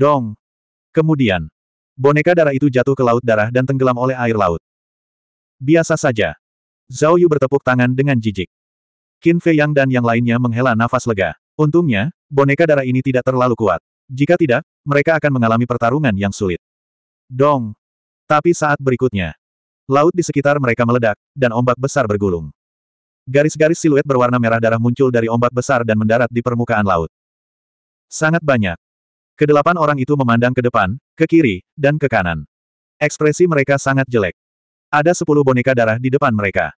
Dong! Kemudian, boneka darah itu jatuh ke laut darah dan tenggelam oleh air laut. Biasa saja. Zhao Yu bertepuk tangan dengan jijik. Qin Fei Yang dan yang lainnya menghela nafas lega. Untungnya, boneka darah ini tidak terlalu kuat. Jika tidak, mereka akan mengalami pertarungan yang sulit. Dong! Tapi saat berikutnya, laut di sekitar mereka meledak, dan ombak besar bergulung. Garis-garis siluet berwarna merah darah muncul dari ombak besar dan mendarat di permukaan laut. Sangat banyak. Kedelapan orang itu memandang ke depan, ke kiri, dan ke kanan. Ekspresi mereka sangat jelek. Ada sepuluh boneka darah di depan mereka.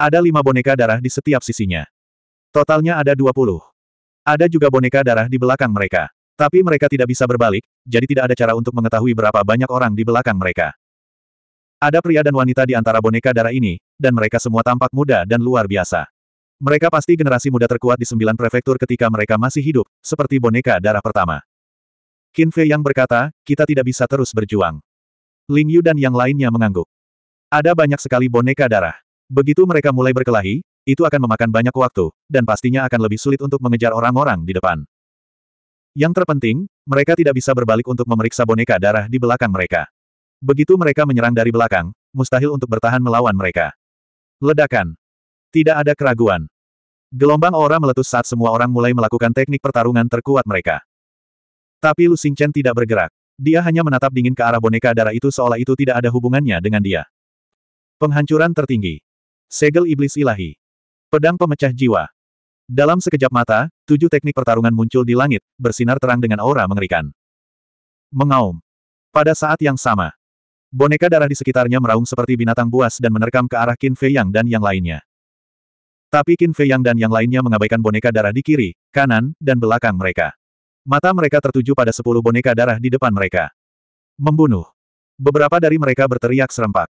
Ada lima boneka darah di setiap sisinya. Totalnya ada dua puluh. Ada juga boneka darah di belakang mereka. Tapi mereka tidak bisa berbalik, jadi tidak ada cara untuk mengetahui berapa banyak orang di belakang mereka. Ada pria dan wanita di antara boneka darah ini, dan mereka semua tampak muda dan luar biasa. Mereka pasti generasi muda terkuat di sembilan prefektur ketika mereka masih hidup, seperti boneka darah pertama. Qin Fei yang berkata, kita tidak bisa terus berjuang. Ling Yu dan yang lainnya mengangguk. Ada banyak sekali boneka darah. Begitu mereka mulai berkelahi, itu akan memakan banyak waktu, dan pastinya akan lebih sulit untuk mengejar orang-orang di depan. Yang terpenting, mereka tidak bisa berbalik untuk memeriksa boneka darah di belakang mereka. Begitu mereka menyerang dari belakang, mustahil untuk bertahan melawan mereka. Ledakan. Tidak ada keraguan. Gelombang aura meletus saat semua orang mulai melakukan teknik pertarungan terkuat mereka. Tapi Lu Xingchen tidak bergerak. Dia hanya menatap dingin ke arah boneka darah itu seolah itu tidak ada hubungannya dengan dia. Penghancuran tertinggi. Segel Iblis Ilahi. Pedang Pemecah Jiwa. Dalam sekejap mata, tujuh teknik pertarungan muncul di langit, bersinar terang dengan aura mengerikan. Mengaum. Pada saat yang sama, boneka darah di sekitarnya meraung seperti binatang buas dan menerkam ke arah Qin Fei Yang dan yang lainnya. Tapi Qin Fei Yang dan yang lainnya mengabaikan boneka darah di kiri, kanan, dan belakang mereka. Mata mereka tertuju pada sepuluh boneka darah di depan mereka. Membunuh. Beberapa dari mereka berteriak serempak.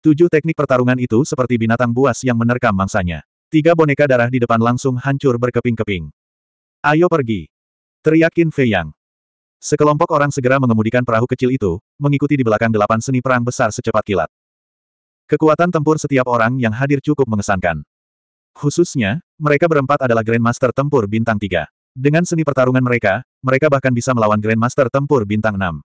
Tujuh teknik pertarungan itu seperti binatang buas yang menerkam mangsanya. Tiga boneka darah di depan langsung hancur berkeping-keping. Ayo pergi. Teriakin Fei Yang. Sekelompok orang segera mengemudikan perahu kecil itu, mengikuti di belakang delapan seni perang besar secepat kilat. Kekuatan tempur setiap orang yang hadir cukup mengesankan. Khususnya, mereka berempat adalah Grandmaster tempur bintang tiga. Dengan seni pertarungan mereka, mereka bahkan bisa melawan Grandmaster Tempur Bintang 6.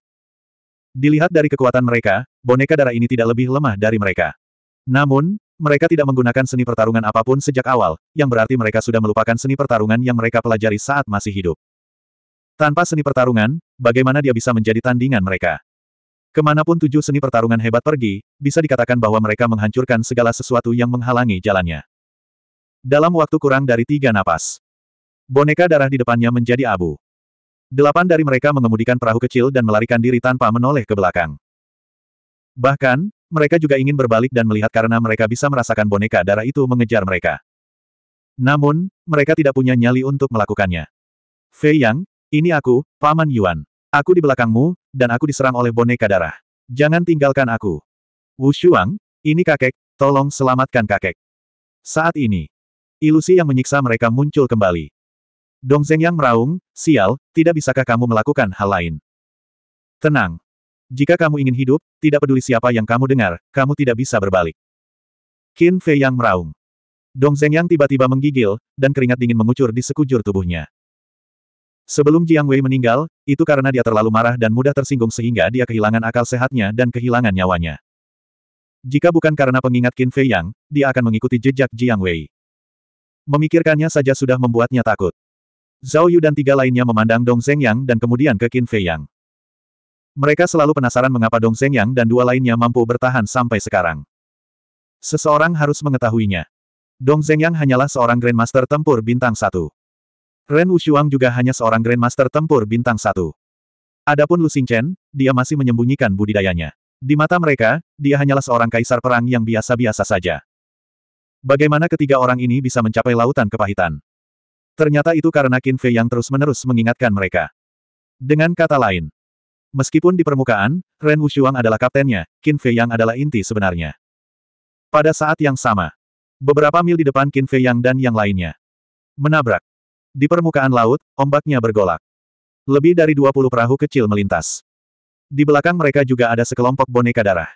Dilihat dari kekuatan mereka, boneka darah ini tidak lebih lemah dari mereka. Namun, mereka tidak menggunakan seni pertarungan apapun sejak awal, yang berarti mereka sudah melupakan seni pertarungan yang mereka pelajari saat masih hidup. Tanpa seni pertarungan, bagaimana dia bisa menjadi tandingan mereka? Kemanapun tujuh seni pertarungan hebat pergi, bisa dikatakan bahwa mereka menghancurkan segala sesuatu yang menghalangi jalannya. Dalam waktu kurang dari tiga napas, Boneka darah di depannya menjadi abu. Delapan dari mereka mengemudikan perahu kecil dan melarikan diri tanpa menoleh ke belakang. Bahkan, mereka juga ingin berbalik dan melihat karena mereka bisa merasakan boneka darah itu mengejar mereka. Namun, mereka tidak punya nyali untuk melakukannya. Fei Yang, ini aku, Paman Yuan. Aku di belakangmu, dan aku diserang oleh boneka darah. Jangan tinggalkan aku. Wu Shuang, ini kakek, tolong selamatkan kakek. Saat ini, ilusi yang menyiksa mereka muncul kembali. Dong Zhengyang meraung, sial, tidak bisakah kamu melakukan hal lain? Tenang. Jika kamu ingin hidup, tidak peduli siapa yang kamu dengar, kamu tidak bisa berbalik. Qin Fei yang meraung. Dong Zhengyang tiba-tiba menggigil, dan keringat dingin mengucur di sekujur tubuhnya. Sebelum Jiang Wei meninggal, itu karena dia terlalu marah dan mudah tersinggung sehingga dia kehilangan akal sehatnya dan kehilangan nyawanya. Jika bukan karena pengingat Qin Fei Yang, dia akan mengikuti jejak Jiang Wei. Memikirkannya saja sudah membuatnya takut. Zhao Yu dan tiga lainnya memandang Dong Yang dan kemudian ke Qin Fei Yang. Mereka selalu penasaran mengapa Dong Yang dan dua lainnya mampu bertahan sampai sekarang. Seseorang harus mengetahuinya. Dong Yang hanyalah seorang Grandmaster Tempur Bintang satu. Ren Wushuang juga hanya seorang Grandmaster Tempur Bintang satu. Adapun Lu Xingchen, dia masih menyembunyikan budidayanya. Di mata mereka, dia hanyalah seorang kaisar perang yang biasa-biasa saja. Bagaimana ketiga orang ini bisa mencapai lautan kepahitan? Ternyata itu karena Qin Fei yang terus-menerus mengingatkan mereka. Dengan kata lain, meskipun di permukaan, Ren Wushuang adalah kaptennya, Qin Fei yang adalah inti sebenarnya. Pada saat yang sama, beberapa mil di depan Qin Fei yang dan yang lainnya menabrak. Di permukaan laut, ombaknya bergolak. Lebih dari 20 perahu kecil melintas. Di belakang mereka juga ada sekelompok boneka darah.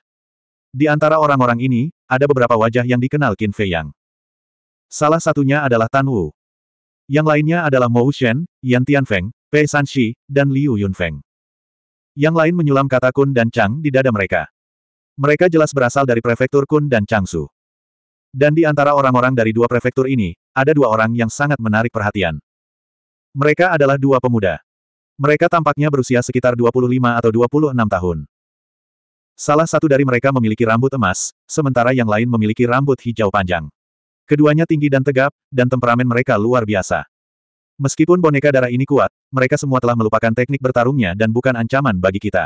Di antara orang-orang ini, ada beberapa wajah yang dikenal Qin Fei Yang. Salah satunya adalah Tan Wu. Yang lainnya adalah Mou Shen, Yan Tianfeng, Pei Sanxi, dan Liu Yunfeng. Yang lain menyulam kata Kun dan Chang di dada mereka. Mereka jelas berasal dari prefektur Kun dan Changsu. Dan di antara orang-orang dari dua prefektur ini, ada dua orang yang sangat menarik perhatian. Mereka adalah dua pemuda. Mereka tampaknya berusia sekitar 25 atau 26 tahun. Salah satu dari mereka memiliki rambut emas, sementara yang lain memiliki rambut hijau panjang. Keduanya tinggi dan tegap, dan temperamen mereka luar biasa. Meskipun boneka darah ini kuat, mereka semua telah melupakan teknik bertarungnya dan bukan ancaman bagi kita.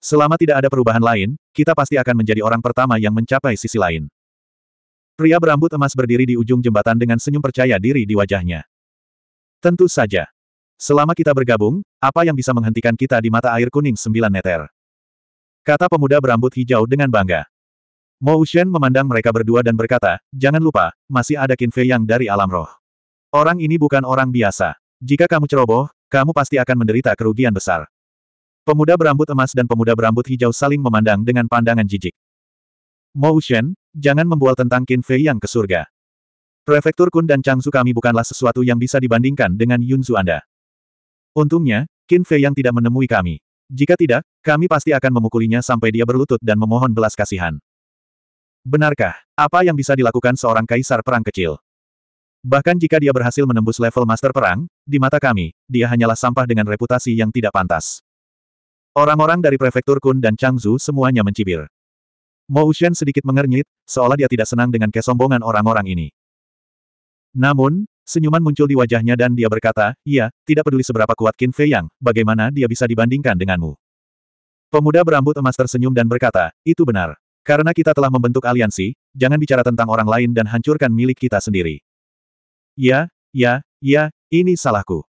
Selama tidak ada perubahan lain, kita pasti akan menjadi orang pertama yang mencapai sisi lain. Pria berambut emas berdiri di ujung jembatan dengan senyum percaya diri di wajahnya. Tentu saja. Selama kita bergabung, apa yang bisa menghentikan kita di mata air kuning sembilan meter? Kata pemuda berambut hijau dengan bangga. Mo Shen memandang mereka berdua dan berkata, jangan lupa, masih ada Qin Fei yang dari alam roh. Orang ini bukan orang biasa. Jika kamu ceroboh, kamu pasti akan menderita kerugian besar. Pemuda berambut emas dan pemuda berambut hijau saling memandang dengan pandangan jijik. Mo Shen, jangan membual tentang Qin Fei yang ke surga. Prefektur Kun dan Changsu kami bukanlah sesuatu yang bisa dibandingkan dengan Yunzu Anda. Untungnya, Qin Fei yang tidak menemui kami. Jika tidak, kami pasti akan memukulinya sampai dia berlutut dan memohon belas kasihan. Benarkah? Apa yang bisa dilakukan seorang kaisar perang kecil? Bahkan jika dia berhasil menembus level master perang, di mata kami, dia hanyalah sampah dengan reputasi yang tidak pantas. Orang-orang dari prefektur Kun dan Changzu semuanya mencibir. Mo Ushen sedikit mengernyit, seolah dia tidak senang dengan kesombongan orang-orang ini. Namun, senyuman muncul di wajahnya dan dia berkata, Iya, tidak peduli seberapa kuat Qin Fei Yang, bagaimana dia bisa dibandingkan denganmu. Pemuda berambut emas tersenyum dan berkata, itu benar. Karena kita telah membentuk aliansi, jangan bicara tentang orang lain dan hancurkan milik kita sendiri. Ya, ya, ya, ini salahku.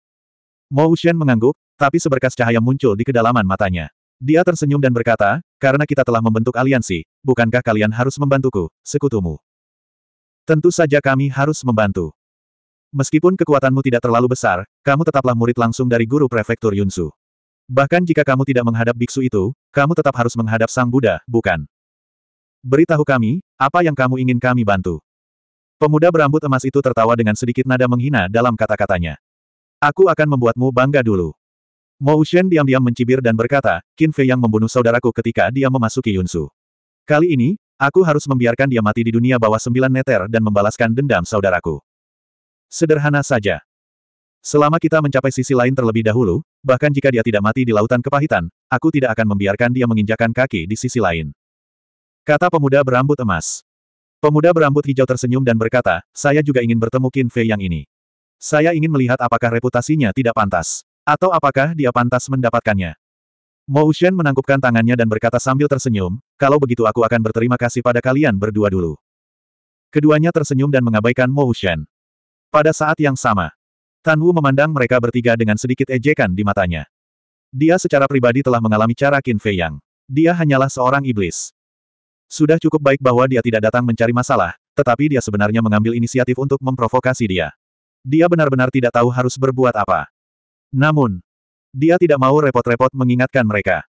Mo Shen mengangguk, tapi seberkas cahaya muncul di kedalaman matanya. Dia tersenyum dan berkata, karena kita telah membentuk aliansi, bukankah kalian harus membantuku, sekutumu? Tentu saja kami harus membantu. Meskipun kekuatanmu tidak terlalu besar, kamu tetaplah murid langsung dari guru prefektur Yunsu. Bahkan jika kamu tidak menghadap biksu itu, kamu tetap harus menghadap sang Buddha, bukan? Beritahu kami, apa yang kamu ingin kami bantu? Pemuda berambut emas itu tertawa dengan sedikit nada menghina dalam kata-katanya. Aku akan membuatmu bangga dulu. Mo Shen diam-diam mencibir dan berkata, Qin Fei yang membunuh saudaraku ketika dia memasuki Yunsu. Kali ini, aku harus membiarkan dia mati di dunia bawah sembilan meter dan membalaskan dendam saudaraku. Sederhana saja. Selama kita mencapai sisi lain terlebih dahulu, bahkan jika dia tidak mati di lautan kepahitan, aku tidak akan membiarkan dia menginjakan kaki di sisi lain. Kata pemuda berambut emas. Pemuda berambut hijau tersenyum dan berkata, saya juga ingin bertemu Qin Fei yang ini. Saya ingin melihat apakah reputasinya tidak pantas. Atau apakah dia pantas mendapatkannya. Mo Shen menangkupkan tangannya dan berkata sambil tersenyum, kalau begitu aku akan berterima kasih pada kalian berdua dulu. Keduanya tersenyum dan mengabaikan Mo Shen. Pada saat yang sama, Tan Wu memandang mereka bertiga dengan sedikit ejekan di matanya. Dia secara pribadi telah mengalami cara Qin Fei Yang. Dia hanyalah seorang iblis. Sudah cukup baik bahwa dia tidak datang mencari masalah, tetapi dia sebenarnya mengambil inisiatif untuk memprovokasi dia. Dia benar-benar tidak tahu harus berbuat apa. Namun, dia tidak mau repot-repot mengingatkan mereka.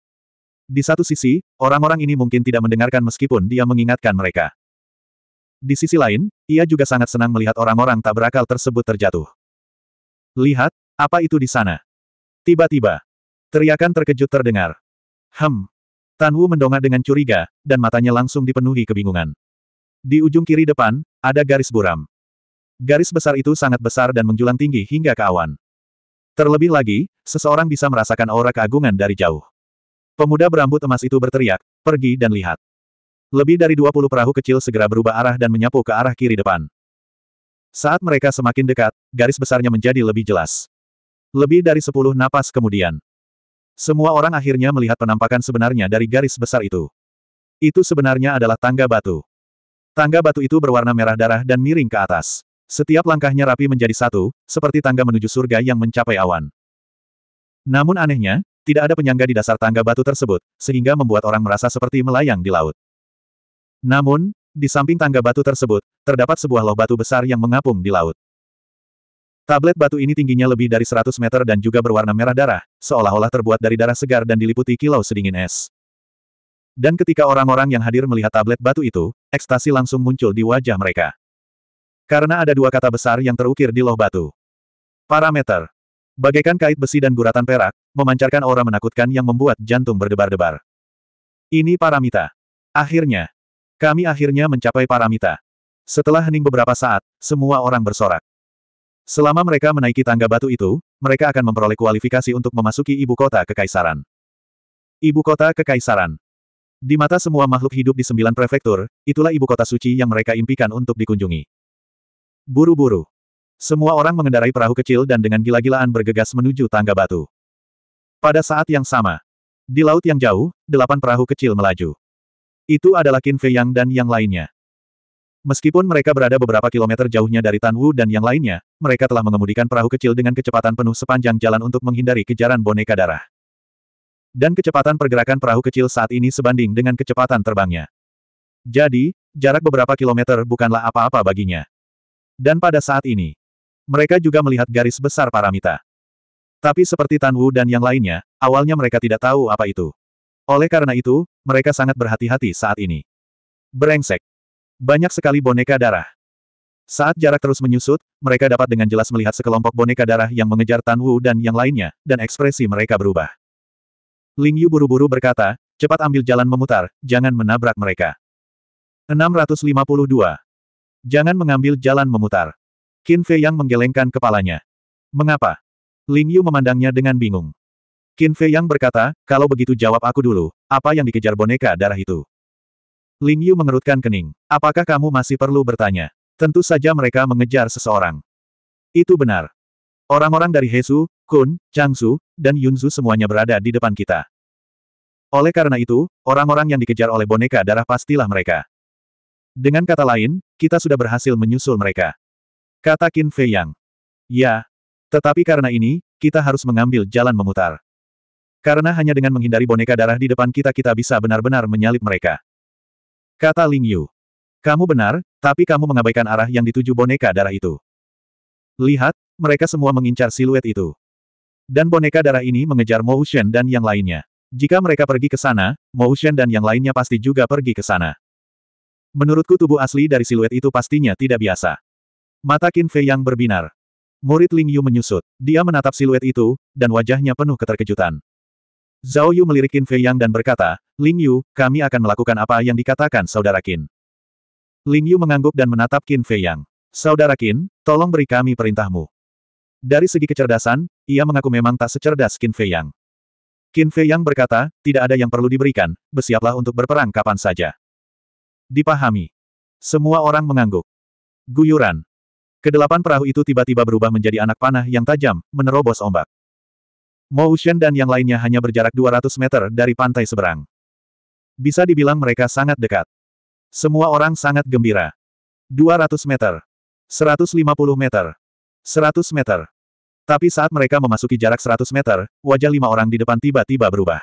Di satu sisi, orang-orang ini mungkin tidak mendengarkan meskipun dia mengingatkan mereka. Di sisi lain, ia juga sangat senang melihat orang-orang tak berakal tersebut terjatuh. Lihat, apa itu di sana? Tiba-tiba, teriakan terkejut terdengar. Hem, Tan Wu mendongak dengan curiga, dan matanya langsung dipenuhi kebingungan. Di ujung kiri depan, ada garis buram. Garis besar itu sangat besar dan menjulang tinggi hingga ke awan. Terlebih lagi, seseorang bisa merasakan aura keagungan dari jauh. Pemuda berambut emas itu berteriak, pergi dan lihat. Lebih dari 20 perahu kecil segera berubah arah dan menyapu ke arah kiri depan. Saat mereka semakin dekat, garis besarnya menjadi lebih jelas. Lebih dari 10 napas kemudian, semua orang akhirnya melihat penampakan sebenarnya dari garis besar itu. Itu sebenarnya adalah tangga batu. Tangga batu itu berwarna merah darah dan miring ke atas. Setiap langkahnya rapi menjadi satu, seperti tangga menuju surga yang mencapai awan. Namun anehnya, tidak ada penyangga di dasar tangga batu tersebut, sehingga membuat orang merasa seperti melayang di laut. Namun, di samping tangga batu tersebut, terdapat sebuah loh batu besar yang mengapung di laut. Tablet batu ini tingginya lebih dari 100 meter dan juga berwarna merah darah, seolah-olah terbuat dari darah segar dan diliputi kilau sedingin es. Dan ketika orang-orang yang hadir melihat tablet batu itu, ekstasi langsung muncul di wajah mereka. Karena ada dua kata besar yang terukir di loh batu. Parameter. Bagaikan kait besi dan guratan perak, memancarkan aura menakutkan yang membuat jantung berdebar-debar. Ini paramita. Akhirnya. Kami akhirnya mencapai paramita. Setelah hening beberapa saat, semua orang bersorak. Selama mereka menaiki tangga batu itu, mereka akan memperoleh kualifikasi untuk memasuki ibu kota kekaisaran. Ibu kota kekaisaran. Di mata semua makhluk hidup di sembilan prefektur, itulah ibu kota suci yang mereka impikan untuk dikunjungi. Buru-buru. Semua orang mengendarai perahu kecil dan dengan gila-gilaan bergegas menuju tangga batu. Pada saat yang sama, di laut yang jauh, delapan perahu kecil melaju. Itu adalah Qin Fei Yang dan yang lainnya. Meskipun mereka berada beberapa kilometer jauhnya dari Tan Wu dan yang lainnya, mereka telah mengemudikan perahu kecil dengan kecepatan penuh sepanjang jalan untuk menghindari kejaran boneka darah. Dan kecepatan pergerakan perahu kecil saat ini sebanding dengan kecepatan terbangnya. Jadi, jarak beberapa kilometer bukanlah apa-apa baginya. Dan pada saat ini, mereka juga melihat garis besar paramita. Tapi seperti Tan Wu dan yang lainnya, awalnya mereka tidak tahu apa itu. Oleh karena itu, mereka sangat berhati-hati saat ini. Berengsek. Banyak sekali boneka darah. Saat jarak terus menyusut, mereka dapat dengan jelas melihat sekelompok boneka darah yang mengejar Tan Wu dan yang lainnya, dan ekspresi mereka berubah. Ling Yu buru-buru berkata, cepat ambil jalan memutar, jangan menabrak mereka. 652. Jangan mengambil jalan memutar. Qin Fei Yang menggelengkan kepalanya. Mengapa? Ling Yu memandangnya dengan bingung. Qin Fei Yang berkata, kalau begitu jawab aku dulu, apa yang dikejar boneka darah itu? Ling Yu mengerutkan kening. Apakah kamu masih perlu bertanya? Tentu saja mereka mengejar seseorang. Itu benar. Orang-orang dari Hesu, Kun, Changsu, dan Yunzu semuanya berada di depan kita. Oleh karena itu, orang-orang yang dikejar oleh boneka darah pastilah mereka. Dengan kata lain, kita sudah berhasil menyusul mereka. Kata Qin Fei Yang. Ya. Tetapi karena ini, kita harus mengambil jalan memutar. Karena hanya dengan menghindari boneka darah di depan kita kita bisa benar-benar menyalip mereka. Kata Ling Yu. Kamu benar, tapi kamu mengabaikan arah yang dituju boneka darah itu. Lihat, mereka semua mengincar siluet itu. Dan boneka darah ini mengejar Mo dan yang lainnya. Jika mereka pergi ke sana, Mo dan yang lainnya pasti juga pergi ke sana. Menurutku tubuh asli dari siluet itu pastinya tidak biasa. Mata Qin Fei yang berbinar. Murid Ling Yu menyusut. Dia menatap siluet itu, dan wajahnya penuh keterkejutan. Zhao Yu melirik Fei Yang dan berkata, Ling Yu, kami akan melakukan apa yang dikatakan Saudara Qin. Ling Yu mengangguk dan menatap Qin Fei Yang. Saudara Qin, tolong beri kami perintahmu. Dari segi kecerdasan, ia mengaku memang tak secerdas Qin Fei Yang. Qin Fei Yang berkata, tidak ada yang perlu diberikan, bersiaplah untuk berperang kapan saja. Dipahami. Semua orang mengangguk. Guyuran. Kedelapan perahu itu tiba-tiba berubah menjadi anak panah yang tajam, menerobos ombak. Mo Ushen dan yang lainnya hanya berjarak 200 meter dari pantai seberang. Bisa dibilang mereka sangat dekat. Semua orang sangat gembira. 200 meter. 150 meter. 100 meter. Tapi saat mereka memasuki jarak 100 meter, wajah lima orang di depan tiba-tiba berubah.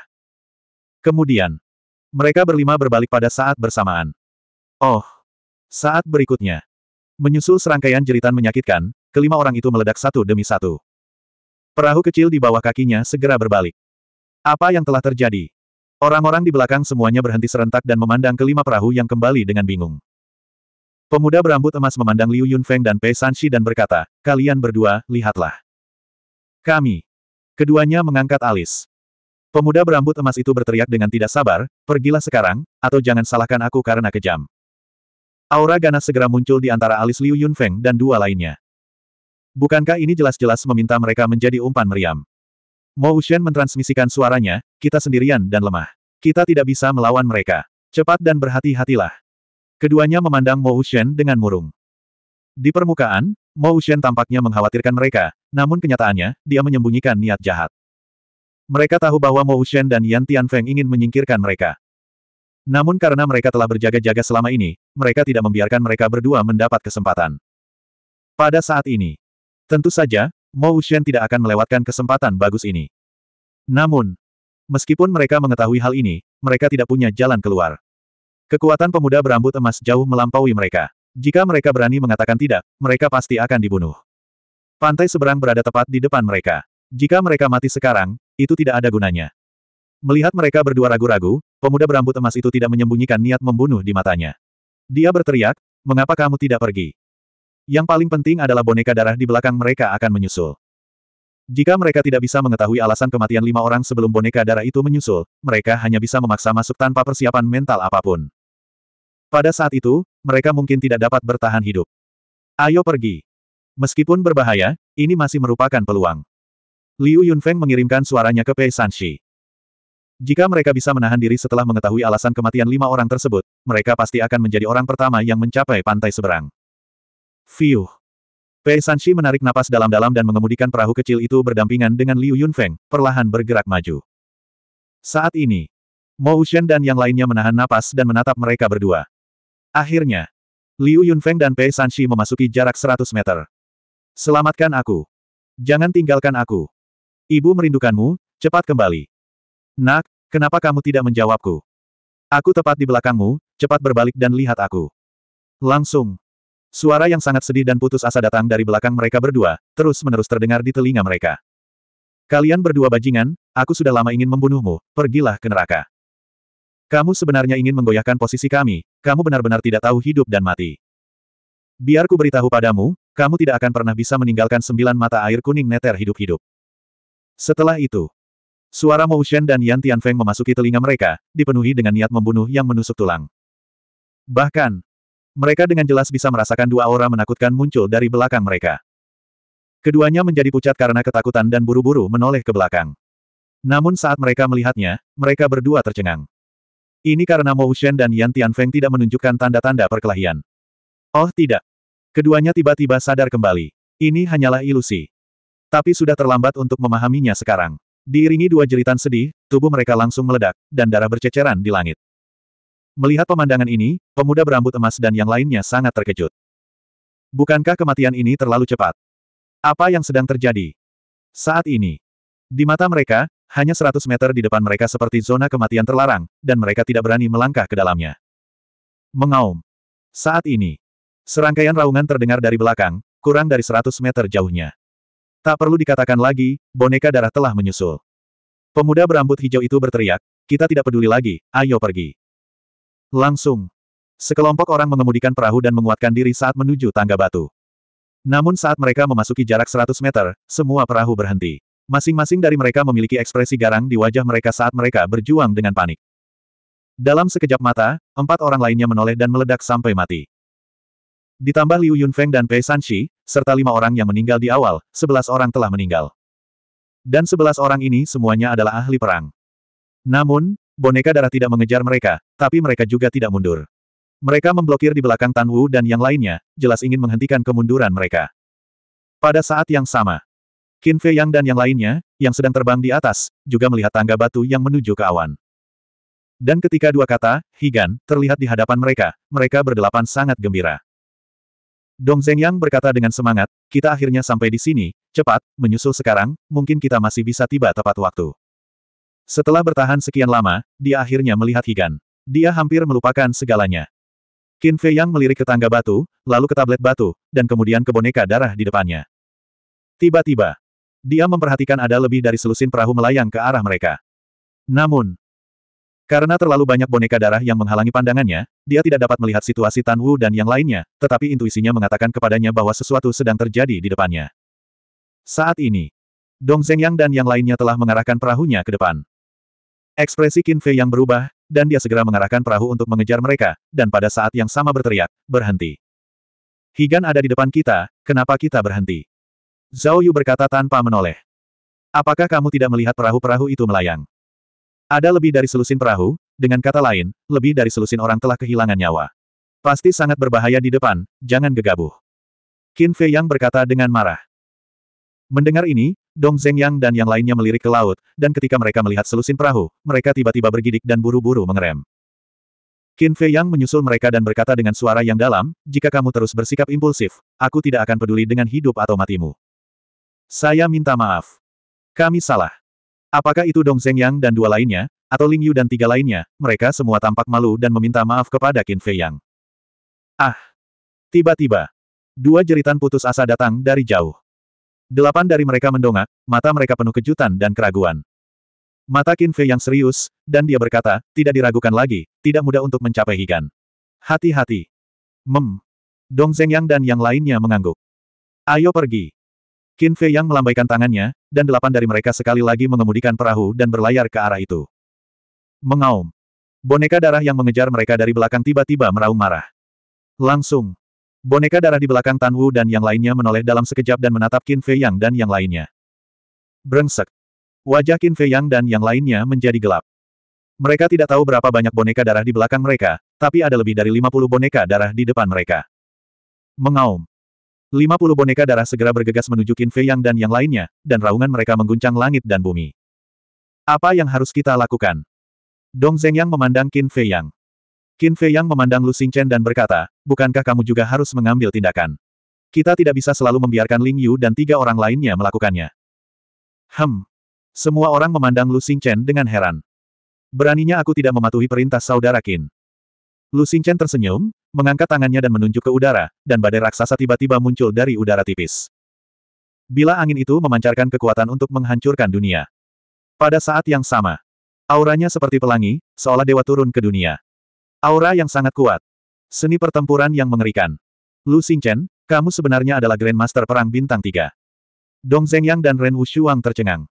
Kemudian, mereka berlima berbalik pada saat bersamaan. Oh! Saat berikutnya. Menyusul serangkaian jeritan menyakitkan, kelima orang itu meledak satu demi satu. Perahu kecil di bawah kakinya segera berbalik. Apa yang telah terjadi? Orang-orang di belakang semuanya berhenti serentak dan memandang kelima perahu yang kembali dengan bingung. Pemuda berambut emas memandang Liu Yunfeng dan Pei Sanshi dan berkata, Kalian berdua, lihatlah. Kami. Keduanya mengangkat alis. Pemuda berambut emas itu berteriak dengan tidak sabar, pergilah sekarang, atau jangan salahkan aku karena kejam. Aura ganas segera muncul di antara alis Liu Yunfeng dan dua lainnya. Bukankah ini jelas-jelas meminta mereka menjadi umpan meriam? Mo Ushen mentransmisikan suaranya, kita sendirian dan lemah. Kita tidak bisa melawan mereka. Cepat dan berhati-hatilah. Keduanya memandang Mo Ushen dengan murung. Di permukaan, Mo Ushen tampaknya mengkhawatirkan mereka, namun kenyataannya, dia menyembunyikan niat jahat. Mereka tahu bahwa Mo Ushen dan Yan Tianfeng ingin menyingkirkan mereka. Namun karena mereka telah berjaga-jaga selama ini, mereka tidak membiarkan mereka berdua mendapat kesempatan. Pada saat ini, Tentu saja, Mo Wuxian tidak akan melewatkan kesempatan bagus ini. Namun, meskipun mereka mengetahui hal ini, mereka tidak punya jalan keluar. Kekuatan pemuda berambut emas jauh melampaui mereka. Jika mereka berani mengatakan tidak, mereka pasti akan dibunuh. Pantai seberang berada tepat di depan mereka. Jika mereka mati sekarang, itu tidak ada gunanya. Melihat mereka berdua ragu-ragu, pemuda berambut emas itu tidak menyembunyikan niat membunuh di matanya. Dia berteriak, mengapa kamu tidak pergi? Yang paling penting adalah boneka darah di belakang mereka akan menyusul. Jika mereka tidak bisa mengetahui alasan kematian lima orang sebelum boneka darah itu menyusul, mereka hanya bisa memaksa masuk tanpa persiapan mental apapun. Pada saat itu, mereka mungkin tidak dapat bertahan hidup. Ayo pergi. Meskipun berbahaya, ini masih merupakan peluang. Liu Yunfeng mengirimkan suaranya ke Pei Sanxi. Jika mereka bisa menahan diri setelah mengetahui alasan kematian lima orang tersebut, mereka pasti akan menjadi orang pertama yang mencapai pantai seberang. Fiuh. Pei Sanshi menarik napas dalam-dalam dan mengemudikan perahu kecil itu berdampingan dengan Liu Yunfeng, perlahan bergerak maju. Saat ini, Mo Wuxian dan yang lainnya menahan napas dan menatap mereka berdua. Akhirnya, Liu Yunfeng dan Pei Sanshi memasuki jarak 100 meter. Selamatkan aku. Jangan tinggalkan aku. Ibu merindukanmu, cepat kembali. Nak, kenapa kamu tidak menjawabku? Aku tepat di belakangmu, cepat berbalik dan lihat aku. Langsung, Suara yang sangat sedih dan putus asa datang dari belakang mereka berdua, terus-menerus terdengar di telinga mereka. Kalian berdua bajingan, aku sudah lama ingin membunuhmu, pergilah ke neraka. Kamu sebenarnya ingin menggoyahkan posisi kami, kamu benar-benar tidak tahu hidup dan mati. Biar ku beritahu padamu, kamu tidak akan pernah bisa meninggalkan sembilan mata air kuning neter hidup-hidup. Setelah itu, suara Mo Shen dan Yan Tian Feng memasuki telinga mereka, dipenuhi dengan niat membunuh yang menusuk tulang. Bahkan, mereka dengan jelas bisa merasakan dua aura menakutkan muncul dari belakang mereka. Keduanya menjadi pucat karena ketakutan dan buru-buru menoleh ke belakang. Namun saat mereka melihatnya, mereka berdua tercengang. Ini karena Mo Shen dan Yan Tianfeng tidak menunjukkan tanda-tanda perkelahian. Oh tidak. Keduanya tiba-tiba sadar kembali. Ini hanyalah ilusi. Tapi sudah terlambat untuk memahaminya sekarang. Diiringi dua jeritan sedih, tubuh mereka langsung meledak, dan darah berceceran di langit. Melihat pemandangan ini, pemuda berambut emas dan yang lainnya sangat terkejut. Bukankah kematian ini terlalu cepat? Apa yang sedang terjadi? Saat ini, di mata mereka, hanya 100 meter di depan mereka seperti zona kematian terlarang, dan mereka tidak berani melangkah ke dalamnya. Mengaum. Saat ini, serangkaian raungan terdengar dari belakang, kurang dari 100 meter jauhnya. Tak perlu dikatakan lagi, boneka darah telah menyusul. Pemuda berambut hijau itu berteriak, kita tidak peduli lagi, ayo pergi. Langsung. Sekelompok orang mengemudikan perahu dan menguatkan diri saat menuju tangga batu. Namun saat mereka memasuki jarak 100 meter, semua perahu berhenti. Masing-masing dari mereka memiliki ekspresi garang di wajah mereka saat mereka berjuang dengan panik. Dalam sekejap mata, empat orang lainnya menoleh dan meledak sampai mati. Ditambah Liu Yunfeng dan Pei Sanxi, serta lima orang yang meninggal di awal, sebelas orang telah meninggal. Dan sebelas orang ini semuanya adalah ahli perang. Namun, boneka darah tidak mengejar mereka, tapi mereka juga tidak mundur. Mereka memblokir di belakang Tan Wu dan yang lainnya, jelas ingin menghentikan kemunduran mereka. Pada saat yang sama, Qin Fei Yang dan yang lainnya, yang sedang terbang di atas, juga melihat tangga batu yang menuju ke awan. Dan ketika dua kata, Higan, terlihat di hadapan mereka, mereka berdelapan sangat gembira. Dong Zeng Yang berkata dengan semangat, kita akhirnya sampai di sini, cepat, menyusul sekarang, mungkin kita masih bisa tiba tepat waktu. Setelah bertahan sekian lama, dia akhirnya melihat Higan. Dia hampir melupakan segalanya. Qin Fei Yang melirik ke tangga batu, lalu ke tablet batu, dan kemudian ke boneka darah di depannya. Tiba-tiba, dia memperhatikan ada lebih dari selusin perahu melayang ke arah mereka. Namun, karena terlalu banyak boneka darah yang menghalangi pandangannya, dia tidak dapat melihat situasi Tan Wu dan yang lainnya, tetapi intuisinya mengatakan kepadanya bahwa sesuatu sedang terjadi di depannya. Saat ini, Dong Zhengyang dan yang lainnya telah mengarahkan perahunya ke depan. Ekspresi Qin Fei yang berubah, dan dia segera mengarahkan perahu untuk mengejar mereka, dan pada saat yang sama berteriak, berhenti. Higan ada di depan kita, kenapa kita berhenti? Zhao Yu berkata tanpa menoleh. Apakah kamu tidak melihat perahu-perahu itu melayang? Ada lebih dari selusin perahu, dengan kata lain, lebih dari selusin orang telah kehilangan nyawa. Pasti sangat berbahaya di depan, jangan gegabah. Qin Fei Yang berkata dengan marah. Mendengar ini, Dong Zhengyang dan yang lainnya melirik ke laut, dan ketika mereka melihat selusin perahu, mereka tiba-tiba bergidik dan buru-buru mengerem. Qin Fei Yang menyusul mereka dan berkata dengan suara yang dalam, jika kamu terus bersikap impulsif, aku tidak akan peduli dengan hidup atau matimu. Saya minta maaf. Kami salah. Apakah itu Dong Zhengyang dan dua lainnya, atau Ling Yu dan tiga lainnya, mereka semua tampak malu dan meminta maaf kepada Qin Fei Yang. Ah! Tiba-tiba, dua jeritan putus asa datang dari jauh. Delapan dari mereka mendongak, mata mereka penuh kejutan dan keraguan. Mata Qin Fei yang serius, dan dia berkata, tidak diragukan lagi, tidak mudah untuk mencapai Higan. Hati-hati. Mem. Dong Zhengyang dan yang lainnya mengangguk. Ayo pergi. Qin Fei yang melambaikan tangannya, dan delapan dari mereka sekali lagi mengemudikan perahu dan berlayar ke arah itu. Mengaum. Boneka darah yang mengejar mereka dari belakang tiba-tiba meraung marah. Langsung. Boneka darah di belakang Tan Wu dan yang lainnya menoleh dalam sekejap dan menatap Qin Fei Yang dan yang lainnya. Brengsek. Wajah Qin Fei Yang dan yang lainnya menjadi gelap. Mereka tidak tahu berapa banyak boneka darah di belakang mereka, tapi ada lebih dari 50 boneka darah di depan mereka. Mengaum. 50 boneka darah segera bergegas menuju Qin Fei Yang dan yang lainnya, dan raungan mereka mengguncang langit dan bumi. Apa yang harus kita lakukan? Dong Zeng Yang memandang Qin Fei Yang. Qin Fei Yang memandang Lu Xingchen dan berkata, bukankah kamu juga harus mengambil tindakan? Kita tidak bisa selalu membiarkan Ling Yu dan tiga orang lainnya melakukannya. Hem. Semua orang memandang Lu Xingchen dengan heran. Beraninya aku tidak mematuhi perintah saudara Qin. Lu Xingchen tersenyum, mengangkat tangannya dan menunjuk ke udara, dan badai raksasa tiba-tiba muncul dari udara tipis. Bila angin itu memancarkan kekuatan untuk menghancurkan dunia. Pada saat yang sama, auranya seperti pelangi, seolah dewa turun ke dunia. Aura yang sangat kuat. Seni pertempuran yang mengerikan. Lu Xingchen, kamu sebenarnya adalah Grandmaster Perang Bintang 3. Dong Zhengyang dan Ren Wushuang tercengang.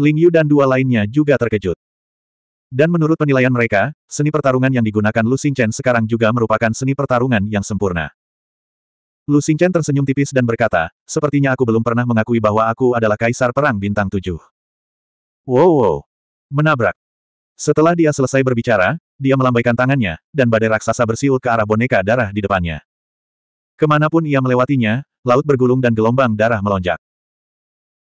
Ling Yu dan dua lainnya juga terkejut. Dan menurut penilaian mereka, seni pertarungan yang digunakan Lu Xingchen sekarang juga merupakan seni pertarungan yang sempurna. Lu Xingchen tersenyum tipis dan berkata, sepertinya aku belum pernah mengakui bahwa aku adalah Kaisar Perang Bintang 7. Wow wow. Menabrak. Setelah dia selesai berbicara, dia melambaikan tangannya, dan badai raksasa bersiul ke arah boneka darah di depannya. Kemanapun ia melewatinya, laut bergulung dan gelombang darah melonjak.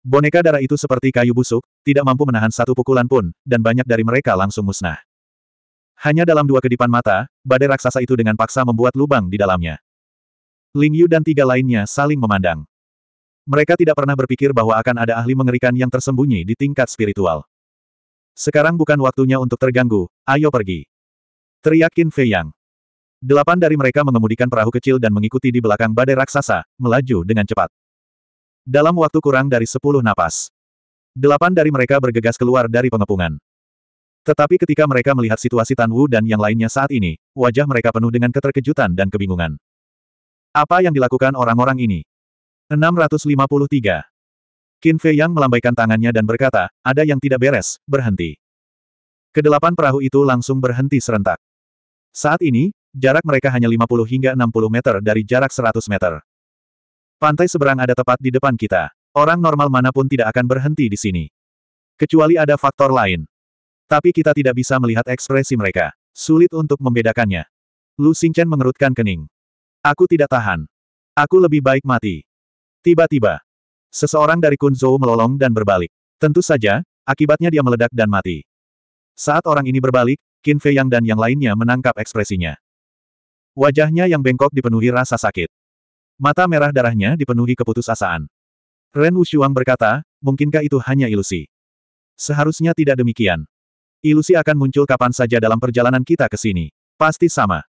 Boneka darah itu seperti kayu busuk, tidak mampu menahan satu pukulan pun, dan banyak dari mereka langsung musnah. Hanya dalam dua kedipan mata, badai raksasa itu dengan paksa membuat lubang di dalamnya. Ling Yu dan tiga lainnya saling memandang. Mereka tidak pernah berpikir bahwa akan ada ahli mengerikan yang tersembunyi di tingkat spiritual. Sekarang bukan waktunya untuk terganggu, ayo pergi. Teriak Qin Fei Yang. Delapan dari mereka mengemudikan perahu kecil dan mengikuti di belakang badai raksasa, melaju dengan cepat. Dalam waktu kurang dari sepuluh napas. Delapan dari mereka bergegas keluar dari pengepungan. Tetapi ketika mereka melihat situasi Tan Wu dan yang lainnya saat ini, wajah mereka penuh dengan keterkejutan dan kebingungan. Apa yang dilakukan orang-orang ini? 653. Qin Fei Yang melambaikan tangannya dan berkata, ada yang tidak beres, berhenti. Kedelapan perahu itu langsung berhenti serentak. Saat ini, jarak mereka hanya 50 hingga 60 meter dari jarak 100 meter. Pantai seberang ada tepat di depan kita. Orang normal manapun tidak akan berhenti di sini. Kecuali ada faktor lain. Tapi kita tidak bisa melihat ekspresi mereka. Sulit untuk membedakannya. Lu Xingchen mengerutkan kening. Aku tidak tahan. Aku lebih baik mati. Tiba-tiba, Seseorang dari Kunzhou melolong dan berbalik. Tentu saja, akibatnya dia meledak dan mati. Saat orang ini berbalik, Qin Fei Yang dan yang lainnya menangkap ekspresinya. Wajahnya yang bengkok dipenuhi rasa sakit. Mata merah darahnya dipenuhi keputusasaan. Ren Wushuang berkata, mungkinkah itu hanya ilusi? Seharusnya tidak demikian. Ilusi akan muncul kapan saja dalam perjalanan kita ke sini. Pasti sama.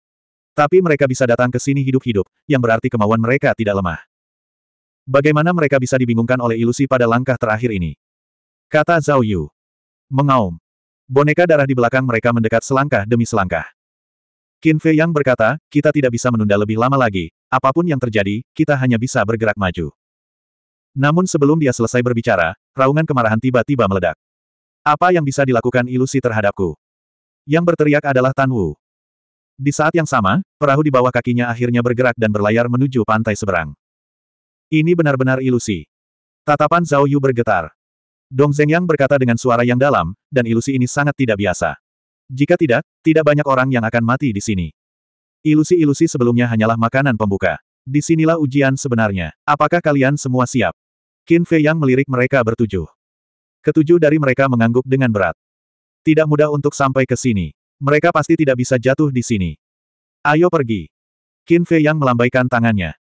Tapi mereka bisa datang ke sini hidup-hidup, yang berarti kemauan mereka tidak lemah. Bagaimana mereka bisa dibingungkan oleh ilusi pada langkah terakhir ini? Kata Zhao Yu. Mengaum. Boneka darah di belakang mereka mendekat selangkah demi selangkah. Qin Fei Yang berkata, kita tidak bisa menunda lebih lama lagi, apapun yang terjadi, kita hanya bisa bergerak maju. Namun sebelum dia selesai berbicara, raungan kemarahan tiba-tiba meledak. Apa yang bisa dilakukan ilusi terhadapku? Yang berteriak adalah Tan Wu. Di saat yang sama, perahu di bawah kakinya akhirnya bergerak dan berlayar menuju pantai seberang. Ini benar-benar ilusi. Tatapan Zhao Yu bergetar. Dong Zhengyang berkata dengan suara yang dalam, dan ilusi ini sangat tidak biasa. Jika tidak, tidak banyak orang yang akan mati di sini. Ilusi-ilusi sebelumnya hanyalah makanan pembuka. Di sinilah ujian sebenarnya. Apakah kalian semua siap? Qin Fei Yang melirik mereka bertujuh. Ketujuh dari mereka mengangguk dengan berat. Tidak mudah untuk sampai ke sini. Mereka pasti tidak bisa jatuh di sini. Ayo pergi. Qin Fei Yang melambaikan tangannya.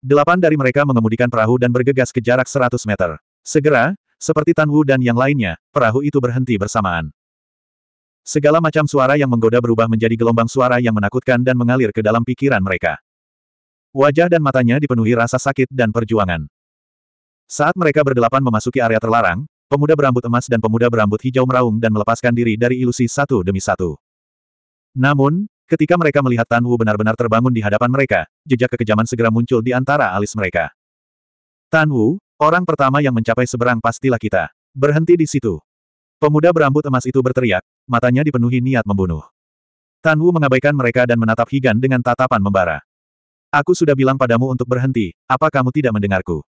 Delapan dari mereka mengemudikan perahu dan bergegas ke jarak 100 meter. Segera, seperti Tan Wu dan yang lainnya, perahu itu berhenti bersamaan. Segala macam suara yang menggoda berubah menjadi gelombang suara yang menakutkan dan mengalir ke dalam pikiran mereka. Wajah dan matanya dipenuhi rasa sakit dan perjuangan. Saat mereka berdelapan memasuki area terlarang, pemuda berambut emas dan pemuda berambut hijau meraung dan melepaskan diri dari ilusi satu demi satu. Namun, Ketika mereka melihat Tan Wu benar-benar terbangun di hadapan mereka, jejak kekejaman segera muncul di antara alis mereka. Tan Wu, orang pertama yang mencapai seberang pastilah kita. Berhenti di situ. Pemuda berambut emas itu berteriak, matanya dipenuhi niat membunuh. Tan Wu mengabaikan mereka dan menatap Higan dengan tatapan membara. Aku sudah bilang padamu untuk berhenti, apa kamu tidak mendengarku?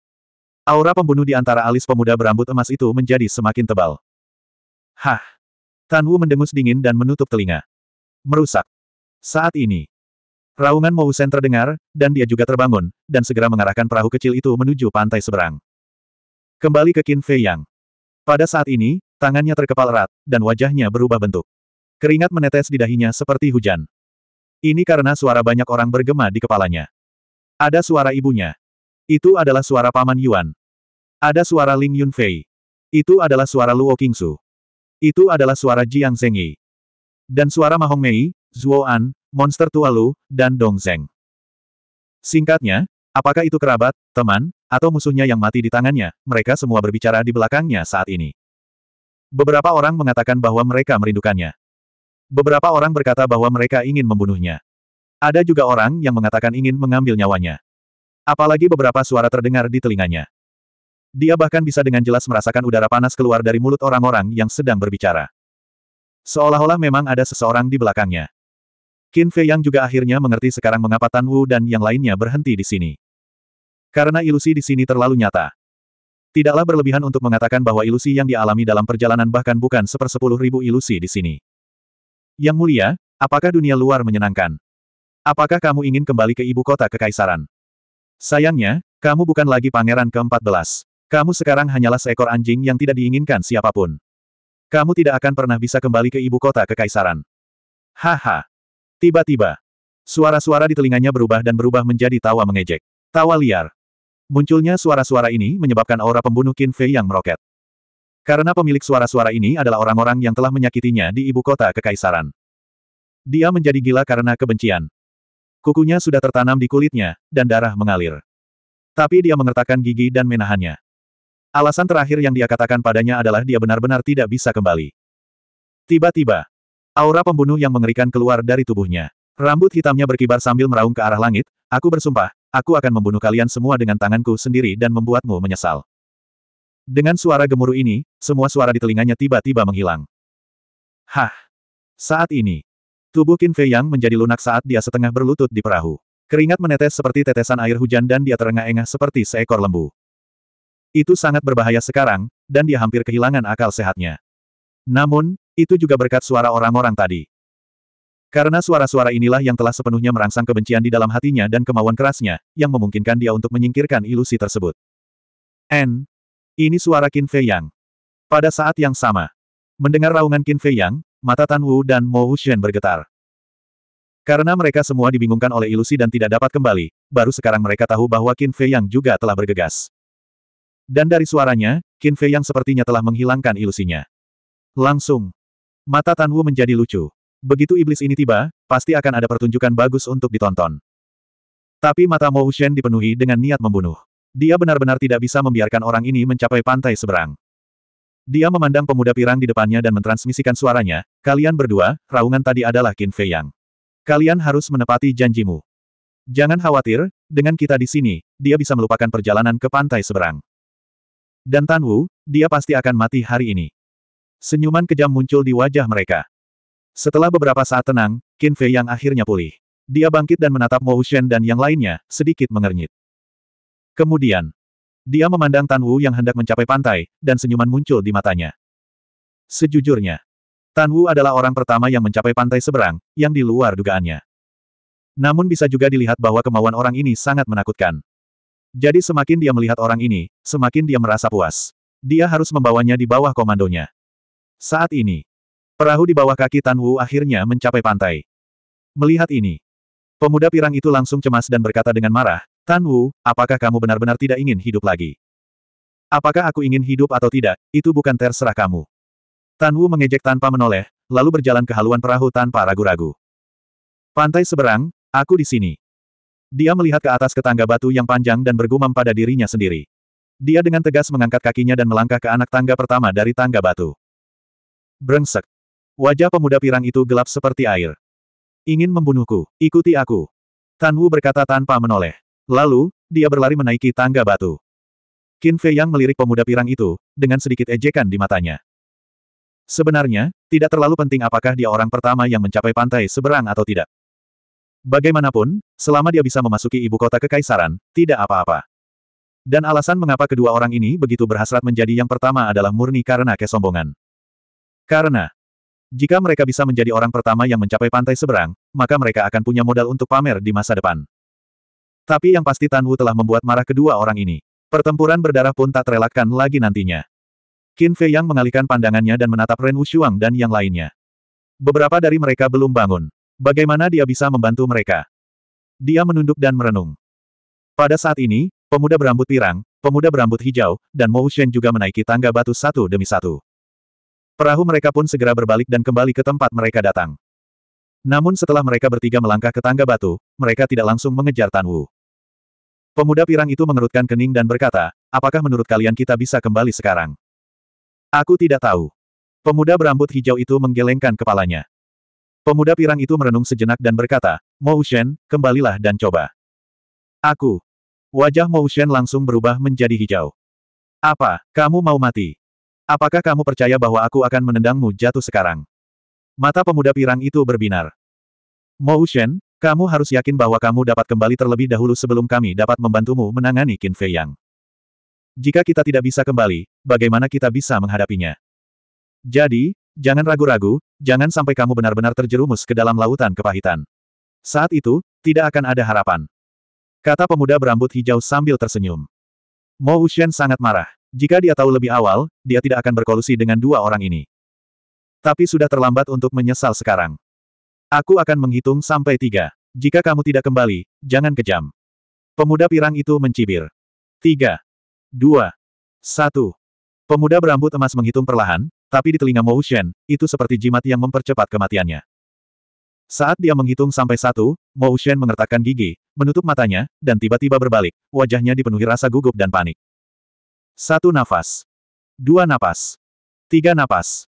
Aura pembunuh di antara alis pemuda berambut emas itu menjadi semakin tebal. Hah! Tan Wu mendengus dingin dan menutup telinga. Merusak. Saat ini, raungan Mousen terdengar, dan dia juga terbangun, dan segera mengarahkan perahu kecil itu menuju pantai seberang. Kembali ke Qin Fei Yang. Pada saat ini, tangannya terkepal erat, dan wajahnya berubah bentuk. Keringat menetes di dahinya seperti hujan. Ini karena suara banyak orang bergema di kepalanya. Ada suara ibunya. Itu adalah suara Paman Yuan. Ada suara Ling Yunfei. Itu adalah suara Luo Qingsu. Itu adalah suara Jiang Zengyi. Dan suara Mahong Mei, Zuoan, monster tua Lu, dan Dong Zeng. Singkatnya, apakah itu kerabat, teman, atau musuhnya yang mati di tangannya, mereka semua berbicara di belakangnya saat ini. Beberapa orang mengatakan bahwa mereka merindukannya. Beberapa orang berkata bahwa mereka ingin membunuhnya. Ada juga orang yang mengatakan ingin mengambil nyawanya. Apalagi beberapa suara terdengar di telinganya. Dia bahkan bisa dengan jelas merasakan udara panas keluar dari mulut orang-orang yang sedang berbicara. Seolah-olah memang ada seseorang di belakangnya. Qin Fei yang juga akhirnya mengerti sekarang mengapa Tan Wu dan yang lainnya berhenti di sini. Karena ilusi di sini terlalu nyata. Tidaklah berlebihan untuk mengatakan bahwa ilusi yang dialami dalam perjalanan bahkan bukan sepersepuluh ribu ilusi di sini. Yang mulia, apakah dunia luar menyenangkan? Apakah kamu ingin kembali ke ibu kota kekaisaran? Sayangnya, kamu bukan lagi pangeran ke-14. Kamu sekarang hanyalah seekor anjing yang tidak diinginkan siapapun. Kamu tidak akan pernah bisa kembali ke ibu kota kekaisaran. Haha, Tiba-tiba, suara-suara di telinganya berubah dan berubah menjadi tawa mengejek. Tawa liar. Munculnya suara-suara ini menyebabkan aura pembunuh Qin Fei yang meroket. Karena pemilik suara-suara ini adalah orang-orang yang telah menyakitinya di ibu kota kekaisaran. Dia menjadi gila karena kebencian. Kukunya sudah tertanam di kulitnya, dan darah mengalir. Tapi dia mengertakkan gigi dan menahannya. Alasan terakhir yang dia katakan padanya adalah dia benar-benar tidak bisa kembali. Tiba-tiba, Aura pembunuh yang mengerikan keluar dari tubuhnya. Rambut hitamnya berkibar sambil meraung ke arah langit, aku bersumpah, aku akan membunuh kalian semua dengan tanganku sendiri dan membuatmu menyesal. Dengan suara gemuruh ini, semua suara di telinganya tiba-tiba menghilang. Hah! Saat ini, tubuh Qin Fei Yang menjadi lunak saat dia setengah berlutut di perahu. Keringat menetes seperti tetesan air hujan dan dia terengah-engah seperti seekor lembu. Itu sangat berbahaya sekarang, dan dia hampir kehilangan akal sehatnya. Namun, itu juga berkat suara orang-orang tadi. Karena suara-suara inilah yang telah sepenuhnya merangsang kebencian di dalam hatinya dan kemauan kerasnya, yang memungkinkan dia untuk menyingkirkan ilusi tersebut. N. Ini suara Qin Fei Yang. Pada saat yang sama. Mendengar raungan Qin Fei Yang, mata Tan Wu dan Mo Wuxian bergetar. Karena mereka semua dibingungkan oleh ilusi dan tidak dapat kembali, baru sekarang mereka tahu bahwa Qin Fei Yang juga telah bergegas. Dan dari suaranya, Qin Fei Yang sepertinya telah menghilangkan ilusinya. Langsung. Mata Tan Wu menjadi lucu. Begitu iblis ini tiba, pasti akan ada pertunjukan bagus untuk ditonton. Tapi mata Mo Shen dipenuhi dengan niat membunuh. Dia benar-benar tidak bisa membiarkan orang ini mencapai pantai seberang. Dia memandang pemuda pirang di depannya dan mentransmisikan suaranya, kalian berdua, raungan tadi adalah Qin Fei Yang. Kalian harus menepati janjimu. Jangan khawatir, dengan kita di sini, dia bisa melupakan perjalanan ke pantai seberang. Dan Tan Wu, dia pasti akan mati hari ini. Senyuman kejam muncul di wajah mereka. Setelah beberapa saat tenang, Qin Fei yang akhirnya pulih. Dia bangkit dan menatap Mo Shen dan yang lainnya, sedikit mengernyit. Kemudian, dia memandang Tan Wu yang hendak mencapai pantai, dan senyuman muncul di matanya. Sejujurnya, Tan Wu adalah orang pertama yang mencapai pantai seberang, yang di luar dugaannya. Namun bisa juga dilihat bahwa kemauan orang ini sangat menakutkan. Jadi semakin dia melihat orang ini, semakin dia merasa puas. Dia harus membawanya di bawah komandonya. Saat ini, perahu di bawah kaki Tan Wu akhirnya mencapai pantai. Melihat ini, pemuda pirang itu langsung cemas dan berkata dengan marah, Tan Wu, apakah kamu benar-benar tidak ingin hidup lagi? Apakah aku ingin hidup atau tidak, itu bukan terserah kamu. Tan Wu mengejek tanpa menoleh, lalu berjalan ke haluan perahu tanpa ragu-ragu. Pantai seberang, aku di sini. Dia melihat ke atas ke tangga batu yang panjang dan bergumam pada dirinya sendiri. Dia dengan tegas mengangkat kakinya dan melangkah ke anak tangga pertama dari tangga batu. Brengsek. Wajah pemuda pirang itu gelap seperti air. Ingin membunuhku, ikuti aku. Tan Wu berkata tanpa menoleh. Lalu, dia berlari menaiki tangga batu. Qin Fei Yang melirik pemuda pirang itu, dengan sedikit ejekan di matanya. Sebenarnya, tidak terlalu penting apakah dia orang pertama yang mencapai pantai seberang atau tidak. Bagaimanapun, selama dia bisa memasuki ibu kota kekaisaran, tidak apa-apa. Dan alasan mengapa kedua orang ini begitu berhasrat menjadi yang pertama adalah murni karena kesombongan. Karena, jika mereka bisa menjadi orang pertama yang mencapai pantai seberang, maka mereka akan punya modal untuk pamer di masa depan. Tapi yang pasti Tan Wu telah membuat marah kedua orang ini. Pertempuran berdarah pun tak terelakkan lagi nantinya. Qin Fei Yang mengalihkan pandangannya dan menatap Ren Wushuang dan yang lainnya. Beberapa dari mereka belum bangun. Bagaimana dia bisa membantu mereka? Dia menunduk dan merenung. Pada saat ini, pemuda berambut pirang, pemuda berambut hijau, dan Mo Shen juga menaiki tangga batu satu demi satu. Perahu mereka pun segera berbalik dan kembali ke tempat mereka datang. Namun setelah mereka bertiga melangkah ke tangga batu, mereka tidak langsung mengejar Tan Wu. Pemuda pirang itu mengerutkan kening dan berkata, apakah menurut kalian kita bisa kembali sekarang? Aku tidak tahu. Pemuda berambut hijau itu menggelengkan kepalanya. Pemuda pirang itu merenung sejenak dan berkata, Mo Shen, kembalilah dan coba. Aku. Wajah Mo Shen langsung berubah menjadi hijau. Apa, kamu mau mati? Apakah kamu percaya bahwa aku akan menendangmu jatuh sekarang? Mata pemuda pirang itu berbinar. Mo Shen, kamu harus yakin bahwa kamu dapat kembali terlebih dahulu sebelum kami dapat membantumu menangani Qin Fei Yang. Jika kita tidak bisa kembali, bagaimana kita bisa menghadapinya? Jadi, jangan ragu-ragu, jangan sampai kamu benar-benar terjerumus ke dalam lautan kepahitan. Saat itu, tidak akan ada harapan. Kata pemuda berambut hijau sambil tersenyum. Mo Ushen sangat marah. Jika dia tahu lebih awal, dia tidak akan berkolusi dengan dua orang ini. Tapi sudah terlambat untuk menyesal sekarang. Aku akan menghitung sampai tiga. Jika kamu tidak kembali, jangan kejam. Pemuda pirang itu mencibir. Tiga. Dua. Satu. Pemuda berambut emas menghitung perlahan, tapi di telinga Mo Shen, itu seperti jimat yang mempercepat kematiannya. Saat dia menghitung sampai satu, Mo Shen mengertakkan gigi, menutup matanya, dan tiba-tiba berbalik, wajahnya dipenuhi rasa gugup dan panik. Satu nafas. Dua napas. Tiga napas.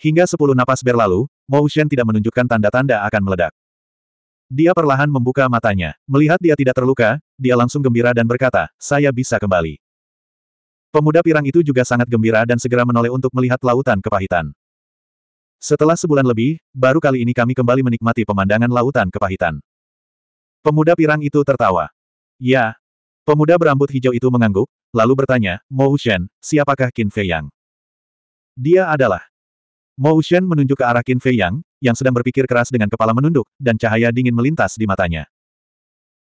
Hingga sepuluh napas berlalu, Mo Shen tidak menunjukkan tanda-tanda akan meledak. Dia perlahan membuka matanya. Melihat dia tidak terluka, dia langsung gembira dan berkata, saya bisa kembali. Pemuda pirang itu juga sangat gembira dan segera menoleh untuk melihat lautan kepahitan. Setelah sebulan lebih, baru kali ini kami kembali menikmati pemandangan lautan kepahitan. Pemuda pirang itu tertawa. Ya. Pemuda berambut hijau itu mengangguk, lalu bertanya, Mo Shen, siapakah Qin Fei Yang? Dia adalah. Mo Shen menunjuk ke arah Qin Fei Yang, yang sedang berpikir keras dengan kepala menunduk, dan cahaya dingin melintas di matanya.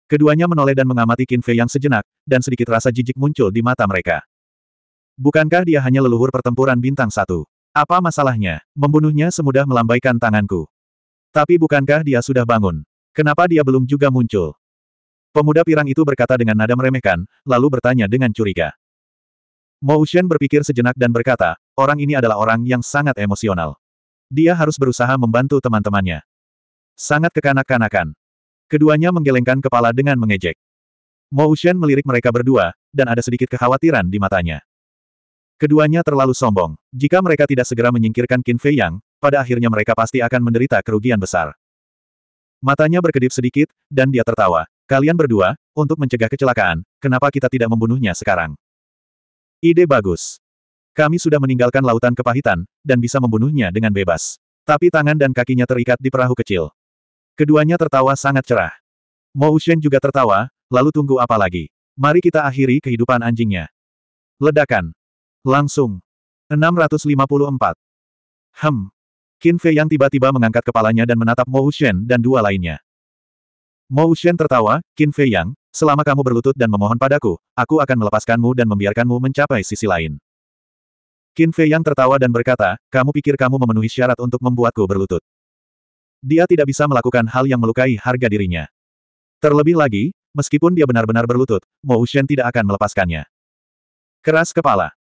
Keduanya menoleh dan mengamati Qin Fei Yang sejenak, dan sedikit rasa jijik muncul di mata mereka. Bukankah dia hanya leluhur pertempuran bintang satu? Apa masalahnya? Membunuhnya semudah melambaikan tanganku. Tapi bukankah dia sudah bangun? Kenapa dia belum juga muncul? Pemuda pirang itu berkata dengan nada meremehkan, lalu bertanya dengan curiga. Mo Shen berpikir sejenak dan berkata, orang ini adalah orang yang sangat emosional. Dia harus berusaha membantu teman-temannya. Sangat kekanak-kanakan. Keduanya menggelengkan kepala dengan mengejek. Mo Shen melirik mereka berdua, dan ada sedikit kekhawatiran di matanya. Keduanya terlalu sombong. Jika mereka tidak segera menyingkirkan Qin Fei Yang, pada akhirnya mereka pasti akan menderita kerugian besar. Matanya berkedip sedikit, dan dia tertawa, Kalian berdua, untuk mencegah kecelakaan, kenapa kita tidak membunuhnya sekarang? Ide bagus. Kami sudah meninggalkan lautan kepahitan, dan bisa membunuhnya dengan bebas. Tapi tangan dan kakinya terikat di perahu kecil. Keduanya tertawa sangat cerah. Mo Ushen juga tertawa, lalu tunggu apa lagi? Mari kita akhiri kehidupan anjingnya. Ledakan. Langsung. 654. Hem. Qin Fei yang tiba-tiba mengangkat kepalanya dan menatap Mo Ushen dan dua lainnya. Mo Shen tertawa, Qin Fei Yang, selama kamu berlutut dan memohon padaku, aku akan melepaskanmu dan membiarkanmu mencapai sisi lain. Qin Fei Yang tertawa dan berkata, kamu pikir kamu memenuhi syarat untuk membuatku berlutut. Dia tidak bisa melakukan hal yang melukai harga dirinya. Terlebih lagi, meskipun dia benar-benar berlutut, Mo Shen tidak akan melepaskannya. Keras kepala.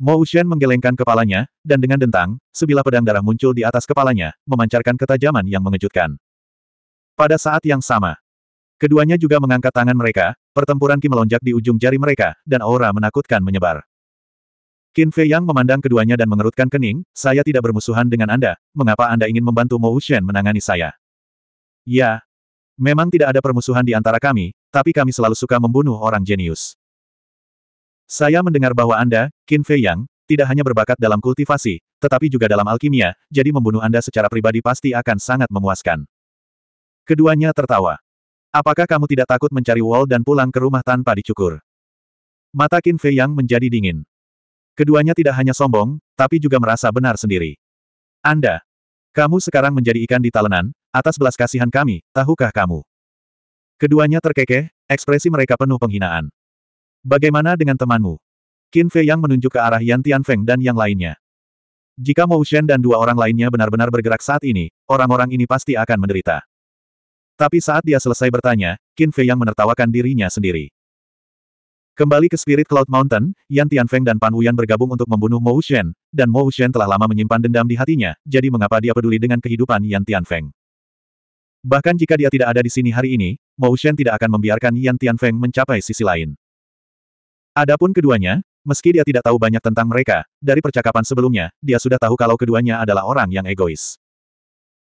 Mo Shen menggelengkan kepalanya, dan dengan dentang, sebilah pedang darah muncul di atas kepalanya, memancarkan ketajaman yang mengejutkan. Pada saat yang sama, keduanya juga mengangkat tangan mereka, pertempuran Ki melonjak di ujung jari mereka, dan aura menakutkan menyebar. Qin Fei Yang memandang keduanya dan mengerutkan kening, saya tidak bermusuhan dengan Anda, mengapa Anda ingin membantu Mo Wuxian menangani saya? Ya, memang tidak ada permusuhan di antara kami, tapi kami selalu suka membunuh orang jenius. Saya mendengar bahwa Anda, Qin Fei Yang, tidak hanya berbakat dalam kultivasi, tetapi juga dalam alkimia, jadi membunuh Anda secara pribadi pasti akan sangat memuaskan. Keduanya tertawa. Apakah kamu tidak takut mencari Wall dan pulang ke rumah tanpa dicukur? Mata Qin Fei yang menjadi dingin. Keduanya tidak hanya sombong, tapi juga merasa benar sendiri. Anda. Kamu sekarang menjadi ikan di talenan, atas belas kasihan kami, tahukah kamu? Keduanya terkekeh, ekspresi mereka penuh penghinaan. Bagaimana dengan temanmu? Qin Fei yang menunjuk ke arah Yan Feng dan yang lainnya. Jika Mo Shen dan dua orang lainnya benar-benar bergerak saat ini, orang-orang ini pasti akan menderita. Tapi saat dia selesai bertanya, Qin Fei yang menertawakan dirinya sendiri. Kembali ke Spirit Cloud Mountain, Yan Tianfeng dan Pan Wuyan bergabung untuk membunuh Mo Wuxian, dan Mo Wuxian telah lama menyimpan dendam di hatinya, jadi mengapa dia peduli dengan kehidupan Yan Tianfeng? Bahkan jika dia tidak ada di sini hari ini, Mo Wuxian tidak akan membiarkan Yan Tianfeng mencapai sisi lain. Adapun keduanya, meski dia tidak tahu banyak tentang mereka, dari percakapan sebelumnya, dia sudah tahu kalau keduanya adalah orang yang egois.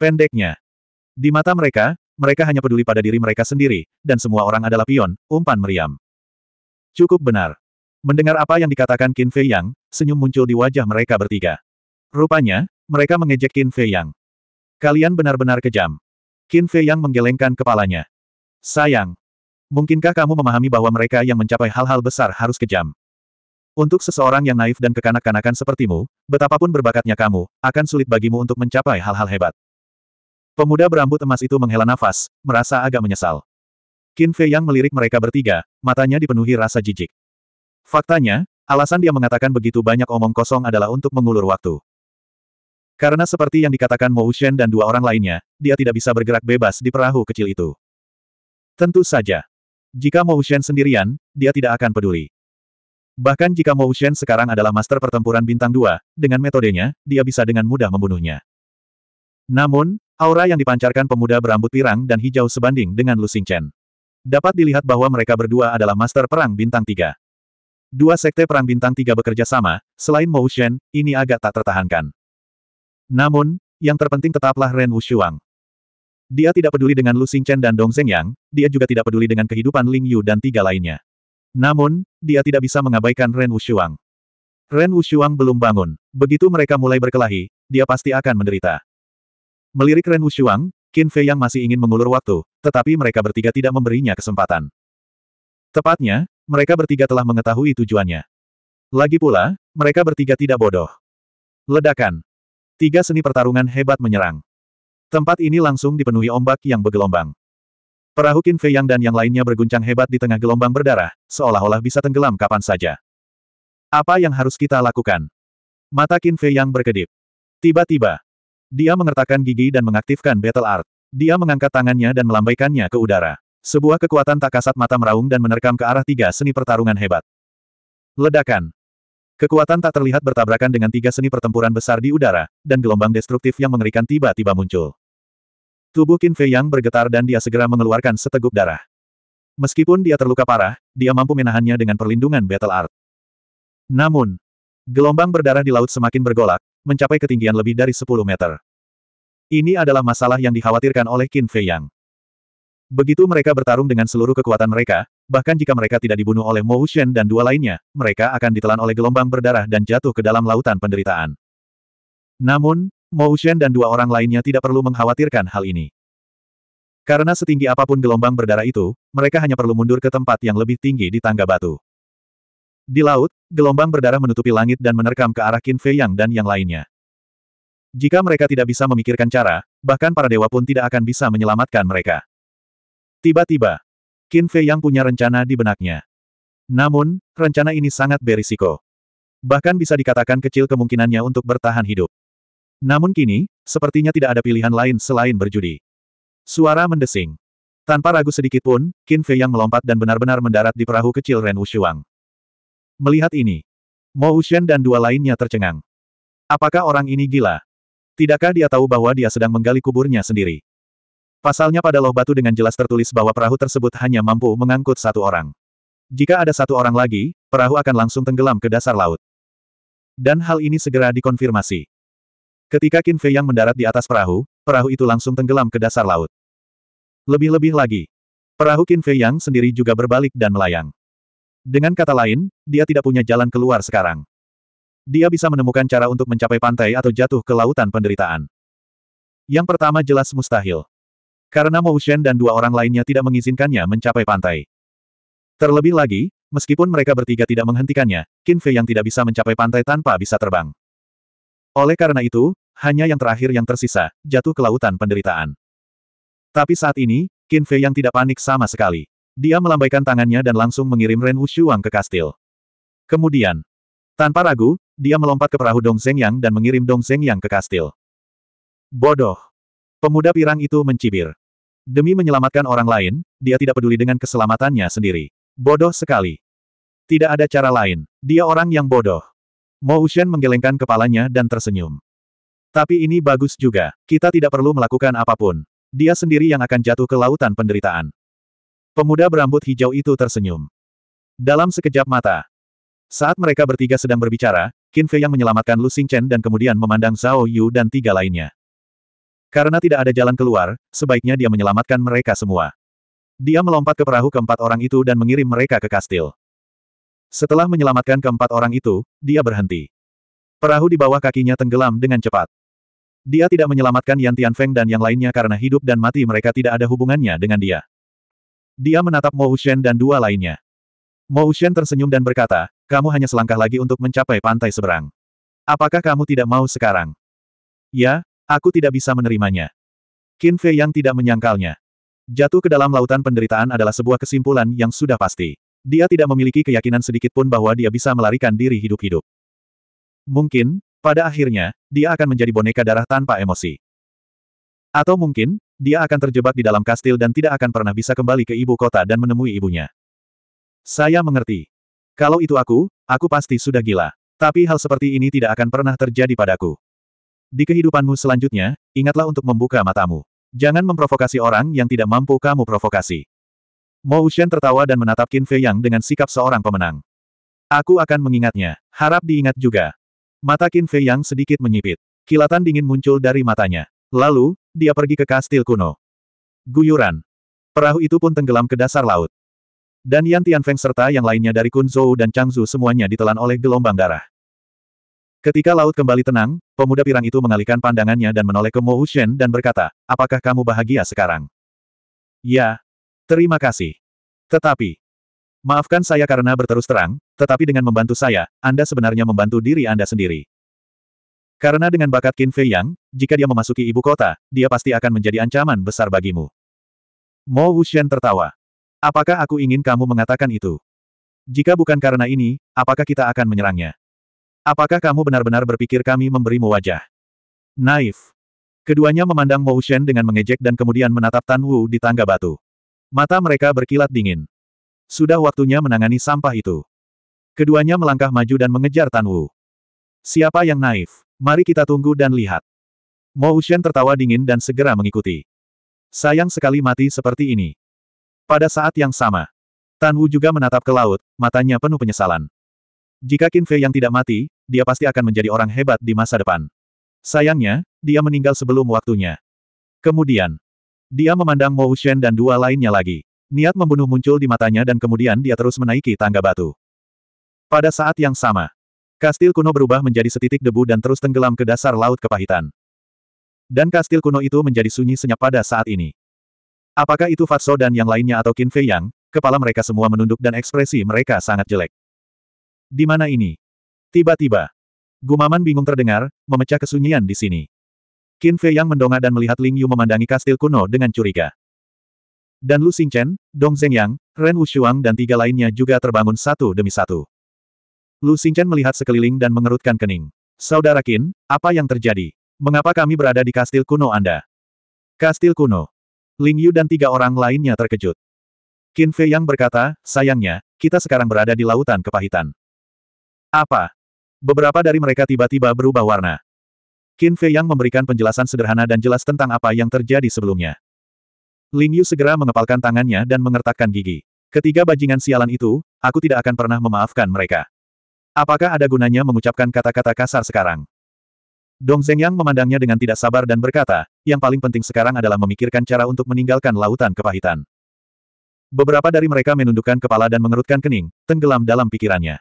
Pendeknya, di mata mereka, mereka hanya peduli pada diri mereka sendiri, dan semua orang adalah pion, umpan meriam. Cukup benar. Mendengar apa yang dikatakan Qin Fei Yang, senyum muncul di wajah mereka bertiga. Rupanya, mereka mengejek Qin Fei Yang. Kalian benar-benar kejam. Qin Fei Yang menggelengkan kepalanya. Sayang. Mungkinkah kamu memahami bahwa mereka yang mencapai hal-hal besar harus kejam? Untuk seseorang yang naif dan kekanak-kanakan sepertimu, betapapun berbakatnya kamu, akan sulit bagimu untuk mencapai hal-hal hebat. Pemuda berambut emas itu menghela nafas, merasa agak menyesal. Qin Fei yang melirik mereka bertiga, matanya dipenuhi rasa jijik. Faktanya, alasan dia mengatakan begitu banyak omong kosong adalah untuk mengulur waktu. Karena seperti yang dikatakan Mo Shen dan dua orang lainnya, dia tidak bisa bergerak bebas di perahu kecil itu. Tentu saja. Jika Mo Shen sendirian, dia tidak akan peduli. Bahkan jika Mo Shen sekarang adalah master pertempuran bintang dua, dengan metodenya, dia bisa dengan mudah membunuhnya. Namun, Aura yang dipancarkan pemuda berambut pirang dan hijau sebanding dengan Lu Chen. Dapat dilihat bahwa mereka berdua adalah master perang bintang tiga. Dua sekte perang bintang tiga bekerja sama, selain Mo Shen, ini agak tak tertahankan. Namun, yang terpenting tetaplah Ren Wushuang. Dia tidak peduli dengan Lu Xingchen dan Dong Zhengyang, dia juga tidak peduli dengan kehidupan Ling Yu dan tiga lainnya. Namun, dia tidak bisa mengabaikan Ren Wushuang. Ren Wushuang belum bangun. Begitu mereka mulai berkelahi, dia pasti akan menderita. Melirik Ren Wushuang, Qin Fei yang masih ingin mengulur waktu, tetapi mereka bertiga tidak memberinya kesempatan. Tepatnya, mereka bertiga telah mengetahui tujuannya. Lagi pula, mereka bertiga tidak bodoh. Ledakan. Tiga seni pertarungan hebat menyerang. Tempat ini langsung dipenuhi ombak yang bergelombang. Perahu Qin Fei Yang dan yang lainnya berguncang hebat di tengah gelombang berdarah, seolah-olah bisa tenggelam kapan saja. Apa yang harus kita lakukan? Mata Qin Fei Yang berkedip. Tiba-tiba, dia mengertakkan gigi dan mengaktifkan Battle Art. Dia mengangkat tangannya dan melambaikannya ke udara. Sebuah kekuatan tak kasat mata meraung dan menerkam ke arah tiga seni pertarungan hebat. Ledakan. Kekuatan tak terlihat bertabrakan dengan tiga seni pertempuran besar di udara, dan gelombang destruktif yang mengerikan tiba-tiba muncul. Tubuh Qin Fei Yang bergetar dan dia segera mengeluarkan seteguk darah. Meskipun dia terluka parah, dia mampu menahannya dengan perlindungan Battle Art. Namun, gelombang berdarah di laut semakin bergolak, mencapai ketinggian lebih dari 10 meter. Ini adalah masalah yang dikhawatirkan oleh Qin Fei Yang. Begitu mereka bertarung dengan seluruh kekuatan mereka, bahkan jika mereka tidak dibunuh oleh Mo Wuxian dan dua lainnya, mereka akan ditelan oleh gelombang berdarah dan jatuh ke dalam lautan penderitaan. Namun, Mo Wuxian dan dua orang lainnya tidak perlu mengkhawatirkan hal ini. Karena setinggi apapun gelombang berdarah itu, mereka hanya perlu mundur ke tempat yang lebih tinggi di tangga batu. Di laut, gelombang berdarah menutupi langit dan menerkam ke arah Qin Fei Yang dan yang lainnya. Jika mereka tidak bisa memikirkan cara, bahkan para dewa pun tidak akan bisa menyelamatkan mereka. Tiba-tiba, Qin Fei Yang punya rencana di benaknya. Namun, rencana ini sangat berisiko. Bahkan bisa dikatakan kecil kemungkinannya untuk bertahan hidup. Namun kini, sepertinya tidak ada pilihan lain selain berjudi. Suara mendesing. Tanpa ragu sedikit pun, Qin Fei Yang melompat dan benar-benar mendarat di perahu kecil Ren Wushuang. Melihat ini, Mo Ushen dan dua lainnya tercengang. Apakah orang ini gila? Tidakkah dia tahu bahwa dia sedang menggali kuburnya sendiri? Pasalnya pada loh batu dengan jelas tertulis bahwa perahu tersebut hanya mampu mengangkut satu orang. Jika ada satu orang lagi, perahu akan langsung tenggelam ke dasar laut. Dan hal ini segera dikonfirmasi. Ketika Qin Fei yang mendarat di atas perahu, perahu itu langsung tenggelam ke dasar laut. Lebih-lebih lagi, perahu Qin Fei yang sendiri juga berbalik dan melayang. Dengan kata lain, dia tidak punya jalan keluar sekarang. Dia bisa menemukan cara untuk mencapai pantai atau jatuh ke lautan penderitaan. Yang pertama jelas mustahil. Karena Mo Shen dan dua orang lainnya tidak mengizinkannya mencapai pantai. Terlebih lagi, meskipun mereka bertiga tidak menghentikannya, Qin Fei yang tidak bisa mencapai pantai tanpa bisa terbang. Oleh karena itu, hanya yang terakhir yang tersisa, jatuh ke lautan penderitaan. Tapi saat ini, Qin Fei yang tidak panik sama sekali. Dia melambaikan tangannya dan langsung mengirim Ren Wushuang ke kastil. Kemudian, tanpa ragu, dia melompat ke perahu Dong Yang dan mengirim Dong Yang ke kastil. Bodoh! Pemuda pirang itu mencibir. Demi menyelamatkan orang lain, dia tidak peduli dengan keselamatannya sendiri. Bodoh sekali. Tidak ada cara lain. Dia orang yang bodoh. Mo Ushen menggelengkan kepalanya dan tersenyum. Tapi ini bagus juga. Kita tidak perlu melakukan apapun. Dia sendiri yang akan jatuh ke lautan penderitaan. Pemuda berambut hijau itu tersenyum. Dalam sekejap mata. Saat mereka bertiga sedang berbicara, Qin Fei yang menyelamatkan Lu Xingchen dan kemudian memandang Zhao Yu dan tiga lainnya. Karena tidak ada jalan keluar, sebaiknya dia menyelamatkan mereka semua. Dia melompat ke perahu keempat orang itu dan mengirim mereka ke kastil. Setelah menyelamatkan keempat orang itu, dia berhenti. Perahu di bawah kakinya tenggelam dengan cepat. Dia tidak menyelamatkan Yan Tianfeng dan yang lainnya karena hidup dan mati mereka tidak ada hubungannya dengan dia. Dia menatap Mo Shen dan dua lainnya. Mo Shen tersenyum dan berkata, kamu hanya selangkah lagi untuk mencapai pantai seberang. Apakah kamu tidak mau sekarang? Ya, aku tidak bisa menerimanya. Qin Fei yang tidak menyangkalnya. Jatuh ke dalam lautan penderitaan adalah sebuah kesimpulan yang sudah pasti. Dia tidak memiliki keyakinan sedikit pun bahwa dia bisa melarikan diri hidup-hidup. Mungkin, pada akhirnya, dia akan menjadi boneka darah tanpa emosi. Atau mungkin, dia akan terjebak di dalam kastil dan tidak akan pernah bisa kembali ke ibu kota dan menemui ibunya. Saya mengerti. Kalau itu aku, aku pasti sudah gila. Tapi hal seperti ini tidak akan pernah terjadi padaku. Di kehidupanmu selanjutnya, ingatlah untuk membuka matamu. Jangan memprovokasi orang yang tidak mampu kamu provokasi. Mo Ushen tertawa dan menatap Qin Fei Yang dengan sikap seorang pemenang. Aku akan mengingatnya. Harap diingat juga. Mata Qin Fei Yang sedikit menyipit. Kilatan dingin muncul dari matanya. Lalu, dia pergi ke kastil kuno. Guyuran. Perahu itu pun tenggelam ke dasar laut. Dan Yan Tianfeng serta yang lainnya dari Kunzhou dan Zhu semuanya ditelan oleh gelombang darah. Ketika laut kembali tenang, pemuda pirang itu mengalihkan pandangannya dan menoleh ke Mo Shen dan berkata, apakah kamu bahagia sekarang? Ya. Terima kasih. Tetapi. Maafkan saya karena berterus terang, tetapi dengan membantu saya, Anda sebenarnya membantu diri Anda sendiri. Karena dengan bakat Qin Fei Yang, jika dia memasuki ibu kota, dia pasti akan menjadi ancaman besar bagimu. Mo Wuxian tertawa. Apakah aku ingin kamu mengatakan itu? Jika bukan karena ini, apakah kita akan menyerangnya? Apakah kamu benar-benar berpikir kami memberimu wajah? Naif. Keduanya memandang Mo Wuxian dengan mengejek dan kemudian menatap Tan Wu di tangga batu. Mata mereka berkilat dingin. Sudah waktunya menangani sampah itu. Keduanya melangkah maju dan mengejar Tan Wu. Siapa yang naif? Mari kita tunggu dan lihat. Mo Ushen tertawa dingin dan segera mengikuti. Sayang sekali mati seperti ini. Pada saat yang sama, Tan Wu juga menatap ke laut, matanya penuh penyesalan. Jika Qin Fei yang tidak mati, dia pasti akan menjadi orang hebat di masa depan. Sayangnya, dia meninggal sebelum waktunya. Kemudian, dia memandang Mo Shen dan dua lainnya lagi. Niat membunuh muncul di matanya dan kemudian dia terus menaiki tangga batu. Pada saat yang sama, Kastil kuno berubah menjadi setitik debu dan terus tenggelam ke dasar laut kepahitan. Dan kastil kuno itu menjadi sunyi senyap pada saat ini. Apakah itu Fatso dan yang lainnya atau Qin Fei Yang, kepala mereka semua menunduk dan ekspresi mereka sangat jelek. Di mana ini? Tiba-tiba. Gumaman bingung terdengar, memecah kesunyian di sini. Qin Fei Yang mendongak dan melihat Ling Yu memandangi kastil kuno dengan curiga. Dan Lu Xingchen, Dong Yang, Ren Wushuang dan tiga lainnya juga terbangun satu demi satu. Lu Xingchen melihat sekeliling dan mengerutkan kening. Saudara Qin, apa yang terjadi? Mengapa kami berada di kastil kuno Anda? Kastil kuno. Ling Yu dan tiga orang lainnya terkejut. Qin Fei yang berkata, sayangnya, kita sekarang berada di lautan kepahitan. Apa? Beberapa dari mereka tiba-tiba berubah warna. Qin Fei yang memberikan penjelasan sederhana dan jelas tentang apa yang terjadi sebelumnya. Ling Yu segera mengepalkan tangannya dan mengertakkan gigi. Ketiga bajingan sialan itu, aku tidak akan pernah memaafkan mereka. Apakah ada gunanya mengucapkan kata-kata kasar sekarang? Dong Zhengyang memandangnya dengan tidak sabar dan berkata, yang paling penting sekarang adalah memikirkan cara untuk meninggalkan lautan kepahitan. Beberapa dari mereka menundukkan kepala dan mengerutkan kening, tenggelam dalam pikirannya.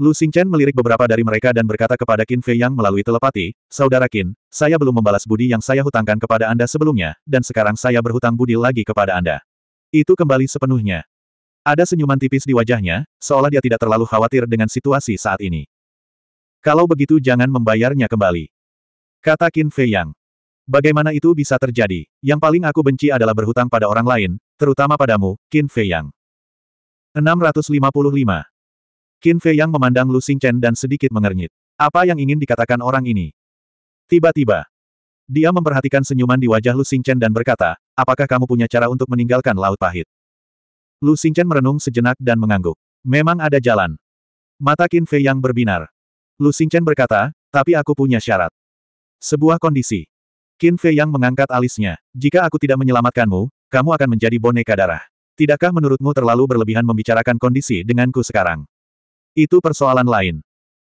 Lu Xingchen melirik beberapa dari mereka dan berkata kepada Qin Fei Yang melalui telepati, Saudara Qin, saya belum membalas budi yang saya hutangkan kepada Anda sebelumnya, dan sekarang saya berhutang budi lagi kepada Anda. Itu kembali sepenuhnya. Ada senyuman tipis di wajahnya, seolah dia tidak terlalu khawatir dengan situasi saat ini. Kalau begitu jangan membayarnya kembali. Kata Qin Fei Yang. Bagaimana itu bisa terjadi? Yang paling aku benci adalah berhutang pada orang lain, terutama padamu, Qin Fei Yang. 655. Qin Fei Yang memandang Lu Xing Chen dan sedikit mengernyit. Apa yang ingin dikatakan orang ini? Tiba-tiba, dia memperhatikan senyuman di wajah Lu Xing Chen dan berkata, apakah kamu punya cara untuk meninggalkan Laut Pahit? Lu Xingchen merenung sejenak dan mengangguk. Memang ada jalan. Mata Qin Fei yang berbinar. Lu Xingchen berkata, tapi aku punya syarat. Sebuah kondisi. Qin Fei yang mengangkat alisnya. Jika aku tidak menyelamatkanmu, kamu akan menjadi boneka darah. Tidakkah menurutmu terlalu berlebihan membicarakan kondisi denganku sekarang? Itu persoalan lain.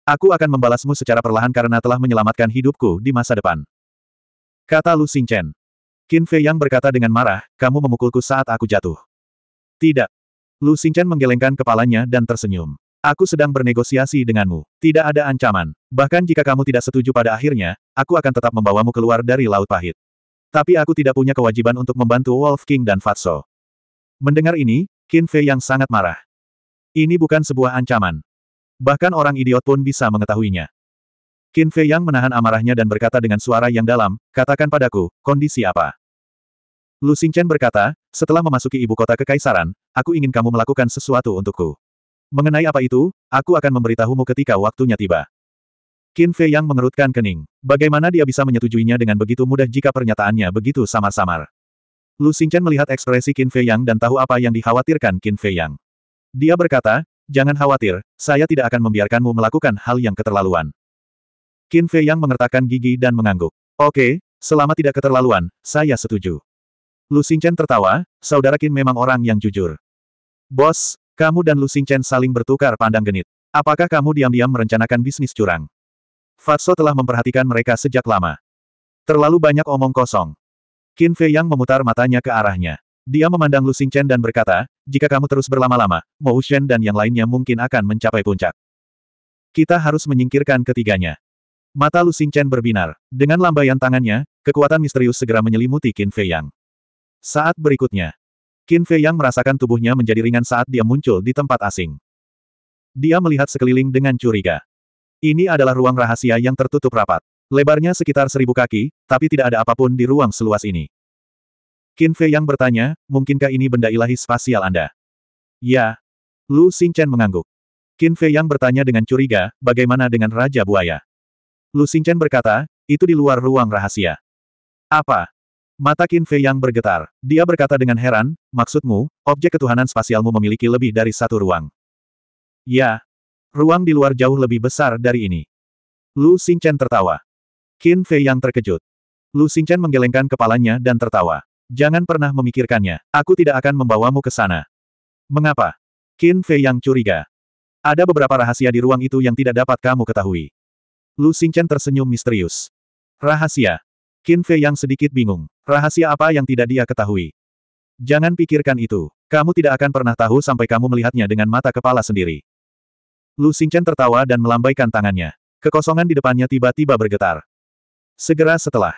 Aku akan membalasmu secara perlahan karena telah menyelamatkan hidupku di masa depan. Kata Lu Xingchen. Qin Fei yang berkata dengan marah, kamu memukulku saat aku jatuh. Tidak. Lu Xingchen menggelengkan kepalanya dan tersenyum. Aku sedang bernegosiasi denganmu. Tidak ada ancaman. Bahkan jika kamu tidak setuju pada akhirnya, aku akan tetap membawamu keluar dari Laut Pahit. Tapi aku tidak punya kewajiban untuk membantu Wolf King dan Fatso. Mendengar ini, Qin Fei yang sangat marah. Ini bukan sebuah ancaman. Bahkan orang idiot pun bisa mengetahuinya. Qin Fei yang menahan amarahnya dan berkata dengan suara yang dalam, katakan padaku, kondisi apa? Lu Xingchen berkata, setelah memasuki ibu kota kekaisaran, aku ingin kamu melakukan sesuatu untukku. Mengenai apa itu, aku akan memberitahumu ketika waktunya tiba. Qin Fei yang mengerutkan kening. Bagaimana dia bisa menyetujuinya dengan begitu mudah jika pernyataannya begitu samar-samar? Lu Xingchen melihat ekspresi Qin Fei yang dan tahu apa yang dikhawatirkan Qin Fei yang. Dia berkata, jangan khawatir, saya tidak akan membiarkanmu melakukan hal yang keterlaluan. Qin Fei yang mengertakkan gigi dan mengangguk. Oke, selama tidak keterlaluan, saya setuju. Lu Xingchen tertawa, saudara Qin memang orang yang jujur. Bos, kamu dan Lu Xingchen saling bertukar pandang genit. Apakah kamu diam-diam merencanakan bisnis curang? Fatso telah memperhatikan mereka sejak lama. Terlalu banyak omong kosong. Qin Fei Yang memutar matanya ke arahnya. Dia memandang Lu Xingchen dan berkata, jika kamu terus berlama-lama, Mo Shen dan yang lainnya mungkin akan mencapai puncak. Kita harus menyingkirkan ketiganya. Mata Lu Xingchen berbinar. Dengan lambaian tangannya, kekuatan misterius segera menyelimuti Qin Fei Yang. Saat berikutnya, Qin Fei Yang merasakan tubuhnya menjadi ringan saat dia muncul di tempat asing. Dia melihat sekeliling dengan curiga. Ini adalah ruang rahasia yang tertutup rapat. Lebarnya sekitar seribu kaki, tapi tidak ada apapun di ruang seluas ini. Qin Fei Yang bertanya, mungkinkah ini benda ilahi spasial Anda? Ya. Lu Xingchen mengangguk. Qin Fei Yang bertanya dengan curiga, bagaimana dengan Raja Buaya? Lu Xingchen berkata, itu di luar ruang rahasia. Apa? Mata Qin Fei yang bergetar. Dia berkata dengan heran, maksudmu, objek ketuhanan spasialmu memiliki lebih dari satu ruang. Ya. Ruang di luar jauh lebih besar dari ini. Lu Xingchen tertawa. Qin Fei yang terkejut. Lu Xingchen menggelengkan kepalanya dan tertawa. Jangan pernah memikirkannya. Aku tidak akan membawamu ke sana. Mengapa? Qin Fei yang curiga. Ada beberapa rahasia di ruang itu yang tidak dapat kamu ketahui. Lu Xingchen tersenyum misterius. Rahasia. Qin Fei yang sedikit bingung. Rahasia apa yang tidak dia ketahui? Jangan pikirkan itu. Kamu tidak akan pernah tahu sampai kamu melihatnya dengan mata kepala sendiri. Lu Xingchen tertawa dan melambaikan tangannya. Kekosongan di depannya tiba-tiba bergetar. Segera setelah.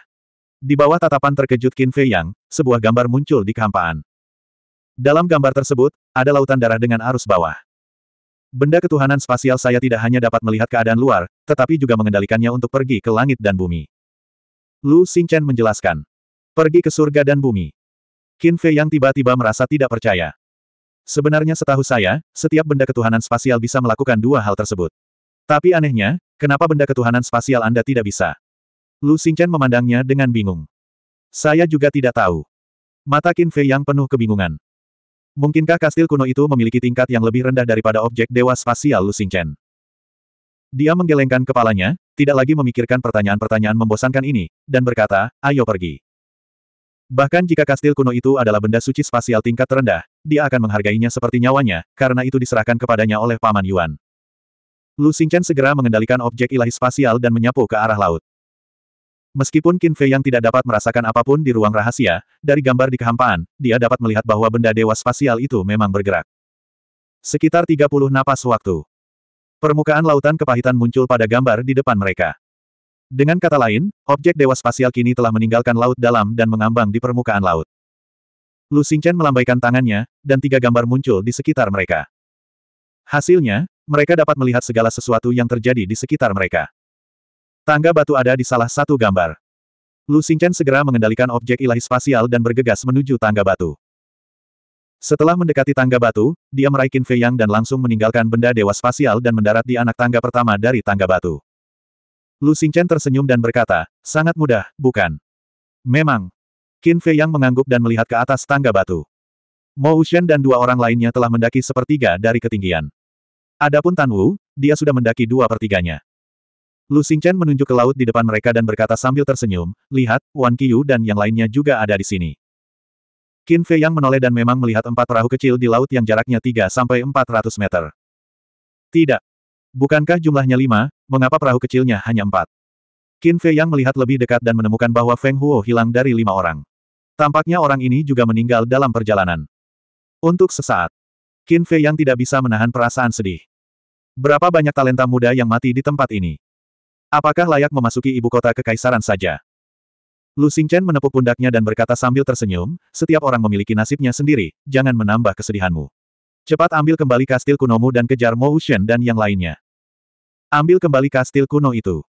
Di bawah tatapan terkejut Qin Fei Yang, sebuah gambar muncul di kehampaan. Dalam gambar tersebut, ada lautan darah dengan arus bawah. Benda ketuhanan spasial saya tidak hanya dapat melihat keadaan luar, tetapi juga mengendalikannya untuk pergi ke langit dan bumi. Lu Xingchen menjelaskan. Pergi ke surga dan bumi. Qin Fei yang tiba-tiba merasa tidak percaya. Sebenarnya setahu saya, setiap benda ketuhanan spasial bisa melakukan dua hal tersebut. Tapi anehnya, kenapa benda ketuhanan spasial Anda tidak bisa? Lu Xingchen memandangnya dengan bingung. Saya juga tidak tahu. Mata Qin Fei yang penuh kebingungan. Mungkinkah kastil kuno itu memiliki tingkat yang lebih rendah daripada objek dewa spasial Lu Xingchen? Dia menggelengkan kepalanya, tidak lagi memikirkan pertanyaan-pertanyaan membosankan ini, dan berkata, ayo pergi. Bahkan jika kastil kuno itu adalah benda suci spasial tingkat terendah, dia akan menghargainya seperti nyawanya, karena itu diserahkan kepadanya oleh Paman Yuan. Lu Xingchen segera mengendalikan objek ilahi spasial dan menyapu ke arah laut. Meskipun Qin Fei yang tidak dapat merasakan apapun di ruang rahasia, dari gambar di kehampaan, dia dapat melihat bahwa benda dewa spasial itu memang bergerak. Sekitar 30 napas waktu. Permukaan lautan kepahitan muncul pada gambar di depan mereka. Dengan kata lain, objek dewa spasial kini telah meninggalkan laut dalam dan mengambang di permukaan laut. Lu Xingchen melambaikan tangannya, dan tiga gambar muncul di sekitar mereka. Hasilnya, mereka dapat melihat segala sesuatu yang terjadi di sekitar mereka. Tangga batu ada di salah satu gambar. Lu Xingchen segera mengendalikan objek ilahi spasial dan bergegas menuju tangga batu. Setelah mendekati tangga batu, dia meraih Qin Fei Yang dan langsung meninggalkan benda dewa spasial dan mendarat di anak tangga pertama dari tangga batu. Lu Xingchen tersenyum dan berkata, sangat mudah, bukan? Memang. Qin Fei Yang mengangguk dan melihat ke atas tangga batu. Mo Ushen dan dua orang lainnya telah mendaki sepertiga dari ketinggian. Adapun Tan Wu, dia sudah mendaki dua pertiganya. Lu Xingchen menunjuk ke laut di depan mereka dan berkata sambil tersenyum, lihat, Wan Qiyu dan yang lainnya juga ada di sini. Qin Fei yang menoleh dan memang melihat empat perahu kecil di laut yang jaraknya 3 sampai 400 meter. Tidak. Bukankah jumlahnya lima, mengapa perahu kecilnya hanya empat? Qin Fei yang melihat lebih dekat dan menemukan bahwa Feng Huo hilang dari lima orang. Tampaknya orang ini juga meninggal dalam perjalanan. Untuk sesaat, Qin Fei yang tidak bisa menahan perasaan sedih. Berapa banyak talenta muda yang mati di tempat ini? Apakah layak memasuki ibu kota kekaisaran saja? Lu Xingchen menepuk pundaknya dan berkata sambil tersenyum, setiap orang memiliki nasibnya sendiri, jangan menambah kesedihanmu. Cepat ambil kembali kastil kunomu dan kejar Mo Wuxian dan yang lainnya. Ambil kembali kastil kuno itu.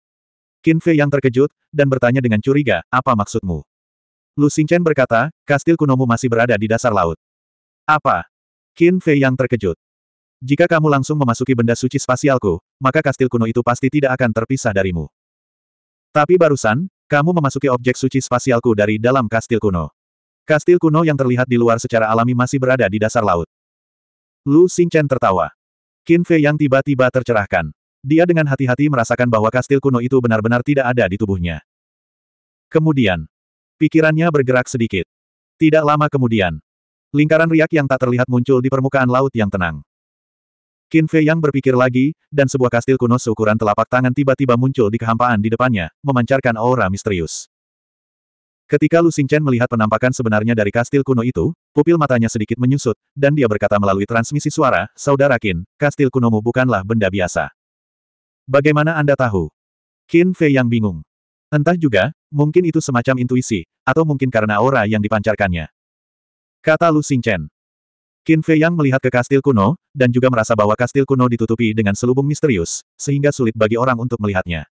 Qin Fei yang terkejut, dan bertanya dengan curiga, apa maksudmu? Lu Xingchen berkata, kastil kunomu masih berada di dasar laut. Apa? Qin Fei yang terkejut. Jika kamu langsung memasuki benda suci spasialku, maka kastil kuno itu pasti tidak akan terpisah darimu. Tapi barusan, kamu memasuki objek suci spasialku dari dalam kastil kuno. Kastil kuno yang terlihat di luar secara alami masih berada di dasar laut. Lu Xingchen tertawa. Qin Fei yang tiba-tiba tercerahkan. Dia dengan hati-hati merasakan bahwa kastil kuno itu benar-benar tidak ada di tubuhnya. Kemudian, pikirannya bergerak sedikit. Tidak lama kemudian, lingkaran riak yang tak terlihat muncul di permukaan laut yang tenang. Qin Fei yang berpikir lagi, dan sebuah kastil kuno seukuran telapak tangan tiba-tiba muncul di kehampaan di depannya, memancarkan aura misterius. Ketika Lu Xingchen melihat penampakan sebenarnya dari kastil kuno itu, pupil matanya sedikit menyusut, dan dia berkata melalui transmisi suara, Saudara Qin, kastil kunomu bukanlah benda biasa. Bagaimana Anda tahu? Qin Fei yang bingung. Entah juga, mungkin itu semacam intuisi, atau mungkin karena aura yang dipancarkannya. Kata Lu Xingchen. Qin Fei Yang melihat ke kastil kuno, dan juga merasa bahwa kastil kuno ditutupi dengan selubung misterius, sehingga sulit bagi orang untuk melihatnya.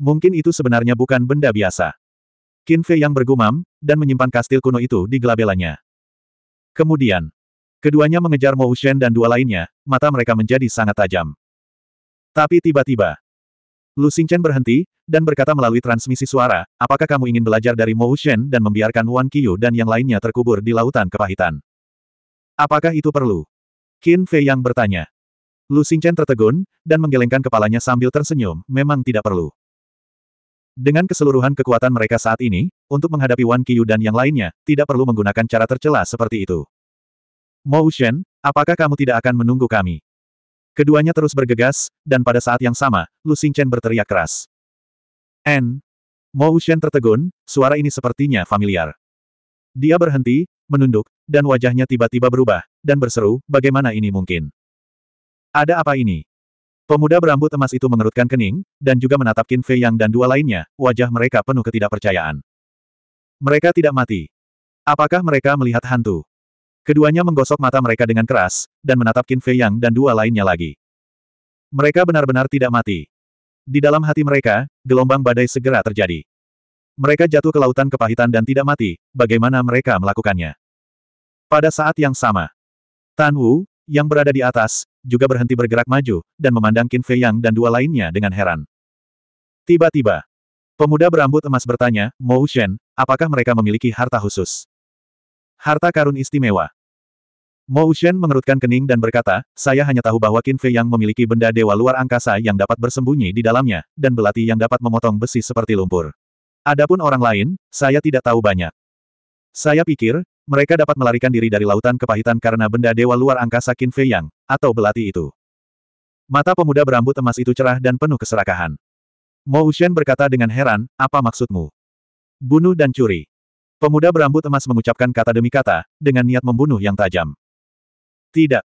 Mungkin itu sebenarnya bukan benda biasa. Qin Fei Yang bergumam, dan menyimpan kastil kuno itu di gelabelannya. Kemudian, keduanya mengejar Mo Shen dan dua lainnya, mata mereka menjadi sangat tajam. Tapi tiba-tiba, Lu Xingchen berhenti, dan berkata melalui transmisi suara, apakah kamu ingin belajar dari Mo Shen dan membiarkan Wan Qiyu dan yang lainnya terkubur di lautan kepahitan? Apakah itu perlu? Qin Fei yang bertanya. Lu Xingchen tertegun, dan menggelengkan kepalanya sambil tersenyum, memang tidak perlu. Dengan keseluruhan kekuatan mereka saat ini, untuk menghadapi Wan Qiyu dan yang lainnya, tidak perlu menggunakan cara tercela seperti itu. Mo Shen, apakah kamu tidak akan menunggu kami? Keduanya terus bergegas, dan pada saat yang sama, Lu Xingchen berteriak keras. N. Mo Shen tertegun, suara ini sepertinya familiar. Dia berhenti, menunduk, dan wajahnya tiba-tiba berubah, dan berseru, bagaimana ini mungkin? Ada apa ini? Pemuda berambut emas itu mengerutkan kening, dan juga menatap Qin Fei Yang dan dua lainnya, wajah mereka penuh ketidakpercayaan. Mereka tidak mati. Apakah mereka melihat hantu? Keduanya menggosok mata mereka dengan keras, dan menatap Qin Fei Yang dan dua lainnya lagi. Mereka benar-benar tidak mati. Di dalam hati mereka, gelombang badai segera terjadi. Mereka jatuh ke lautan kepahitan dan tidak mati, bagaimana mereka melakukannya? Pada saat yang sama, Tan Wu, yang berada di atas, juga berhenti bergerak maju, dan memandang Qin Fei Yang dan dua lainnya dengan heran. Tiba-tiba, pemuda berambut emas bertanya, Mo Shen, apakah mereka memiliki harta khusus? Harta karun istimewa. Mo Shen mengerutkan kening dan berkata, saya hanya tahu bahwa Qin Fei yang memiliki benda dewa luar angkasa yang dapat bersembunyi di dalamnya, dan belati yang dapat memotong besi seperti lumpur. Adapun orang lain, saya tidak tahu banyak. Saya pikir, mereka dapat melarikan diri dari lautan kepahitan karena benda dewa luar angkasa Qin Fei Yang, atau belati itu. Mata pemuda berambut emas itu cerah dan penuh keserakahan. Mo Ushen berkata dengan heran, apa maksudmu? Bunuh dan curi. Pemuda berambut emas mengucapkan kata demi kata, dengan niat membunuh yang tajam. Tidak.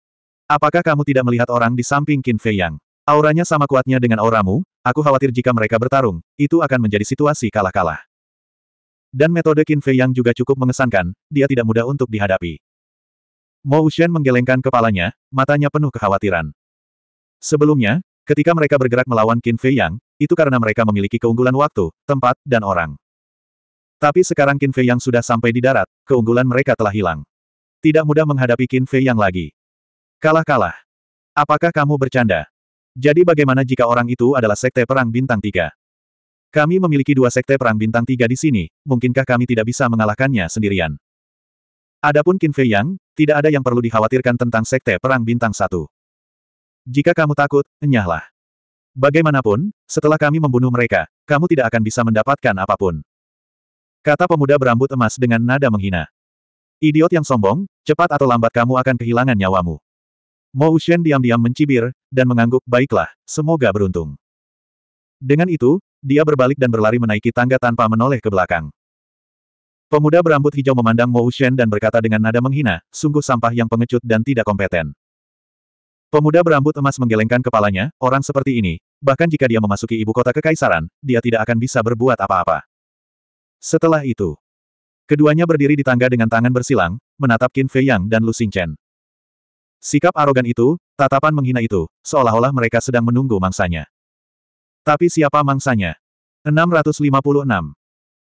Apakah kamu tidak melihat orang di samping Qin Fei Yang? Auranya sama kuatnya dengan auramu, aku khawatir jika mereka bertarung, itu akan menjadi situasi kalah-kalah. Dan metode Qin Fei yang juga cukup mengesankan, dia tidak mudah untuk dihadapi. Mo Ushen menggelengkan kepalanya, matanya penuh kekhawatiran. Sebelumnya, ketika mereka bergerak melawan Qin Fei Yang, itu karena mereka memiliki keunggulan waktu, tempat, dan orang. Tapi sekarang Qin Fei Yang sudah sampai di darat, keunggulan mereka telah hilang. Tidak mudah menghadapi Qin Fei Yang lagi. Kalah-kalah. Apakah kamu bercanda? Jadi bagaimana jika orang itu adalah sekte perang bintang tiga? Kami memiliki dua sekte perang bintang tiga di sini, mungkinkah kami tidak bisa mengalahkannya sendirian? Adapun Qin Fei Yang, tidak ada yang perlu dikhawatirkan tentang sekte perang bintang satu. Jika kamu takut, enyahlah. Bagaimanapun, setelah kami membunuh mereka, kamu tidak akan bisa mendapatkan apapun. Kata pemuda berambut emas dengan nada menghina. Idiot yang sombong, cepat atau lambat kamu akan kehilangan nyawamu. Mo Ushen diam-diam mencibir, dan mengangguk, baiklah, semoga beruntung. Dengan itu, dia berbalik dan berlari menaiki tangga tanpa menoleh ke belakang. Pemuda berambut hijau memandang Mo Shen dan berkata dengan nada menghina, sungguh sampah yang pengecut dan tidak kompeten. Pemuda berambut emas menggelengkan kepalanya, orang seperti ini, bahkan jika dia memasuki ibu kota kekaisaran, dia tidak akan bisa berbuat apa-apa. Setelah itu, keduanya berdiri di tangga dengan tangan bersilang, menatap Qin Fei Yang dan Lu Xingchen. Sikap arogan itu, tatapan menghina itu, seolah-olah mereka sedang menunggu mangsanya. Tapi siapa mangsanya? 656.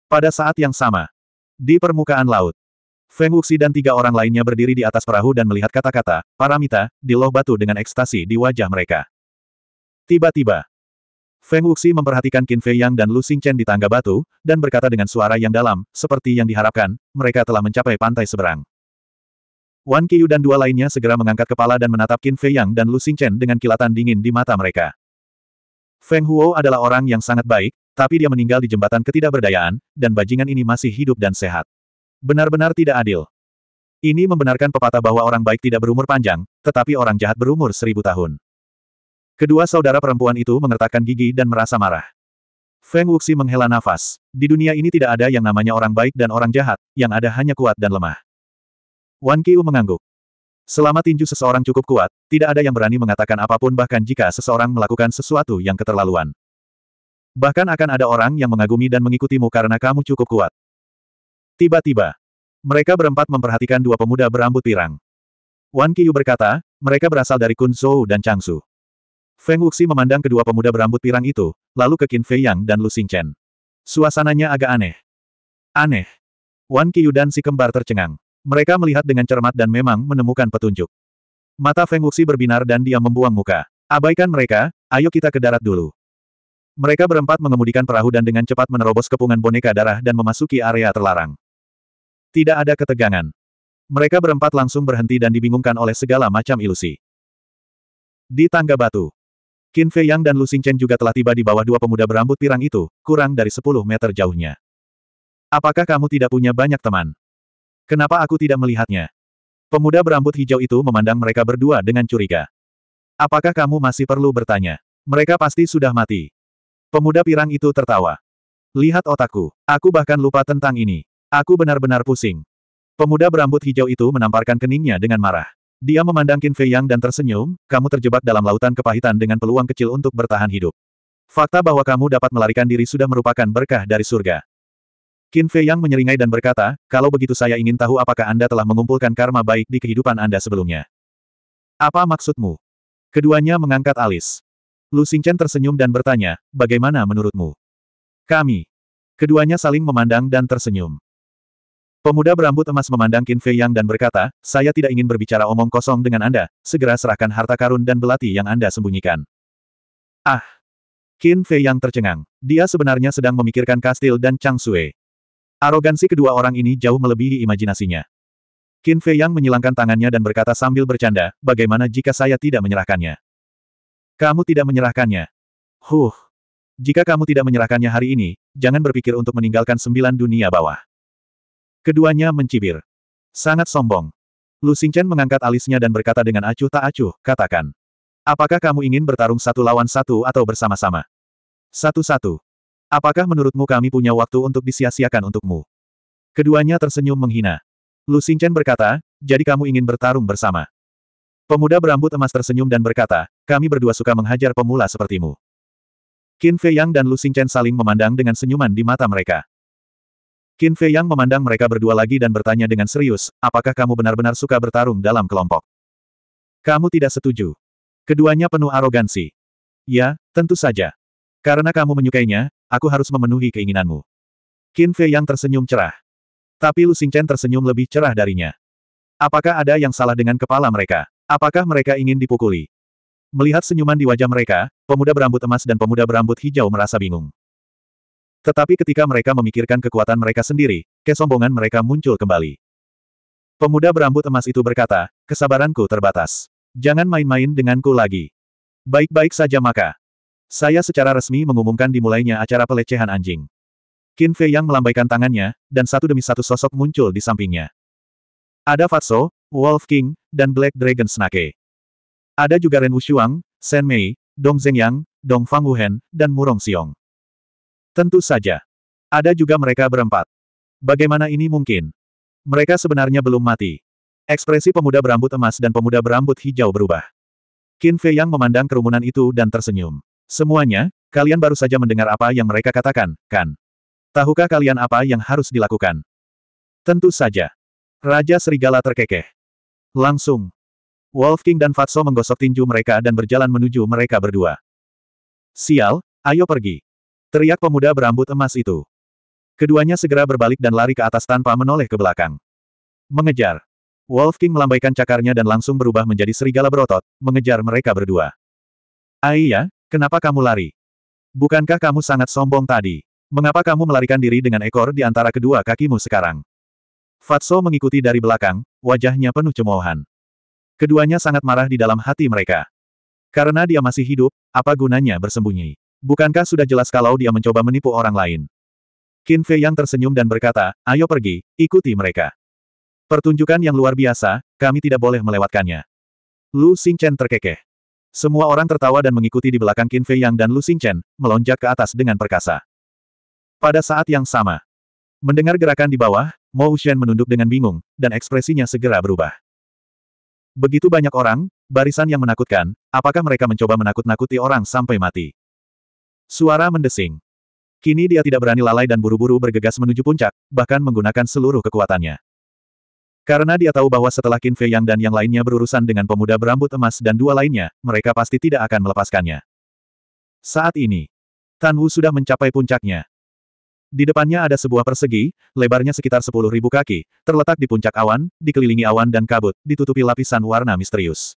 Pada saat yang sama. Di permukaan laut. Feng Wuxi dan tiga orang lainnya berdiri di atas perahu dan melihat kata-kata, paramita, di loh batu dengan ekstasi di wajah mereka. Tiba-tiba, Feng Wuxi memperhatikan Qin Fei Yang dan Lu Chen di tangga batu, dan berkata dengan suara yang dalam, seperti yang diharapkan, mereka telah mencapai pantai seberang. Wan Qiyu dan dua lainnya segera mengangkat kepala dan menatap Qin Fei Yang dan Lu Chen dengan kilatan dingin di mata mereka. Feng Huo adalah orang yang sangat baik, tapi dia meninggal di jembatan ketidakberdayaan, dan bajingan ini masih hidup dan sehat. Benar-benar tidak adil. Ini membenarkan pepatah bahwa orang baik tidak berumur panjang, tetapi orang jahat berumur seribu tahun. Kedua saudara perempuan itu mengertakkan gigi dan merasa marah. Feng Wuxi menghela nafas. Di dunia ini tidak ada yang namanya orang baik dan orang jahat, yang ada hanya kuat dan lemah. Wan Qiu mengangguk. Selama tinju seseorang cukup kuat, tidak ada yang berani mengatakan apapun bahkan jika seseorang melakukan sesuatu yang keterlaluan. Bahkan akan ada orang yang mengagumi dan mengikutimu karena kamu cukup kuat. Tiba-tiba, mereka berempat memperhatikan dua pemuda berambut pirang. Wan Qiyu berkata, mereka berasal dari Kun Zhou dan Changsu. Feng Wuxi memandang kedua pemuda berambut pirang itu, lalu ke Qin Fei Yang dan Lu Xingchen. Suasananya agak aneh. Aneh. Wan Qiyu dan si kembar tercengang. Mereka melihat dengan cermat dan memang menemukan petunjuk. Mata Feng Wuxi berbinar dan dia membuang muka. Abaikan mereka, ayo kita ke darat dulu. Mereka berempat mengemudikan perahu dan dengan cepat menerobos kepungan boneka darah dan memasuki area terlarang. Tidak ada ketegangan. Mereka berempat langsung berhenti dan dibingungkan oleh segala macam ilusi. Di tangga batu, Qin Fei Yang dan Lu Chen juga telah tiba di bawah dua pemuda berambut pirang itu, kurang dari 10 meter jauhnya. Apakah kamu tidak punya banyak teman? Kenapa aku tidak melihatnya? Pemuda berambut hijau itu memandang mereka berdua dengan curiga. Apakah kamu masih perlu bertanya? Mereka pasti sudah mati. Pemuda pirang itu tertawa. Lihat otakku. Aku bahkan lupa tentang ini. Aku benar-benar pusing. Pemuda berambut hijau itu menamparkan keningnya dengan marah. Dia memandang Qin Fei Yang dan tersenyum, kamu terjebak dalam lautan kepahitan dengan peluang kecil untuk bertahan hidup. Fakta bahwa kamu dapat melarikan diri sudah merupakan berkah dari surga. Qin Fei Yang menyeringai dan berkata, kalau begitu saya ingin tahu apakah Anda telah mengumpulkan karma baik di kehidupan Anda sebelumnya. Apa maksudmu? Keduanya mengangkat alis. Lu Xingchen tersenyum dan bertanya, bagaimana menurutmu? Kami. Keduanya saling memandang dan tersenyum. Pemuda berambut emas memandang Qin Fei Yang dan berkata, saya tidak ingin berbicara omong kosong dengan Anda, segera serahkan harta karun dan belati yang Anda sembunyikan. Ah! Qin Fei Yang tercengang. Dia sebenarnya sedang memikirkan kastil dan Chang Sui. Arogansi kedua orang ini jauh melebihi imajinasinya. Qin Fei Yang menyilangkan tangannya dan berkata sambil bercanda, bagaimana jika saya tidak menyerahkannya? Kamu tidak menyerahkannya. Huh. Jika kamu tidak menyerahkannya hari ini, jangan berpikir untuk meninggalkan sembilan dunia bawah. Keduanya mencibir. Sangat sombong. Lu Xingchen mengangkat alisnya dan berkata dengan acuh tak acuh, katakan. Apakah kamu ingin bertarung satu lawan satu atau bersama-sama? Satu-satu. Apakah menurutmu kami punya waktu untuk disia-siakan untukmu? Keduanya tersenyum menghina. Lu Xingchen berkata, jadi kamu ingin bertarung bersama. Pemuda berambut emas tersenyum dan berkata, kami berdua suka menghajar pemula sepertimu. Qin Fei Yang dan Lu Xingchen saling memandang dengan senyuman di mata mereka. Qin Fei Yang memandang mereka berdua lagi dan bertanya dengan serius, apakah kamu benar-benar suka bertarung dalam kelompok? Kamu tidak setuju. Keduanya penuh arogansi. Ya, tentu saja. Karena kamu menyukainya, aku harus memenuhi keinginanmu. Qin Fei yang tersenyum cerah. Tapi Lu Xingchen tersenyum lebih cerah darinya. Apakah ada yang salah dengan kepala mereka? Apakah mereka ingin dipukuli? Melihat senyuman di wajah mereka, pemuda berambut emas dan pemuda berambut hijau merasa bingung. Tetapi ketika mereka memikirkan kekuatan mereka sendiri, kesombongan mereka muncul kembali. Pemuda berambut emas itu berkata, kesabaranku terbatas. Jangan main-main denganku lagi. Baik-baik saja maka. Saya secara resmi mengumumkan dimulainya acara pelecehan anjing. Qin Fei yang melambaikan tangannya, dan satu demi satu sosok muncul di sampingnya. Ada Fatso, Wolf King, dan Black Dragon Snake. Ada juga Ren Wushuang, Shen Mei, Dong Zhengyang, Dong Fang Wuhen, dan Murong Xiong. Tentu saja. Ada juga mereka berempat. Bagaimana ini mungkin? Mereka sebenarnya belum mati. Ekspresi pemuda berambut emas dan pemuda berambut hijau berubah. Qin Fei yang memandang kerumunan itu dan tersenyum. Semuanya, kalian baru saja mendengar apa yang mereka katakan, kan? Tahukah kalian apa yang harus dilakukan? Tentu saja. Raja Serigala terkekeh. Langsung. Wolf King dan Fatso menggosok tinju mereka dan berjalan menuju mereka berdua. Sial, ayo pergi. Teriak pemuda berambut emas itu. Keduanya segera berbalik dan lari ke atas tanpa menoleh ke belakang. Mengejar. Wolf King melambaikan cakarnya dan langsung berubah menjadi serigala berotot, mengejar mereka berdua. Aiyah! Kenapa kamu lari? Bukankah kamu sangat sombong tadi? Mengapa kamu melarikan diri dengan ekor di antara kedua kakimu sekarang? Fatso mengikuti dari belakang, wajahnya penuh cemoohan. Keduanya sangat marah di dalam hati mereka. Karena dia masih hidup, apa gunanya bersembunyi? Bukankah sudah jelas kalau dia mencoba menipu orang lain? Qin Fei yang tersenyum dan berkata, ayo pergi, ikuti mereka. Pertunjukan yang luar biasa, kami tidak boleh melewatkannya. Lu Xingchen terkekeh. Semua orang tertawa dan mengikuti di belakang Qin Fei Yang dan Lu Chen melonjak ke atas dengan perkasa. Pada saat yang sama, mendengar gerakan di bawah, Mo Xian menunduk dengan bingung, dan ekspresinya segera berubah. Begitu banyak orang, barisan yang menakutkan, apakah mereka mencoba menakut-nakuti orang sampai mati? Suara mendesing. Kini dia tidak berani lalai dan buru-buru bergegas menuju puncak, bahkan menggunakan seluruh kekuatannya. Karena dia tahu bahwa setelah Qin Fei Yang dan yang lainnya berurusan dengan pemuda berambut emas dan dua lainnya, mereka pasti tidak akan melepaskannya. Saat ini, Tan Wu sudah mencapai puncaknya. Di depannya ada sebuah persegi, lebarnya sekitar 10.000 kaki, terletak di puncak awan, dikelilingi awan dan kabut, ditutupi lapisan warna misterius.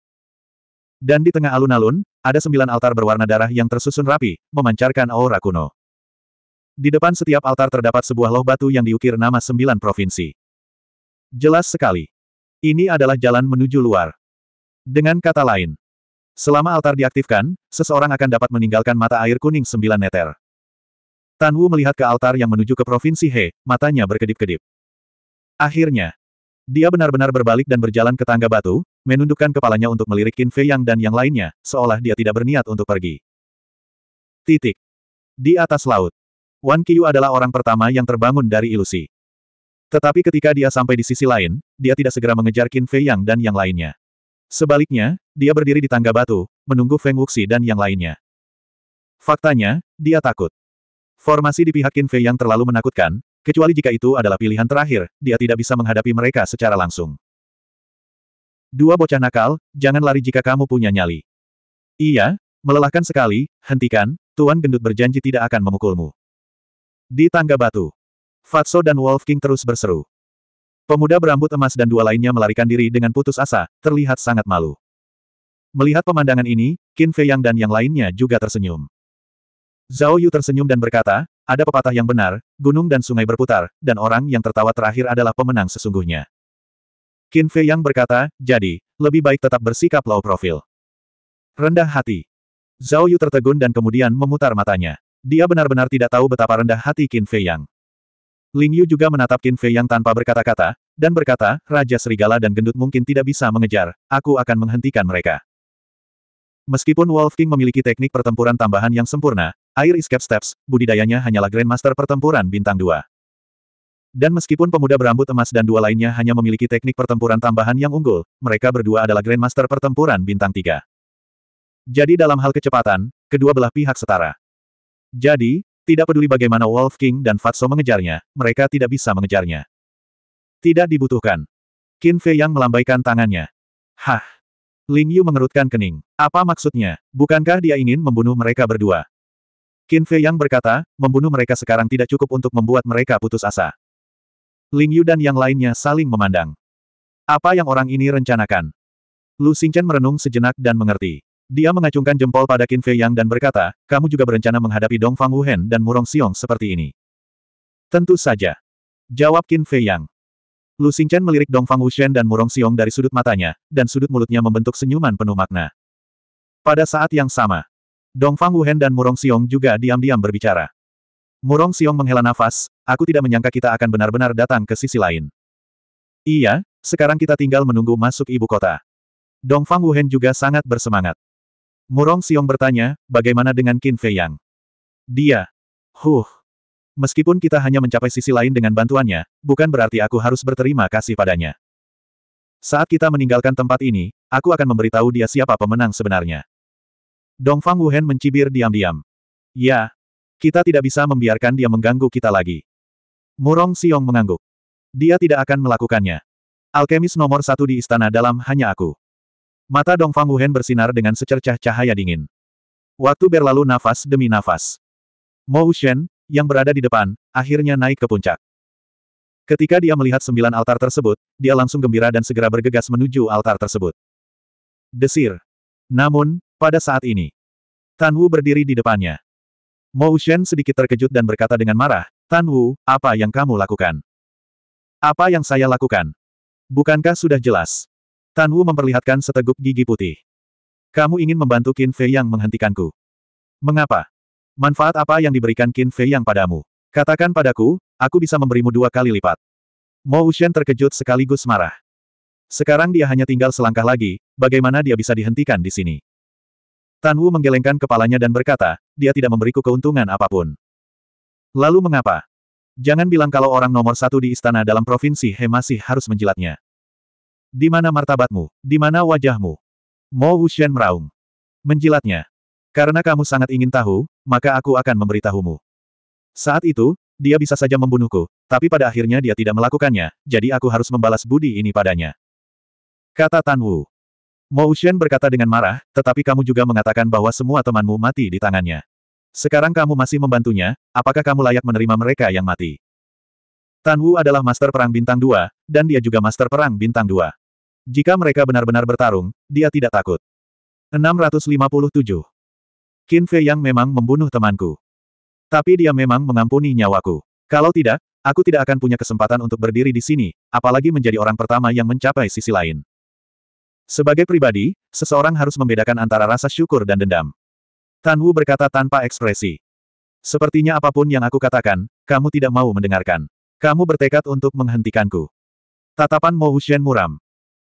Dan di tengah alun-alun, ada sembilan altar berwarna darah yang tersusun rapi, memancarkan aura kuno. Di depan setiap altar terdapat sebuah loh batu yang diukir nama sembilan provinsi. Jelas sekali. Ini adalah jalan menuju luar. Dengan kata lain, selama altar diaktifkan, seseorang akan dapat meninggalkan mata air kuning sembilan meter. Tan Wu melihat ke altar yang menuju ke Provinsi He, matanya berkedip-kedip. Akhirnya, dia benar-benar berbalik dan berjalan ke tangga batu, menundukkan kepalanya untuk melirik Qin Fei Yang dan yang lainnya, seolah dia tidak berniat untuk pergi. Titik. Di atas laut. Wan Qiyu adalah orang pertama yang terbangun dari ilusi. Tetapi ketika dia sampai di sisi lain, dia tidak segera mengejar Qin Fei Yang dan yang lainnya. Sebaliknya, dia berdiri di tangga batu, menunggu Feng Wuxi dan yang lainnya. Faktanya, dia takut. Formasi di pihak Qin Fei Yang terlalu menakutkan, kecuali jika itu adalah pilihan terakhir, dia tidak bisa menghadapi mereka secara langsung. Dua bocah nakal, jangan lari jika kamu punya nyali. Iya, melelahkan sekali, hentikan, Tuan Gendut berjanji tidak akan memukulmu. Di tangga batu, Fatso dan Wolf King terus berseru. Pemuda berambut emas dan dua lainnya melarikan diri dengan putus asa, terlihat sangat malu. Melihat pemandangan ini, Qin Fei Yang dan yang lainnya juga tersenyum. Zhao Yu tersenyum dan berkata, ada pepatah yang benar, gunung dan sungai berputar, dan orang yang tertawa terakhir adalah pemenang sesungguhnya. Qin Fei Yang berkata, jadi, lebih baik tetap bersikap low profil. Rendah hati. Zhao Yu tertegun dan kemudian memutar matanya. Dia benar-benar tidak tahu betapa rendah hati Qin Fei Yang. Ling Yu juga menatap Qin Fei Yang tanpa berkata-kata, dan berkata, Raja Serigala dan Gendut mungkin tidak bisa mengejar, aku akan menghentikan mereka. Meskipun Wolf King memiliki teknik pertempuran tambahan yang sempurna, Air Escape Steps, budidayanya hanyalah Grandmaster pertempuran bintang 2. Dan meskipun pemuda berambut emas dan dua lainnya hanya memiliki teknik pertempuran tambahan yang unggul, mereka berdua adalah Grandmaster pertempuran bintang 3. Jadi dalam hal kecepatan, kedua belah pihak setara. Jadi, tidak peduli bagaimana Wolf King dan Fatso mengejarnya, mereka tidak bisa mengejarnya. Tidak dibutuhkan. Qin Fei yang melambaikan tangannya. Hah! Ling Yu mengerutkan kening. Apa maksudnya? Bukankah dia ingin membunuh mereka berdua? Qin Fei yang berkata, membunuh mereka sekarang tidak cukup untuk membuat mereka putus asa. Ling Yu dan yang lainnya saling memandang. Apa yang orang ini rencanakan? Lu Xingchen merenung sejenak dan mengerti. Dia mengacungkan jempol pada Qin Fei Yang dan berkata, kamu juga berencana menghadapi Dong Fang Wuhen dan Murong Xiong seperti ini. Tentu saja. Jawab Qin Fei Yang. Lu Xingchen melirik Dong Fang Wuxian dan Murong Xiong dari sudut matanya, dan sudut mulutnya membentuk senyuman penuh makna. Pada saat yang sama, Dong Fang Wuhen dan Murong Xiong juga diam-diam berbicara. Murong Xiong menghela nafas, aku tidak menyangka kita akan benar-benar datang ke sisi lain. Iya, sekarang kita tinggal menunggu masuk ibu kota. Dong Fang Wuhen juga sangat bersemangat. Murong Xiong bertanya, bagaimana dengan Qin Fei Yang? Dia. Huh. Meskipun kita hanya mencapai sisi lain dengan bantuannya, bukan berarti aku harus berterima kasih padanya. Saat kita meninggalkan tempat ini, aku akan memberitahu dia siapa pemenang sebenarnya. Dongfang Wuhan mencibir diam-diam. Ya. Kita tidak bisa membiarkan dia mengganggu kita lagi. Murong Xiong mengangguk. Dia tidak akan melakukannya. Alkemis nomor satu di istana dalam hanya aku. Mata Dongfang Wuhen bersinar dengan secercah cahaya dingin. Waktu berlalu nafas demi nafas. Mo Shen, yang berada di depan, akhirnya naik ke puncak. Ketika dia melihat sembilan altar tersebut, dia langsung gembira dan segera bergegas menuju altar tersebut. Desir. Namun, pada saat ini, Tan Wu berdiri di depannya. Mo Shen sedikit terkejut dan berkata dengan marah, Tan Wu, apa yang kamu lakukan? Apa yang saya lakukan? Bukankah sudah jelas? Tan Wu memperlihatkan seteguk gigi putih. Kamu ingin membantu Qin Fei yang menghentikanku. Mengapa? Manfaat apa yang diberikan Qin Fei yang padamu? Katakan padaku, aku bisa memberimu dua kali lipat. Mo Wuxian terkejut sekaligus marah. Sekarang dia hanya tinggal selangkah lagi, bagaimana dia bisa dihentikan di sini? Tan Wu menggelengkan kepalanya dan berkata, dia tidak memberiku keuntungan apapun. Lalu mengapa? Jangan bilang kalau orang nomor satu di istana dalam provinsi He masih harus menjilatnya. Di mana martabatmu? Di mana wajahmu? Mo Wuxian meraung. Menjilatnya. Karena kamu sangat ingin tahu, maka aku akan memberitahumu. Saat itu, dia bisa saja membunuhku, tapi pada akhirnya dia tidak melakukannya, jadi aku harus membalas budi ini padanya. Kata Tan Wu. Mo Wuxian berkata dengan marah, tetapi kamu juga mengatakan bahwa semua temanmu mati di tangannya. Sekarang kamu masih membantunya, apakah kamu layak menerima mereka yang mati? Tan Wu adalah master perang bintang 2, dan dia juga master perang bintang 2. Jika mereka benar-benar bertarung, dia tidak takut. 657. Qin Fei Yang memang membunuh temanku. Tapi dia memang mengampuni nyawaku. Kalau tidak, aku tidak akan punya kesempatan untuk berdiri di sini, apalagi menjadi orang pertama yang mencapai sisi lain. Sebagai pribadi, seseorang harus membedakan antara rasa syukur dan dendam. Tan Wu berkata tanpa ekspresi. Sepertinya apapun yang aku katakan, kamu tidak mau mendengarkan. Kamu bertekad untuk menghentikanku. Tatapan Mo Hushen muram.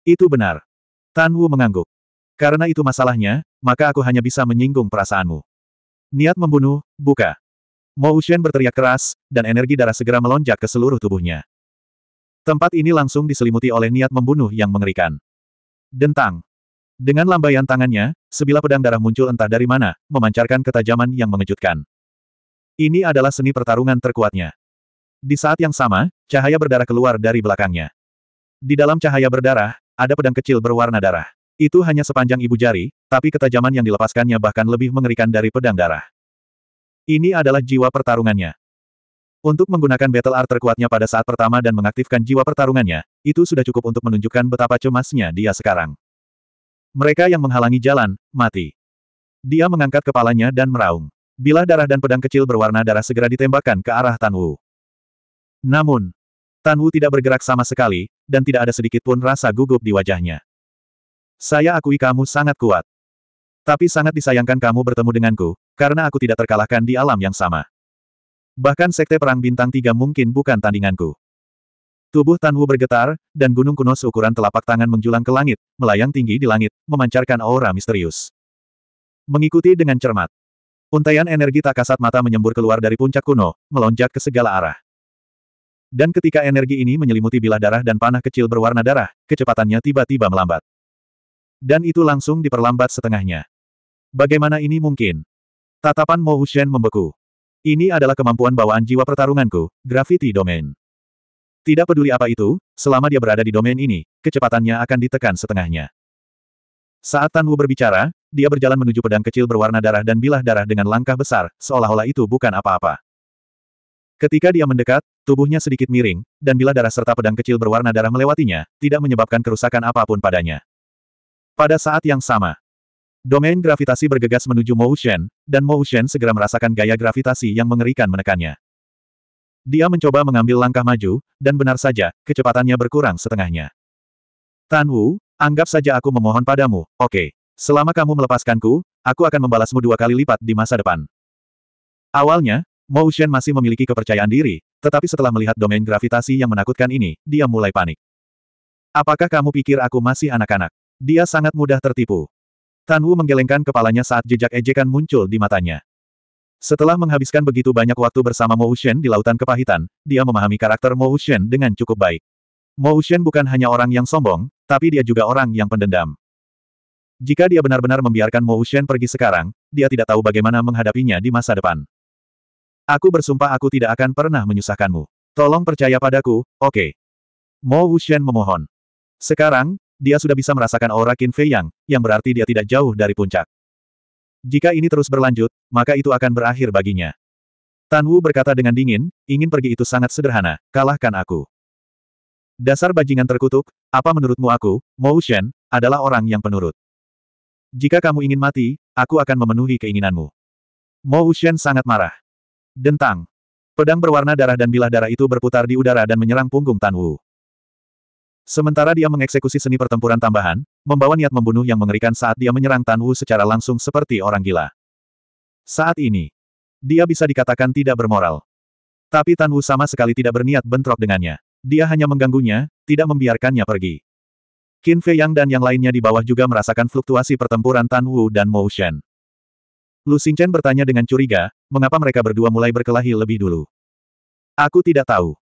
Itu benar. Tan Wu mengangguk. Karena itu masalahnya, maka aku hanya bisa menyinggung perasaanmu. Niat membunuh, buka. Mo Wuxian berteriak keras, dan energi darah segera melonjak ke seluruh tubuhnya. Tempat ini langsung diselimuti oleh niat membunuh yang mengerikan. Dentang. Dengan lambaian tangannya, sebilah pedang darah muncul entah dari mana, memancarkan ketajaman yang mengejutkan. Ini adalah seni pertarungan terkuatnya. Di saat yang sama, cahaya berdarah keluar dari belakangnya. Di dalam cahaya berdarah, ada pedang kecil berwarna darah. Itu hanya sepanjang ibu jari, tapi ketajaman yang dilepaskannya bahkan lebih mengerikan dari pedang darah. Ini adalah jiwa pertarungannya. Untuk menggunakan battle art terkuatnya pada saat pertama dan mengaktifkan jiwa pertarungannya, itu sudah cukup untuk menunjukkan betapa cemasnya dia sekarang. Mereka yang menghalangi jalan, mati. Dia mengangkat kepalanya dan meraung. Bilah darah dan pedang kecil berwarna darah segera ditembakkan ke arah Tan Wu. Namun, Tan Wu tidak bergerak sama sekali, dan tidak ada sedikit pun rasa gugup di wajahnya. Saya akui kamu sangat kuat. Tapi sangat disayangkan kamu bertemu denganku, karena aku tidak terkalahkan di alam yang sama. Bahkan Sekte Perang Bintang Tiga mungkin bukan tandinganku. Tubuh Tan Wu bergetar, dan gunung kuno seukuran telapak tangan menjulang ke langit, melayang tinggi di langit, memancarkan aura misterius. Mengikuti dengan cermat. Untaian energi tak kasat mata menyembur keluar dari puncak kuno, melonjak ke segala arah. Dan ketika energi ini menyelimuti bilah darah dan panah kecil berwarna darah, kecepatannya tiba-tiba melambat. Dan itu langsung diperlambat setengahnya. Bagaimana ini mungkin? Tatapan Mo Hushen membeku. Ini adalah kemampuan bawaan jiwa pertarunganku, Gravity Domain. Tidak peduli apa itu, selama dia berada di domain ini, kecepatannya akan ditekan setengahnya. Saat Tan Wu berbicara, dia berjalan menuju pedang kecil berwarna darah dan bilah darah dengan langkah besar, seolah-olah itu bukan apa-apa. Ketika dia mendekat, tubuhnya sedikit miring, dan bila darah serta pedang kecil berwarna darah melewatinya, tidak menyebabkan kerusakan apapun padanya. Pada saat yang sama, domain gravitasi bergegas menuju Mo Shen, dan Mo Shen segera merasakan gaya gravitasi yang mengerikan menekannya. Dia mencoba mengambil langkah maju, dan benar saja, kecepatannya berkurang setengahnya. Tan Wu, anggap saja aku memohon padamu, oke. Okay. Selama kamu melepaskanku, aku akan membalasmu dua kali lipat di masa depan. Awalnya, Mo Shen masih memiliki kepercayaan diri, tetapi setelah melihat domain gravitasi yang menakutkan ini, dia mulai panik. Apakah kamu pikir aku masih anak-anak? Dia sangat mudah tertipu. Tan Wu menggelengkan kepalanya saat jejak ejekan muncul di matanya. Setelah menghabiskan begitu banyak waktu bersama Mo Shen di Lautan Kepahitan, dia memahami karakter Mo Shen dengan cukup baik. Mo Shen bukan hanya orang yang sombong, tapi dia juga orang yang pendendam. Jika dia benar-benar membiarkan Mo Shen pergi sekarang, dia tidak tahu bagaimana menghadapinya di masa depan. Aku bersumpah aku tidak akan pernah menyusahkanmu. Tolong percaya padaku, oke. Okay. Mo Wuxian memohon. Sekarang, dia sudah bisa merasakan aura Qin Fei Yang, yang berarti dia tidak jauh dari puncak. Jika ini terus berlanjut, maka itu akan berakhir baginya. Tan Wu berkata dengan dingin, ingin pergi itu sangat sederhana, kalahkan aku. Dasar bajingan terkutuk, apa menurutmu aku, Mo Wuxian, adalah orang yang penurut. Jika kamu ingin mati, aku akan memenuhi keinginanmu. Mo Wuxian sangat marah. Dentang. Pedang berwarna darah dan bilah darah itu berputar di udara dan menyerang punggung Tan Wu. Sementara dia mengeksekusi seni pertempuran tambahan, membawa niat membunuh yang mengerikan saat dia menyerang Tan Wu secara langsung seperti orang gila. Saat ini, dia bisa dikatakan tidak bermoral. Tapi Tan Wu sama sekali tidak berniat bentrok dengannya. Dia hanya mengganggunya, tidak membiarkannya pergi. Qin Fei Yang dan yang lainnya di bawah juga merasakan fluktuasi pertempuran Tan Wu dan Mo Shen. Lu Xingchen bertanya dengan curiga, mengapa mereka berdua mulai berkelahi lebih dulu. Aku tidak tahu.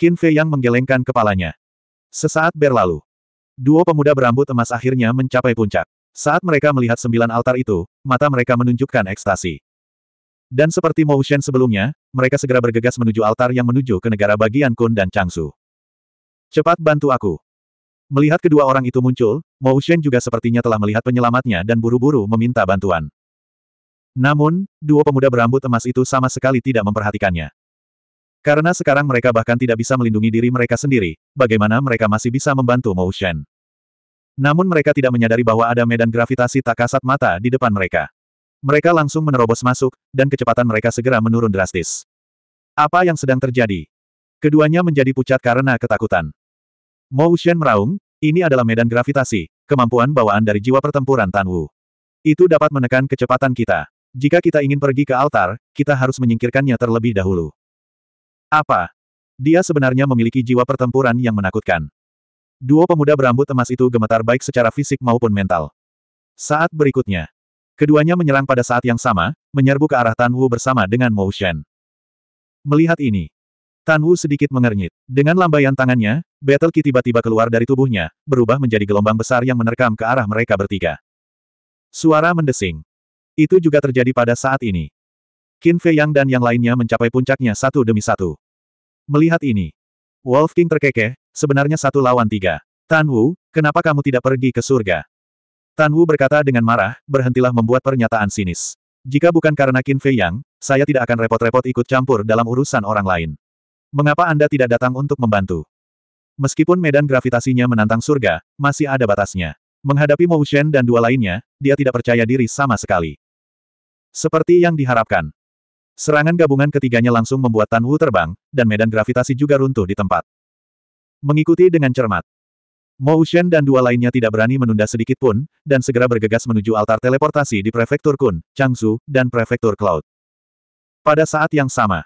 Qin Fei yang menggelengkan kepalanya. Sesaat berlalu. Duo pemuda berambut emas akhirnya mencapai puncak. Saat mereka melihat sembilan altar itu, mata mereka menunjukkan ekstasi. Dan seperti Shen sebelumnya, mereka segera bergegas menuju altar yang menuju ke negara bagian Kun dan Changsu. Cepat bantu aku. Melihat kedua orang itu muncul, Mo Shen juga sepertinya telah melihat penyelamatnya dan buru-buru meminta bantuan. Namun, dua pemuda berambut emas itu sama sekali tidak memperhatikannya. Karena sekarang mereka bahkan tidak bisa melindungi diri mereka sendiri, bagaimana mereka masih bisa membantu Mao Shen. Namun mereka tidak menyadari bahwa ada medan gravitasi tak kasat mata di depan mereka. Mereka langsung menerobos masuk, dan kecepatan mereka segera menurun drastis. Apa yang sedang terjadi? Keduanya menjadi pucat karena ketakutan. Mo Shen meraung, ini adalah medan gravitasi, kemampuan bawaan dari jiwa pertempuran Tan Wu. Itu dapat menekan kecepatan kita. Jika kita ingin pergi ke altar, kita harus menyingkirkannya terlebih dahulu. Apa? Dia sebenarnya memiliki jiwa pertempuran yang menakutkan. Duo pemuda berambut emas itu gemetar baik secara fisik maupun mental. Saat berikutnya, keduanya menyerang pada saat yang sama, menyerbu ke arah Tan Wu bersama dengan Mo Shen. Melihat ini, Tan Wu sedikit mengernyit. Dengan lambaian tangannya, Battle Ki tiba-tiba keluar dari tubuhnya, berubah menjadi gelombang besar yang menerkam ke arah mereka bertiga. Suara mendesing. Itu juga terjadi pada saat ini. Qin Fei Yang dan yang lainnya mencapai puncaknya satu demi satu. Melihat ini, Wolf King terkekeh, sebenarnya satu lawan tiga. Tan Wu, kenapa kamu tidak pergi ke surga? Tan Wu berkata dengan marah, berhentilah membuat pernyataan sinis. Jika bukan karena Qin Fei Yang, saya tidak akan repot-repot ikut campur dalam urusan orang lain. Mengapa Anda tidak datang untuk membantu? Meskipun medan gravitasinya menantang surga, masih ada batasnya. Menghadapi Mou Shen dan dua lainnya, dia tidak percaya diri sama sekali. Seperti yang diharapkan. Serangan gabungan ketiganya langsung membuat Tan Wu terbang, dan medan gravitasi juga runtuh di tempat. Mengikuti dengan cermat. Mo Shen dan dua lainnya tidak berani menunda sedikit pun, dan segera bergegas menuju altar teleportasi di Prefektur Kun, Changsu, dan Prefektur Cloud. Pada saat yang sama,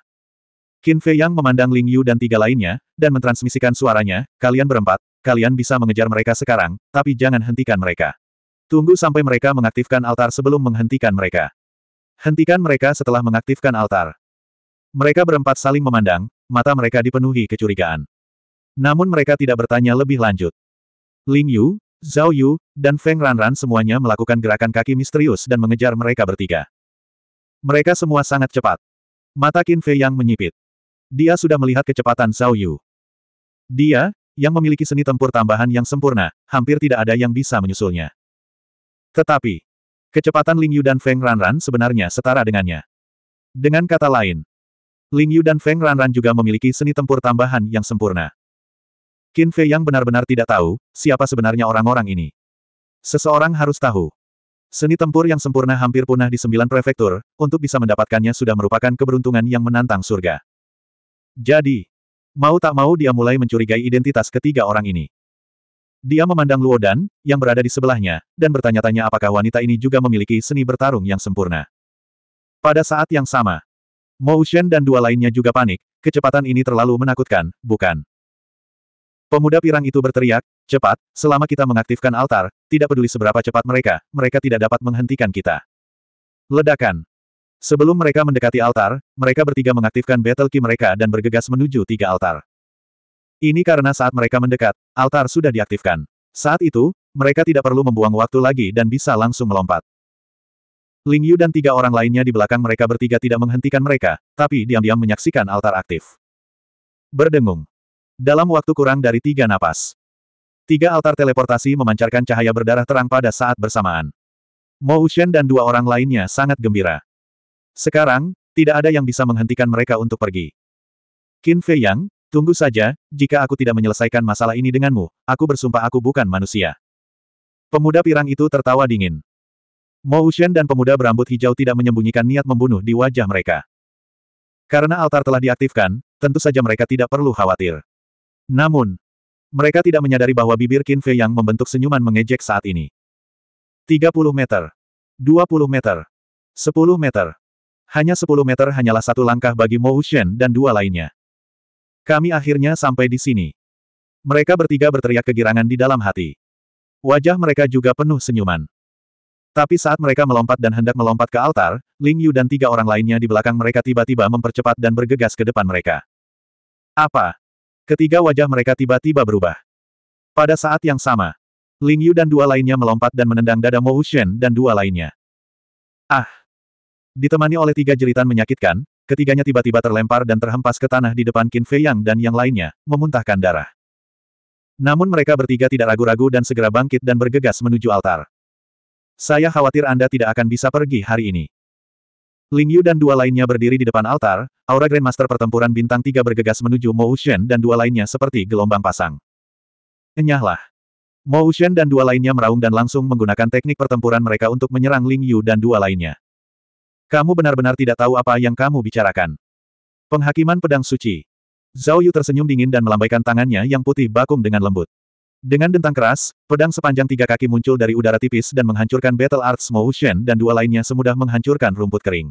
Qin Fei Yang memandang Ling Yu dan tiga lainnya, dan mentransmisikan suaranya, kalian berempat, kalian bisa mengejar mereka sekarang, tapi jangan hentikan mereka. Tunggu sampai mereka mengaktifkan altar sebelum menghentikan mereka. Hentikan mereka setelah mengaktifkan altar. Mereka berempat saling memandang, mata mereka dipenuhi kecurigaan. Namun mereka tidak bertanya lebih lanjut. Ling Yu, Zhao Yu, dan Feng Ranran semuanya melakukan gerakan kaki misterius dan mengejar mereka bertiga. Mereka semua sangat cepat. Mata Qin Fei yang menyipit. Dia sudah melihat kecepatan Zhao Yu. Dia, yang memiliki seni tempur tambahan yang sempurna, hampir tidak ada yang bisa menyusulnya. Tetapi, Kecepatan Ling Yu dan Feng Ranran sebenarnya setara dengannya. Dengan kata lain, Ling Yu dan Feng Ranran juga memiliki seni tempur tambahan yang sempurna. Qin Fei yang benar-benar tidak tahu, siapa sebenarnya orang-orang ini. Seseorang harus tahu. Seni tempur yang sempurna hampir punah di sembilan prefektur, untuk bisa mendapatkannya sudah merupakan keberuntungan yang menantang surga. Jadi, mau tak mau dia mulai mencurigai identitas ketiga orang ini. Dia memandang Luo Dan, yang berada di sebelahnya, dan bertanya-tanya apakah wanita ini juga memiliki seni bertarung yang sempurna. Pada saat yang sama, Mo Shen dan dua lainnya juga panik, kecepatan ini terlalu menakutkan, bukan? Pemuda pirang itu berteriak, cepat, selama kita mengaktifkan altar, tidak peduli seberapa cepat mereka, mereka tidak dapat menghentikan kita. Ledakan. Sebelum mereka mendekati altar, mereka bertiga mengaktifkan battle key mereka dan bergegas menuju tiga altar. Ini karena saat mereka mendekat, altar sudah diaktifkan. Saat itu, mereka tidak perlu membuang waktu lagi dan bisa langsung melompat. Ling Yu dan tiga orang lainnya di belakang mereka bertiga tidak menghentikan mereka, tapi diam-diam menyaksikan altar aktif. Berdengung. Dalam waktu kurang dari tiga napas. Tiga altar teleportasi memancarkan cahaya berdarah terang pada saat bersamaan. Mo Shen dan dua orang lainnya sangat gembira. Sekarang, tidak ada yang bisa menghentikan mereka untuk pergi. Qin Fei Yang, Tunggu saja, jika aku tidak menyelesaikan masalah ini denganmu, aku bersumpah aku bukan manusia. Pemuda pirang itu tertawa dingin. Mo Ushen dan pemuda berambut hijau tidak menyembunyikan niat membunuh di wajah mereka. Karena altar telah diaktifkan, tentu saja mereka tidak perlu khawatir. Namun, mereka tidak menyadari bahwa bibir Qin Fei yang membentuk senyuman mengejek saat ini. 30 meter. 20 meter. 10 meter. Hanya 10 meter hanyalah satu langkah bagi Mo Ushen dan dua lainnya. Kami akhirnya sampai di sini. Mereka bertiga berteriak kegirangan di dalam hati. Wajah mereka juga penuh senyuman. Tapi saat mereka melompat dan hendak melompat ke altar, Ling Yu dan tiga orang lainnya di belakang mereka tiba-tiba mempercepat dan bergegas ke depan mereka. Apa? Ketiga wajah mereka tiba-tiba berubah. Pada saat yang sama, Ling Yu dan dua lainnya melompat dan menendang dada Mo Wuxian dan dua lainnya. Ah! Ditemani oleh tiga jeritan menyakitkan, Ketiganya tiba-tiba terlempar dan terhempas ke tanah di depan Qin Fei Yang dan yang lainnya, memuntahkan darah. Namun mereka bertiga tidak ragu-ragu dan segera bangkit dan bergegas menuju altar. Saya khawatir Anda tidak akan bisa pergi hari ini. Ling Yu dan dua lainnya berdiri di depan altar, aura Grandmaster pertempuran bintang tiga bergegas menuju Mo Shen dan dua lainnya seperti gelombang pasang. Enyahlah. Mo Shen dan dua lainnya meraung dan langsung menggunakan teknik pertempuran mereka untuk menyerang Ling Yu dan dua lainnya. Kamu benar-benar tidak tahu apa yang kamu bicarakan. Penghakiman pedang suci. Zhao Yu tersenyum dingin dan melambaikan tangannya yang putih bakung dengan lembut. Dengan dentang keras, pedang sepanjang tiga kaki muncul dari udara tipis dan menghancurkan Battle Arts Motion dan dua lainnya semudah menghancurkan rumput kering.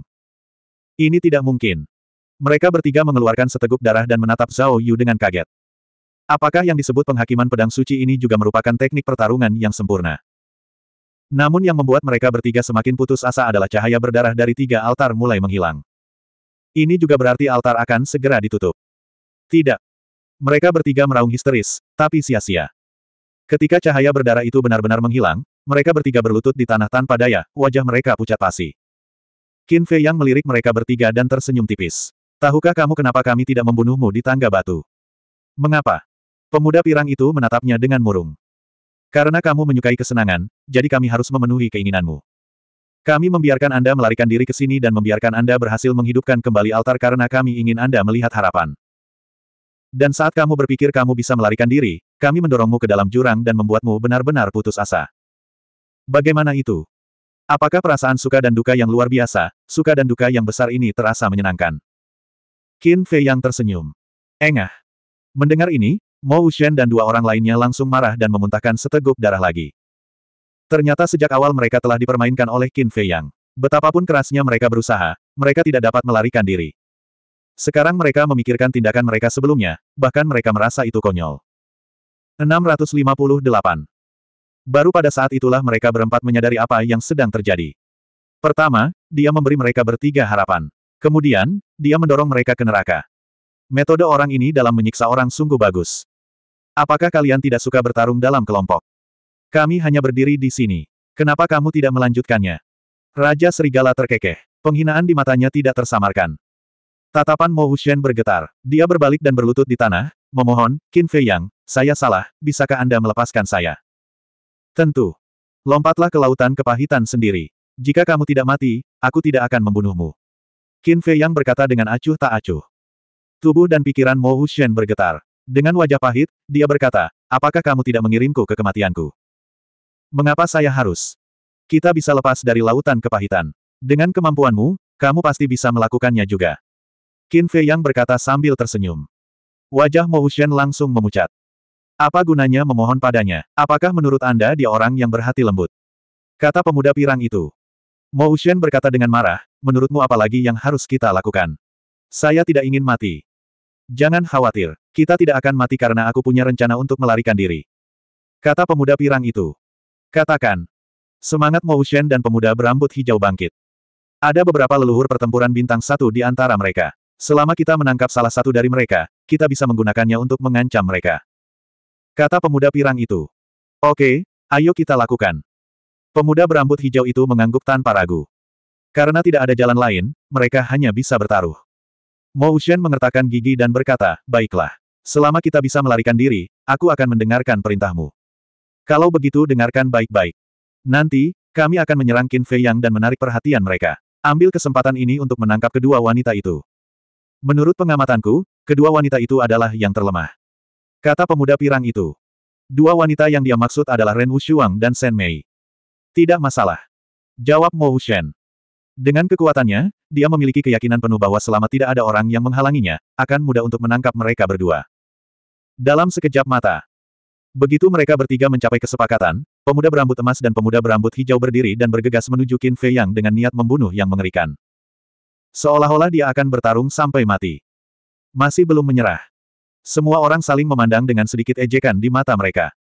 Ini tidak mungkin. Mereka bertiga mengeluarkan seteguk darah dan menatap Zhao Yu dengan kaget. Apakah yang disebut penghakiman pedang suci ini juga merupakan teknik pertarungan yang sempurna? Namun yang membuat mereka bertiga semakin putus asa adalah cahaya berdarah dari tiga altar mulai menghilang. Ini juga berarti altar akan segera ditutup. Tidak. Mereka bertiga meraung histeris, tapi sia-sia. Ketika cahaya berdarah itu benar-benar menghilang, mereka bertiga berlutut di tanah tanpa daya, wajah mereka pucat pasi. Qin Fei yang melirik mereka bertiga dan tersenyum tipis. Tahukah kamu kenapa kami tidak membunuhmu di tangga batu? Mengapa? Pemuda pirang itu menatapnya dengan murung. Karena kamu menyukai kesenangan, jadi kami harus memenuhi keinginanmu. Kami membiarkan Anda melarikan diri ke sini dan membiarkan Anda berhasil menghidupkan kembali altar karena kami ingin Anda melihat harapan. Dan saat kamu berpikir kamu bisa melarikan diri, kami mendorongmu ke dalam jurang dan membuatmu benar-benar putus asa. Bagaimana itu? Apakah perasaan suka dan duka yang luar biasa, suka dan duka yang besar ini terasa menyenangkan? Qin Fei yang tersenyum. Engah. Mendengar ini, Mo Wuxian dan dua orang lainnya langsung marah dan memuntahkan seteguk darah lagi. Ternyata sejak awal mereka telah dipermainkan oleh Qin Fei Yang. Betapapun kerasnya mereka berusaha, mereka tidak dapat melarikan diri. Sekarang mereka memikirkan tindakan mereka sebelumnya, bahkan mereka merasa itu konyol. 658. Baru pada saat itulah mereka berempat menyadari apa yang sedang terjadi. Pertama, dia memberi mereka bertiga harapan. Kemudian, dia mendorong mereka ke neraka. Metode orang ini dalam menyiksa orang sungguh bagus. Apakah kalian tidak suka bertarung dalam kelompok? Kami hanya berdiri di sini. Kenapa kamu tidak melanjutkannya? Raja Serigala terkekeh. Penghinaan di matanya tidak tersamarkan. Tatapan Mo Wuxian bergetar. Dia berbalik dan berlutut di tanah, memohon, Qin Fei Yang, saya salah, bisakah Anda melepaskan saya? Tentu. Lompatlah ke lautan kepahitan sendiri. Jika kamu tidak mati, aku tidak akan membunuhmu. Qin Fei Yang berkata dengan acuh tak acuh. Tubuh dan pikiran Mo Wuxian bergetar. Dengan wajah pahit, dia berkata, apakah kamu tidak mengirimku ke kematianku? Mengapa saya harus? Kita bisa lepas dari lautan kepahitan. Dengan kemampuanmu, kamu pasti bisa melakukannya juga. Qin Fei Yang berkata sambil tersenyum. Wajah Mo Hushen langsung memucat. Apa gunanya memohon padanya? Apakah menurut Anda dia orang yang berhati lembut? Kata pemuda pirang itu. Mo Ushen berkata dengan marah, menurutmu apalagi yang harus kita lakukan? Saya tidak ingin mati. Jangan khawatir, kita tidak akan mati karena aku punya rencana untuk melarikan diri. Kata pemuda pirang itu. Katakan. Semangat Mo Shen dan pemuda berambut hijau bangkit. Ada beberapa leluhur pertempuran bintang satu di antara mereka. Selama kita menangkap salah satu dari mereka, kita bisa menggunakannya untuk mengancam mereka. Kata pemuda pirang itu. Oke, ayo kita lakukan. Pemuda berambut hijau itu mengangguk tanpa ragu. Karena tidak ada jalan lain, mereka hanya bisa bertaruh. Mo Ushen mengertakkan gigi dan berkata, baiklah. Selama kita bisa melarikan diri, aku akan mendengarkan perintahmu. Kalau begitu dengarkan baik-baik. Nanti, kami akan menyerang Qin Fei Yang dan menarik perhatian mereka. Ambil kesempatan ini untuk menangkap kedua wanita itu. Menurut pengamatanku, kedua wanita itu adalah yang terlemah. Kata pemuda pirang itu. Dua wanita yang dia maksud adalah Ren Wushuang dan Shen Mei. Tidak masalah. Jawab Mo Hushen. Dengan kekuatannya, dia memiliki keyakinan penuh bahwa selama tidak ada orang yang menghalanginya, akan mudah untuk menangkap mereka berdua. Dalam sekejap mata, begitu mereka bertiga mencapai kesepakatan, pemuda berambut emas dan pemuda berambut hijau berdiri dan bergegas menuju Qin Fei Yang dengan niat membunuh yang mengerikan. Seolah-olah dia akan bertarung sampai mati. Masih belum menyerah. Semua orang saling memandang dengan sedikit ejekan di mata mereka.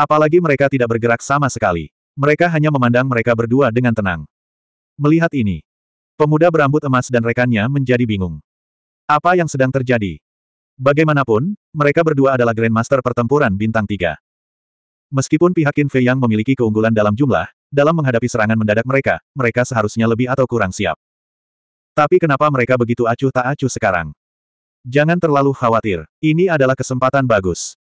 Apalagi mereka tidak bergerak sama sekali. Mereka hanya memandang mereka berdua dengan tenang. Melihat ini, pemuda berambut emas dan rekannya menjadi bingung. Apa yang sedang terjadi? Bagaimanapun, mereka berdua adalah Grandmaster pertempuran bintang tiga. Meskipun pihak Qin Fei yang memiliki keunggulan dalam jumlah, dalam menghadapi serangan mendadak mereka, mereka seharusnya lebih atau kurang siap. Tapi kenapa mereka begitu acuh tak acuh sekarang? Jangan terlalu khawatir, ini adalah kesempatan bagus.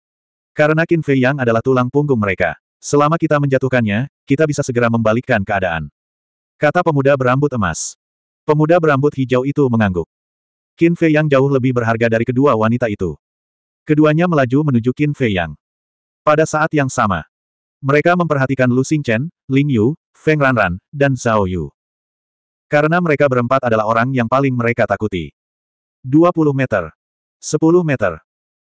Karena Qin Fei Yang adalah tulang punggung mereka. Selama kita menjatuhkannya, kita bisa segera membalikkan keadaan. Kata pemuda berambut emas. Pemuda berambut hijau itu mengangguk. Qin Fei Yang jauh lebih berharga dari kedua wanita itu. Keduanya melaju menuju Qin Fei Yang. Pada saat yang sama, mereka memperhatikan Lu Xingchen, Ling Yu, Feng Ranran, dan Zhao Yu. Karena mereka berempat adalah orang yang paling mereka takuti. 20 meter. 10 meter.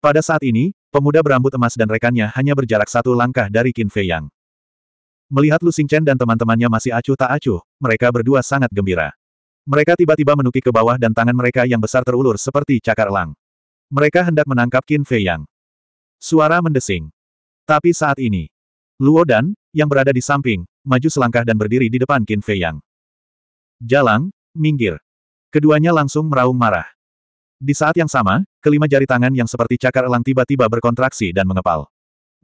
Pada saat ini, pemuda berambut emas dan rekannya hanya berjarak satu langkah dari Qin Fei Yang. Melihat Lu Xingchen dan teman-temannya masih acuh tak acuh, mereka berdua sangat gembira. Mereka tiba-tiba menukik ke bawah dan tangan mereka yang besar terulur seperti cakar elang. Mereka hendak menangkap Qin Fei Yang. Suara mendesing. Tapi saat ini, Luo Dan, yang berada di samping, maju selangkah dan berdiri di depan Qin Fei Yang. Jalang, minggir. Keduanya langsung meraung marah. Di saat yang sama, kelima jari tangan yang seperti cakar elang tiba-tiba berkontraksi dan mengepal.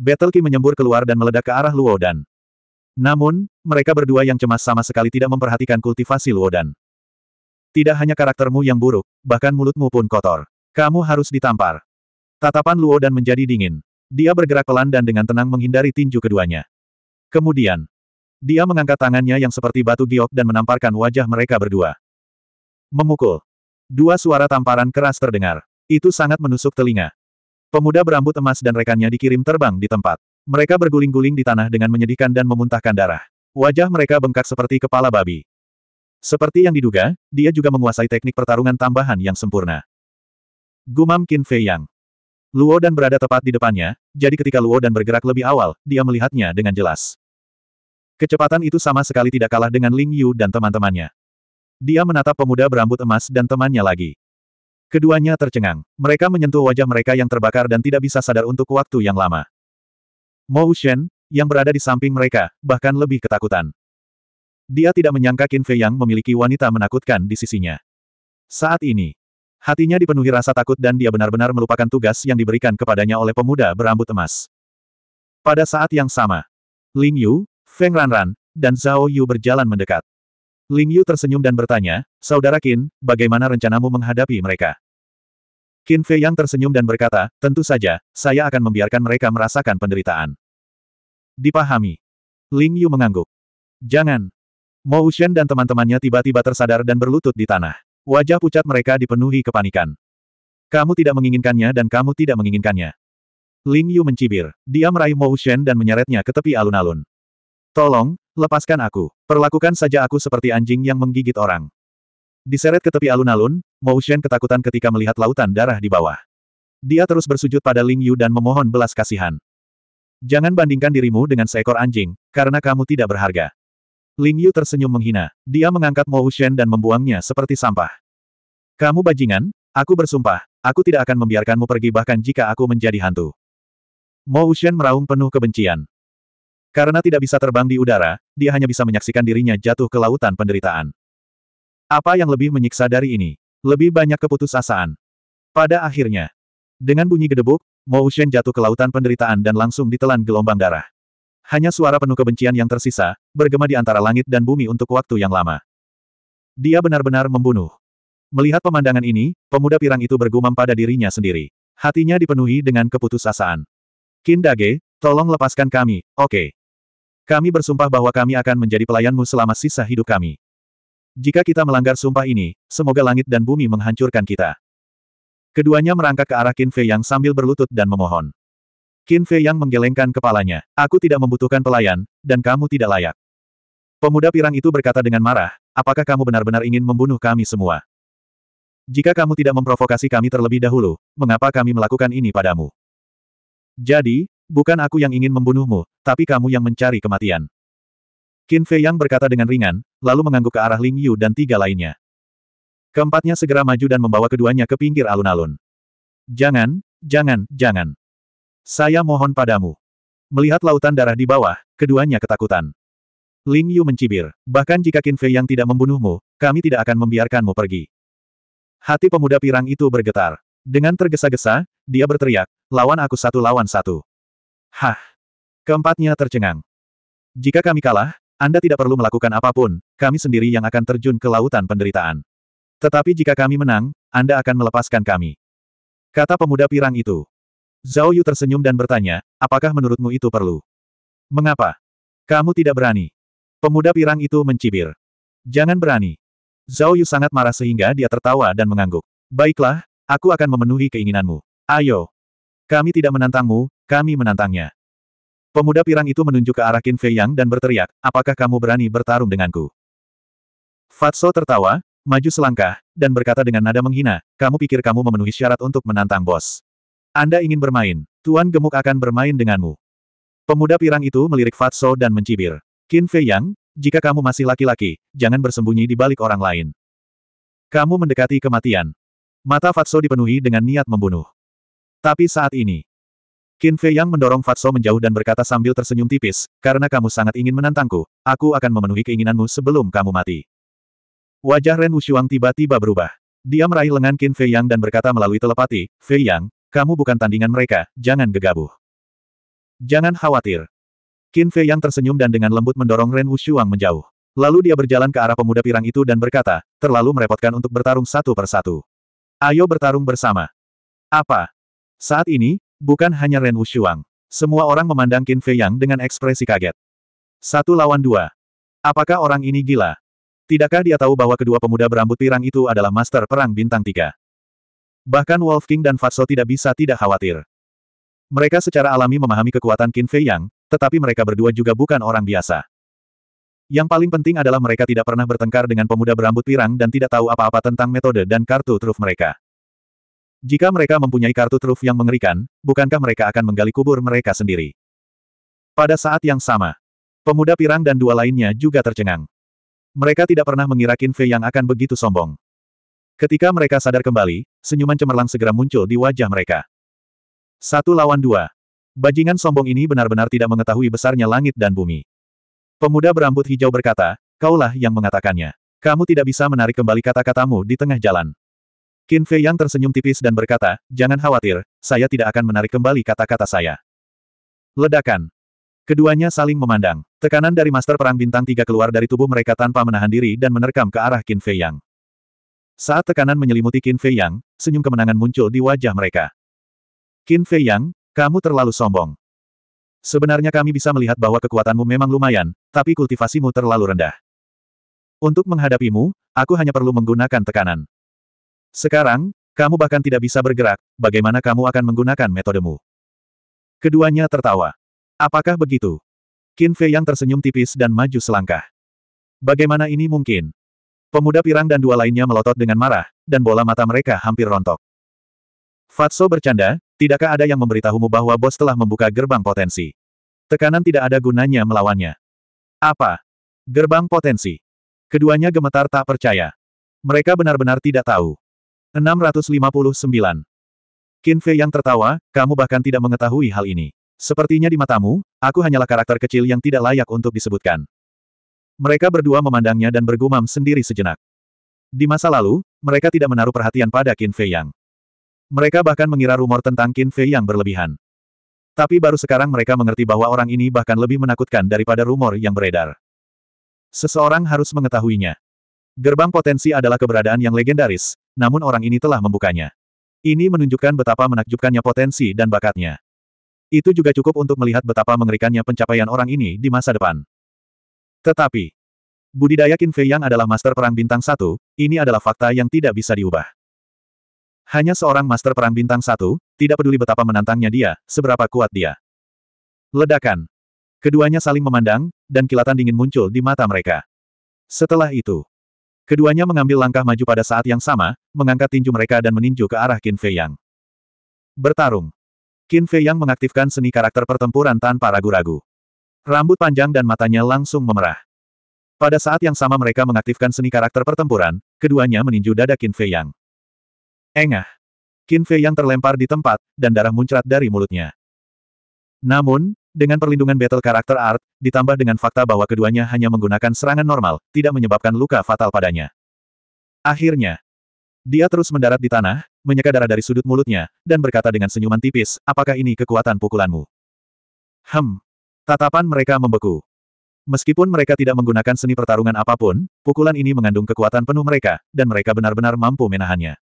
Battle Qi menyembur keluar dan meledak ke arah Luo Dan. Namun, mereka berdua yang cemas sama sekali tidak memperhatikan kultivasi Luodan. Tidak hanya karaktermu yang buruk, bahkan mulutmu pun kotor. Kamu harus ditampar. Tatapan Luodan menjadi dingin. Dia bergerak pelan dan dengan tenang menghindari tinju keduanya. Kemudian, dia mengangkat tangannya yang seperti batu giok dan menamparkan wajah mereka berdua. Memukul. Dua suara tamparan keras terdengar. Itu sangat menusuk telinga. Pemuda berambut emas dan rekannya dikirim terbang di tempat. Mereka berguling-guling di tanah dengan menyedihkan dan memuntahkan darah. Wajah mereka bengkak seperti kepala babi. Seperti yang diduga, dia juga menguasai teknik pertarungan tambahan yang sempurna. Gumam Qin Fei Yang. Luo dan berada tepat di depannya, jadi ketika Luo dan bergerak lebih awal, dia melihatnya dengan jelas. Kecepatan itu sama sekali tidak kalah dengan Ling Yu dan teman-temannya. Dia menatap pemuda berambut emas dan temannya lagi. Keduanya tercengang. Mereka menyentuh wajah mereka yang terbakar dan tidak bisa sadar untuk waktu yang lama. Mo Shen, yang berada di samping mereka, bahkan lebih ketakutan. Dia tidak menyangka Qin Fei Yang memiliki wanita menakutkan di sisinya. Saat ini, hatinya dipenuhi rasa takut dan dia benar-benar melupakan tugas yang diberikan kepadanya oleh pemuda berambut emas. Pada saat yang sama, Ling Yu, Feng Ranran, dan Zhao Yu berjalan mendekat. Ling Yu tersenyum dan bertanya, Saudara Qin, bagaimana rencanamu menghadapi mereka? Qin Fei Yang tersenyum dan berkata, tentu saja, saya akan membiarkan mereka merasakan penderitaan. Dipahami. Ling Yu mengangguk. Jangan. Mo Ushen dan teman-temannya tiba-tiba tersadar dan berlutut di tanah. Wajah pucat mereka dipenuhi kepanikan. Kamu tidak menginginkannya dan kamu tidak menginginkannya. Ling Yu mencibir. Dia meraih Mo Ushen dan menyeretnya ke tepi alun-alun. Tolong, lepaskan aku. Perlakukan saja aku seperti anjing yang menggigit orang. Diseret ke tepi alun-alun, Mo Ushen ketakutan ketika melihat lautan darah di bawah. Dia terus bersujud pada Ling Yu dan memohon belas kasihan. Jangan bandingkan dirimu dengan seekor anjing, karena kamu tidak berharga. Ling Yu tersenyum menghina. Dia mengangkat Mo Shen dan membuangnya seperti sampah. Kamu bajingan, aku bersumpah, aku tidak akan membiarkanmu pergi bahkan jika aku menjadi hantu. Mo Shen meraung penuh kebencian. Karena tidak bisa terbang di udara, dia hanya bisa menyaksikan dirinya jatuh ke lautan penderitaan. Apa yang lebih menyiksa dari ini? Lebih banyak keputusasaan. Pada akhirnya, dengan bunyi gedebuk, Mo Shen jatuh ke lautan penderitaan dan langsung ditelan gelombang darah. Hanya suara penuh kebencian yang tersisa, bergema di antara langit dan bumi untuk waktu yang lama. Dia benar-benar membunuh. Melihat pemandangan ini, pemuda pirang itu bergumam pada dirinya sendiri. Hatinya dipenuhi dengan keputusasaan. Kindage, tolong lepaskan kami, oke. Okay. Kami bersumpah bahwa kami akan menjadi pelayanmu selama sisa hidup kami. Jika kita melanggar sumpah ini, semoga langit dan bumi menghancurkan kita. Keduanya merangkak ke arah Qin Fei Yang sambil berlutut dan memohon. Qin Fei Yang menggelengkan kepalanya. Aku tidak membutuhkan pelayan, dan kamu tidak layak. Pemuda pirang itu berkata dengan marah, apakah kamu benar-benar ingin membunuh kami semua? Jika kamu tidak memprovokasi kami terlebih dahulu, mengapa kami melakukan ini padamu? Jadi, bukan aku yang ingin membunuhmu, tapi kamu yang mencari kematian. Qin Fei Yang berkata dengan ringan, lalu mengangguk ke arah Ling Yu dan tiga lainnya. Keempatnya segera maju dan membawa keduanya ke pinggir alun-alun. Jangan, jangan, jangan. Saya mohon padamu. Melihat lautan darah di bawah, keduanya ketakutan. Ling Yu mencibir, bahkan jika Qin Fei yang tidak membunuhmu, kami tidak akan membiarkanmu pergi. Hati pemuda pirang itu bergetar. Dengan tergesa-gesa, dia berteriak, lawan aku satu lawan satu. Hah! Keempatnya tercengang. Jika kami kalah, Anda tidak perlu melakukan apapun, kami sendiri yang akan terjun ke lautan penderitaan. Tetapi jika kami menang, Anda akan melepaskan kami. Kata pemuda pirang itu. Zhao Yu tersenyum dan bertanya, apakah menurutmu itu perlu? Mengapa? Kamu tidak berani. Pemuda pirang itu mencibir. Jangan berani. Zhao Yu sangat marah sehingga dia tertawa dan mengangguk. Baiklah, aku akan memenuhi keinginanmu. Ayo. Kami tidak menantangmu, kami menantangnya. Pemuda pirang itu menunjuk ke arah Qin Fei Yang dan berteriak, apakah kamu berani bertarung denganku? Fatso tertawa, maju selangkah, dan berkata dengan nada menghina, kamu pikir kamu memenuhi syarat untuk menantang bos. Anda ingin bermain, Tuan Gemuk akan bermain denganmu. Pemuda pirang itu melirik Fatso dan mencibir. Qin Fei Yang, jika kamu masih laki-laki, jangan bersembunyi di balik orang lain. Kamu mendekati kematian. Mata Fatso dipenuhi dengan niat membunuh. Tapi saat ini, Qin Fei Yang mendorong Fatso menjauh dan berkata sambil tersenyum tipis, karena kamu sangat ingin menantangku, aku akan memenuhi keinginanmu sebelum kamu mati. Wajah Ren Wushuang tiba-tiba berubah. Dia meraih lengan Qin Fei Yang dan berkata melalui telepati, Fei Yang, kamu bukan tandingan mereka, jangan gegabah. Jangan khawatir. Qin Fei Yang tersenyum dan dengan lembut mendorong Ren Wushuang menjauh. Lalu dia berjalan ke arah pemuda pirang itu dan berkata, terlalu merepotkan untuk bertarung satu persatu. Ayo bertarung bersama. Apa? Saat ini, bukan hanya Ren Wushuang. Semua orang memandang Qin Fei Yang dengan ekspresi kaget. Satu lawan dua. Apakah orang ini gila? Tidakkah dia tahu bahwa kedua pemuda berambut pirang itu adalah master perang bintang tiga? Bahkan Wolf King dan Fatso tidak bisa tidak khawatir. Mereka secara alami memahami kekuatan Qin Fei Yang, tetapi mereka berdua juga bukan orang biasa. Yang paling penting adalah mereka tidak pernah bertengkar dengan pemuda berambut pirang dan tidak tahu apa-apa tentang metode dan kartu truf mereka. Jika mereka mempunyai kartu truf yang mengerikan, bukankah mereka akan menggali kubur mereka sendiri? Pada saat yang sama, pemuda pirang dan dua lainnya juga tercengang. Mereka tidak pernah mengira Qin Fei yang akan begitu sombong. Ketika mereka sadar kembali, senyuman cemerlang segera muncul di wajah mereka. Satu lawan dua. Bajingan sombong ini benar-benar tidak mengetahui besarnya langit dan bumi. Pemuda berambut hijau berkata, kaulah yang mengatakannya. Kamu tidak bisa menarik kembali kata-katamu di tengah jalan. Qin Fei yang tersenyum tipis dan berkata, jangan khawatir, saya tidak akan menarik kembali kata-kata saya. Ledakan. Keduanya saling memandang. Tekanan dari Master Perang Bintang Tiga keluar dari tubuh mereka tanpa menahan diri dan menerkam ke arah Qin Fei Yang. Saat tekanan menyelimuti Qin Fei Yang, senyum kemenangan muncul di wajah mereka. Qin Fei Yang, kamu terlalu sombong. Sebenarnya kami bisa melihat bahwa kekuatanmu memang lumayan, tapi kultivasimu terlalu rendah. Untuk menghadapimu, aku hanya perlu menggunakan tekanan. Sekarang, kamu bahkan tidak bisa bergerak, bagaimana kamu akan menggunakan metodemu? Keduanya tertawa. Apakah begitu? Qin Fei yang tersenyum tipis dan maju selangkah. Bagaimana ini mungkin? Pemuda pirang dan dua lainnya melotot dengan marah, dan bola mata mereka hampir rontok. Fatso bercanda, tidakkah ada yang memberitahumu bahwa bos telah membuka gerbang potensi? Tekanan tidak ada gunanya melawannya. Apa? Gerbang potensi. Keduanya gemetar tak percaya. Mereka benar-benar tidak tahu. 659. Qin Fei yang tertawa, kamu bahkan tidak mengetahui hal ini. Sepertinya di matamu, aku hanyalah karakter kecil yang tidak layak untuk disebutkan. Mereka berdua memandangnya dan bergumam sendiri sejenak. Di masa lalu, mereka tidak menaruh perhatian pada Qin Fei Yang. Mereka bahkan mengira rumor tentang Qin Fei Yang berlebihan. Tapi baru sekarang mereka mengerti bahwa orang ini bahkan lebih menakutkan daripada rumor yang beredar. Seseorang harus mengetahuinya. Gerbang potensi adalah keberadaan yang legendaris, namun orang ini telah membukanya. Ini menunjukkan betapa menakjubkannya potensi dan bakatnya. Itu juga cukup untuk melihat betapa mengerikannya pencapaian orang ini di masa depan. Tetapi, budidaya Qin Fei Yang adalah master perang bintang satu, ini adalah fakta yang tidak bisa diubah. Hanya seorang master perang bintang satu, tidak peduli betapa menantangnya dia, seberapa kuat dia. Ledakan. Keduanya saling memandang, dan kilatan dingin muncul di mata mereka. Setelah itu, keduanya mengambil langkah maju pada saat yang sama, mengangkat tinju mereka dan meninju ke arah Qin Fei Yang. Bertarung. Qin Fei yang mengaktifkan seni karakter pertempuran tanpa ragu-ragu. Rambut panjang dan matanya langsung memerah. Pada saat yang sama mereka mengaktifkan seni karakter pertempuran, keduanya meninju dada Qin Fei Yang. Engah. Qin Fei Yang terlempar di tempat, dan darah muncrat dari mulutnya. Namun, dengan perlindungan battle karakter art, ditambah dengan fakta bahwa keduanya hanya menggunakan serangan normal, tidak menyebabkan luka fatal padanya. Akhirnya, dia terus mendarat di tanah, menyeka darah dari sudut mulutnya, dan berkata dengan senyuman tipis, apakah ini kekuatan pukulanmu? Hem. Tatapan mereka membeku. Meskipun mereka tidak menggunakan seni pertarungan apapun, pukulan ini mengandung kekuatan penuh mereka, dan mereka benar-benar mampu menahannya.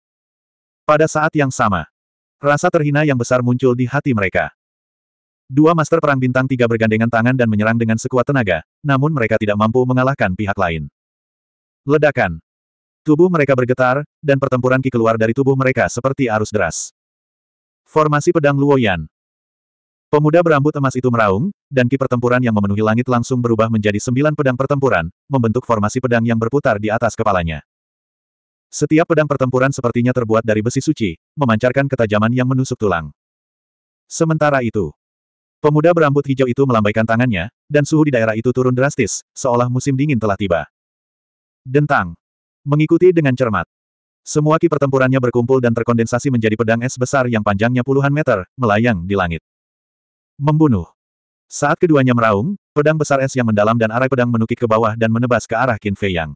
Pada saat yang sama, rasa terhina yang besar muncul di hati mereka. Dua master perang bintang tiga bergandengan tangan dan menyerang dengan sekuat tenaga, namun mereka tidak mampu mengalahkan pihak lain. Ledakan. Tubuh mereka bergetar, dan pertempuran ki keluar dari tubuh mereka seperti arus deras. Formasi pedang Luoyan. Pemuda berambut emas itu meraung, dan ki pertempuran yang memenuhi langit langsung berubah menjadi sembilan pedang pertempuran, membentuk formasi pedang yang berputar di atas kepalanya. Setiap pedang pertempuran sepertinya terbuat dari besi suci, memancarkan ketajaman yang menusuk tulang. Sementara itu, pemuda berambut hijau itu melambaikan tangannya, dan suhu di daerah itu turun drastis, seolah musim dingin telah tiba. Dentang. Mengikuti dengan cermat. Semua ki pertempurannya berkumpul dan terkondensasi menjadi pedang es besar yang panjangnya puluhan meter, melayang di langit. Membunuh. Saat keduanya meraung, pedang besar es yang mendalam dan arai pedang menukik ke bawah dan menebas ke arah Qin Fei Yang.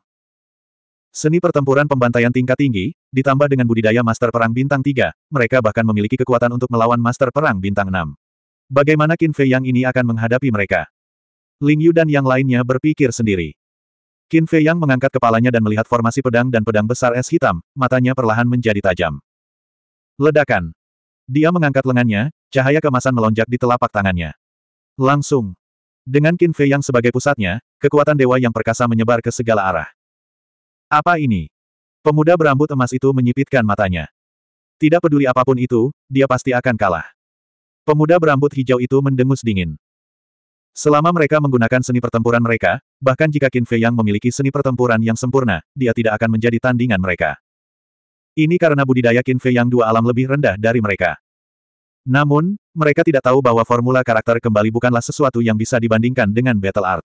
Seni pertempuran pembantaian tingkat tinggi, ditambah dengan budidaya Master Perang Bintang 3, mereka bahkan memiliki kekuatan untuk melawan Master Perang Bintang 6. Bagaimana Qin Fei Yang ini akan menghadapi mereka? Ling Yu dan yang lainnya berpikir sendiri. Qin Fei Yang mengangkat kepalanya dan melihat formasi pedang dan pedang besar es hitam, matanya perlahan menjadi tajam. Ledakan. Dia mengangkat lengannya, cahaya kemasan melonjak di telapak tangannya. Langsung. Dengan Qin Fei Yang sebagai pusatnya, kekuatan dewa yang perkasa menyebar ke segala arah. Apa ini? Pemuda berambut emas itu menyipitkan matanya. Tidak peduli apapun itu, dia pasti akan kalah. Pemuda berambut hijau itu mendengus dingin. Selama mereka menggunakan seni pertempuran mereka, bahkan jika Qin Fei yang memiliki seni pertempuran yang sempurna, dia tidak akan menjadi tandingan mereka. Ini karena budidaya Qin Fei yang dua alam lebih rendah dari mereka. Namun, mereka tidak tahu bahwa formula karakter kembali bukanlah sesuatu yang bisa dibandingkan dengan battle art.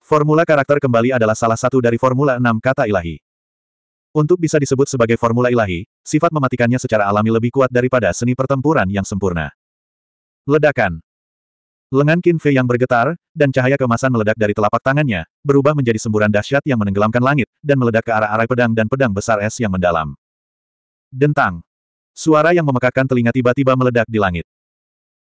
Formula karakter kembali adalah salah satu dari formula enam kata ilahi. Untuk bisa disebut sebagai formula ilahi, sifat mematikannya secara alami lebih kuat daripada seni pertempuran yang sempurna. Ledakan Lengan Qin Fei yang bergetar, dan cahaya kemasan meledak dari telapak tangannya, berubah menjadi semburan dahsyat yang menenggelamkan langit, dan meledak ke arah arai pedang dan pedang besar es yang mendalam. Dentang. Suara yang memekakan telinga tiba-tiba meledak di langit.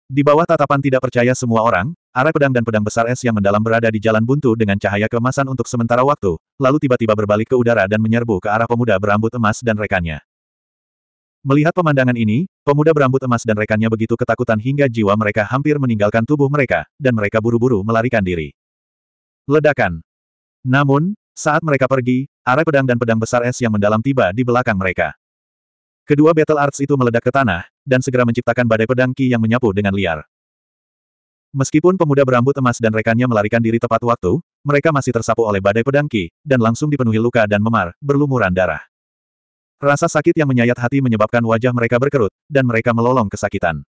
Di bawah tatapan tidak percaya semua orang, arai pedang dan pedang besar es yang mendalam berada di jalan buntu dengan cahaya kemasan untuk sementara waktu, lalu tiba-tiba berbalik ke udara dan menyerbu ke arah pemuda berambut emas dan rekannya. Melihat pemandangan ini, pemuda berambut emas dan rekannya begitu ketakutan hingga jiwa mereka hampir meninggalkan tubuh mereka, dan mereka buru-buru melarikan diri. Ledakan. Namun, saat mereka pergi, arai pedang dan pedang besar es yang mendalam tiba di belakang mereka. Kedua battle arts itu meledak ke tanah, dan segera menciptakan badai pedang Ki yang menyapu dengan liar. Meskipun pemuda berambut emas dan rekannya melarikan diri tepat waktu, mereka masih tersapu oleh badai pedang Ki, dan langsung dipenuhi luka dan memar, berlumuran darah. Rasa sakit yang menyayat hati menyebabkan wajah mereka berkerut, dan mereka melolong kesakitan.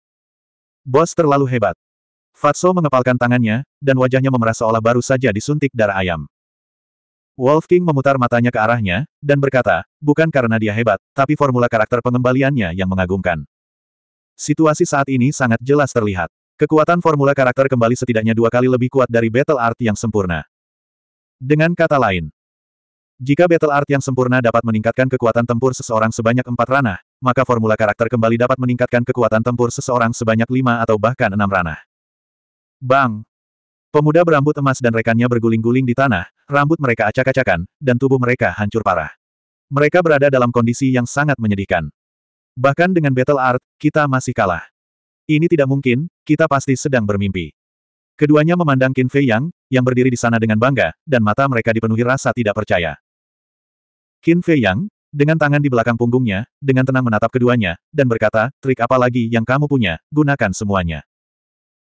Bos terlalu hebat. Fatso mengepalkan tangannya, dan wajahnya memerah seolah baru saja disuntik darah ayam. Wolf King memutar matanya ke arahnya, dan berkata, bukan karena dia hebat, tapi formula karakter pengembaliannya yang mengagumkan. Situasi saat ini sangat jelas terlihat. Kekuatan formula karakter kembali setidaknya dua kali lebih kuat dari Battle Art yang sempurna. Dengan kata lain, jika battle art yang sempurna dapat meningkatkan kekuatan tempur seseorang sebanyak empat ranah, maka formula karakter kembali dapat meningkatkan kekuatan tempur seseorang sebanyak lima atau bahkan enam ranah. Bang! Pemuda berambut emas dan rekannya berguling-guling di tanah, rambut mereka acak-acakan, dan tubuh mereka hancur parah. Mereka berada dalam kondisi yang sangat menyedihkan. Bahkan dengan battle art, kita masih kalah. Ini tidak mungkin, kita pasti sedang bermimpi. Keduanya memandang Qin Fei Yang, yang berdiri di sana dengan bangga, dan mata mereka dipenuhi rasa tidak percaya. Qin Fei Yang, dengan tangan di belakang punggungnya, dengan tenang menatap keduanya, dan berkata, trik apa lagi yang kamu punya, gunakan semuanya.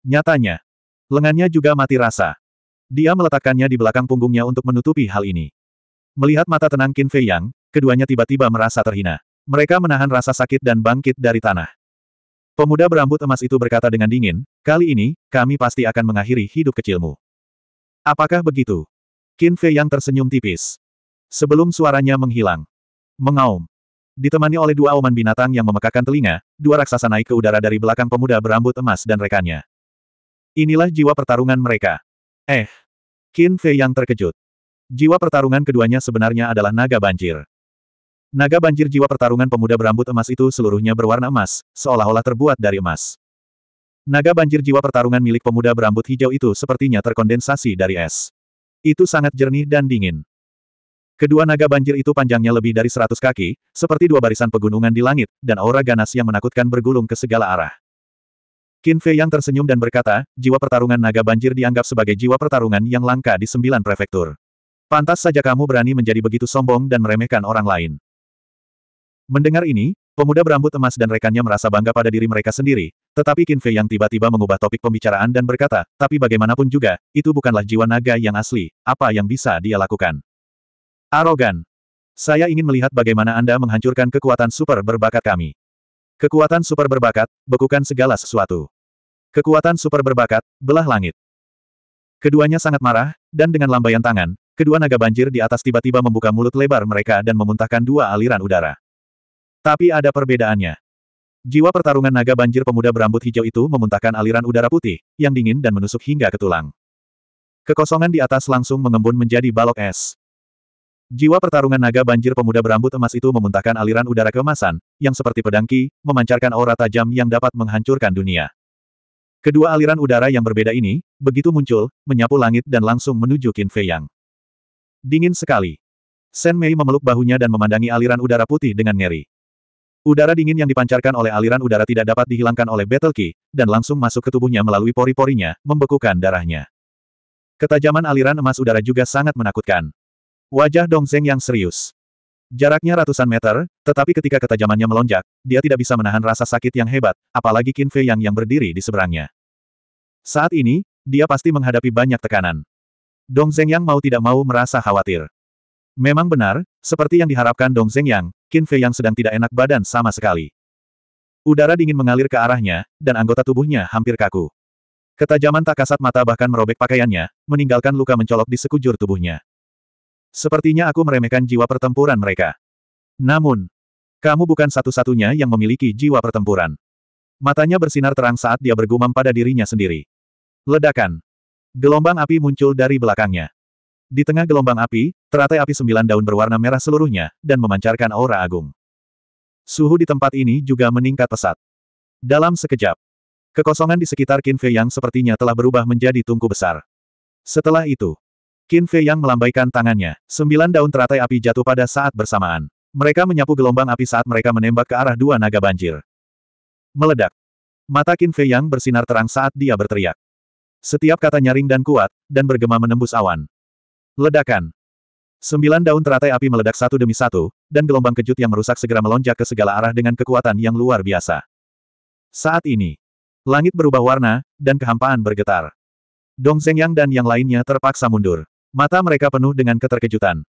Nyatanya, lengannya juga mati rasa. Dia meletakkannya di belakang punggungnya untuk menutupi hal ini. Melihat mata tenang Qin Fei Yang, keduanya tiba-tiba merasa terhina. Mereka menahan rasa sakit dan bangkit dari tanah. Pemuda berambut emas itu berkata dengan dingin, kali ini, kami pasti akan mengakhiri hidup kecilmu. Apakah begitu? Qin Fei Yang tersenyum tipis. Sebelum suaranya menghilang. Mengaum. Ditemani oleh dua auman binatang yang memekakan telinga, dua raksasa naik ke udara dari belakang pemuda berambut emas dan rekannya. Inilah jiwa pertarungan mereka. Eh. Qin Fei yang terkejut. Jiwa pertarungan keduanya sebenarnya adalah naga banjir. Naga banjir jiwa pertarungan pemuda berambut emas itu seluruhnya berwarna emas, seolah-olah terbuat dari emas. Naga banjir jiwa pertarungan milik pemuda berambut hijau itu sepertinya terkondensasi dari es. Itu sangat jernih dan dingin. Kedua naga banjir itu panjangnya lebih dari seratus kaki, seperti dua barisan pegunungan di langit, dan aura ganas yang menakutkan bergulung ke segala arah. Qin Fei yang tersenyum dan berkata, jiwa pertarungan naga banjir dianggap sebagai jiwa pertarungan yang langka di sembilan prefektur. Pantas saja kamu berani menjadi begitu sombong dan meremehkan orang lain. Mendengar ini, pemuda berambut emas dan rekannya merasa bangga pada diri mereka sendiri, tetapi Qin Fei yang tiba-tiba mengubah topik pembicaraan dan berkata, tapi bagaimanapun juga, itu bukanlah jiwa naga yang asli, apa yang bisa dia lakukan? Arogan. Saya ingin melihat bagaimana Anda menghancurkan kekuatan super berbakat kami. Kekuatan super berbakat, bekukan segala sesuatu. Kekuatan super berbakat, belah langit. Keduanya sangat marah, dan dengan lambaian tangan, kedua naga banjir di atas tiba-tiba membuka mulut lebar mereka dan memuntahkan dua aliran udara. Tapi ada perbedaannya. Jiwa pertarungan naga banjir pemuda berambut hijau itu memuntahkan aliran udara putih, yang dingin dan menusuk hingga ke tulang. Kekosongan di atas langsung mengembun menjadi balok es. Jiwa pertarungan naga banjir pemuda berambut emas itu memuntahkan aliran udara keemasan, yang seperti pedangki memancarkan aura tajam yang dapat menghancurkan dunia. Kedua aliran udara yang berbeda ini, begitu muncul, menyapu langit dan langsung menuju Qin Fei Yang. Dingin sekali. Shen Mei memeluk bahunya dan memandangi aliran udara putih dengan ngeri. Udara dingin yang dipancarkan oleh aliran udara tidak dapat dihilangkan oleh Battle Ki, dan langsung masuk ke tubuhnya melalui pori-porinya, membekukan darahnya. Ketajaman aliran emas udara juga sangat menakutkan. Wajah Dong Zeng yang serius. Jaraknya ratusan meter, tetapi ketika ketajamannya melonjak, dia tidak bisa menahan rasa sakit yang hebat, apalagi Qin Fei Yang yang berdiri di seberangnya. Saat ini, dia pasti menghadapi banyak tekanan. Dong Zeng Yang mau tidak mau merasa khawatir. Memang benar, seperti yang diharapkan Dong Zeng Yang, Qin Fei Yang sedang tidak enak badan sama sekali. Udara dingin mengalir ke arahnya, dan anggota tubuhnya hampir kaku. Ketajaman tak kasat mata bahkan merobek pakaiannya, meninggalkan luka mencolok di sekujur tubuhnya. Sepertinya aku meremehkan jiwa pertempuran mereka. Namun, kamu bukan satu-satunya yang memiliki jiwa pertempuran. Matanya bersinar terang saat dia bergumam pada dirinya sendiri. Ledakan. Gelombang api muncul dari belakangnya. Di tengah gelombang api, teratai api sembilan daun berwarna merah seluruhnya, dan memancarkan aura agung. Suhu di tempat ini juga meningkat pesat. Dalam sekejap, kekosongan di sekitar Qin Fei yang sepertinya telah berubah menjadi tungku besar. Setelah itu, Qin Fei Yang melambaikan tangannya, sembilan daun teratai api jatuh pada saat bersamaan. Mereka menyapu gelombang api saat mereka menembak ke arah dua naga banjir. Meledak. Mata Qin Fei Yang bersinar terang saat dia berteriak. Setiap kata nyaring dan kuat, dan bergema menembus awan. Ledakan. Sembilan daun teratai api meledak satu demi satu, dan gelombang kejut yang merusak segera melonjak ke segala arah dengan kekuatan yang luar biasa. Saat ini, langit berubah warna, dan kehampaan bergetar. Dong Yang dan yang lainnya terpaksa mundur. Mata mereka penuh dengan keterkejutan.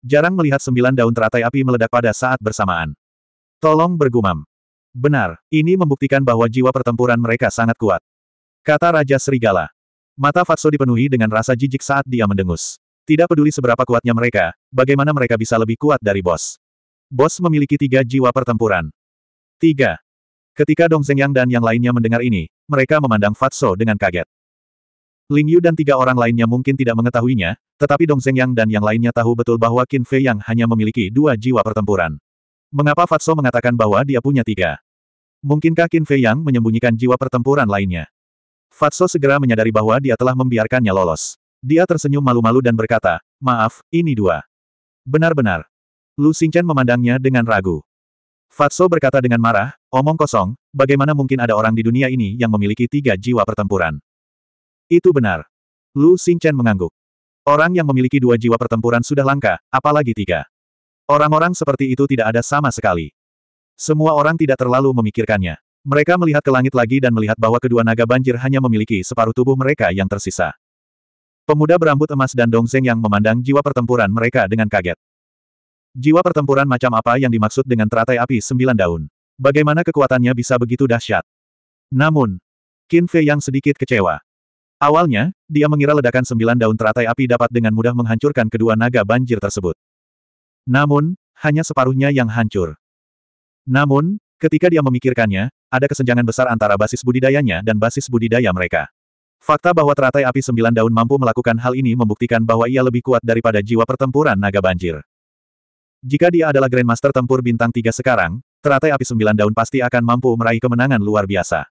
Jarang melihat sembilan daun teratai api meledak pada saat bersamaan. Tolong bergumam. Benar, ini membuktikan bahwa jiwa pertempuran mereka sangat kuat. Kata Raja Serigala. Mata Fatso dipenuhi dengan rasa jijik saat dia mendengus. Tidak peduli seberapa kuatnya mereka, bagaimana mereka bisa lebih kuat dari bos. Bos memiliki tiga jiwa pertempuran. Tiga. Ketika Dong Zhengyang dan yang lainnya mendengar ini, mereka memandang Fatso dengan kaget. Ling Yu dan tiga orang lainnya mungkin tidak mengetahuinya, tetapi Dong Yang dan yang lainnya tahu betul bahwa Qin Fei Yang hanya memiliki dua jiwa pertempuran. Mengapa Fatso mengatakan bahwa dia punya tiga? Mungkinkah Qin Fei Yang menyembunyikan jiwa pertempuran lainnya? Fatso segera menyadari bahwa dia telah membiarkannya lolos. Dia tersenyum malu-malu dan berkata, maaf, ini dua. Benar-benar. Lu Xingchen memandangnya dengan ragu. Fatso berkata dengan marah, omong kosong, bagaimana mungkin ada orang di dunia ini yang memiliki tiga jiwa pertempuran? Itu benar. Lu Xingchen mengangguk. Orang yang memiliki dua jiwa pertempuran sudah langka, apalagi tiga. Orang-orang seperti itu tidak ada sama sekali. Semua orang tidak terlalu memikirkannya. Mereka melihat ke langit lagi dan melihat bahwa kedua naga banjir hanya memiliki separuh tubuh mereka yang tersisa. Pemuda berambut emas dan Dongzeng yang memandang jiwa pertempuran mereka dengan kaget. Jiwa pertempuran macam apa yang dimaksud dengan teratai api sembilan daun? Bagaimana kekuatannya bisa begitu dahsyat? Namun, Qin Fei yang sedikit kecewa. Awalnya, dia mengira ledakan sembilan daun teratai api dapat dengan mudah menghancurkan kedua naga banjir tersebut. Namun, hanya separuhnya yang hancur. Namun, ketika dia memikirkannya, ada kesenjangan besar antara basis budidayanya dan basis budidaya mereka. Fakta bahwa teratai api sembilan daun mampu melakukan hal ini membuktikan bahwa ia lebih kuat daripada jiwa pertempuran naga banjir. Jika dia adalah Grandmaster Tempur Bintang 3 sekarang, teratai api sembilan daun pasti akan mampu meraih kemenangan luar biasa.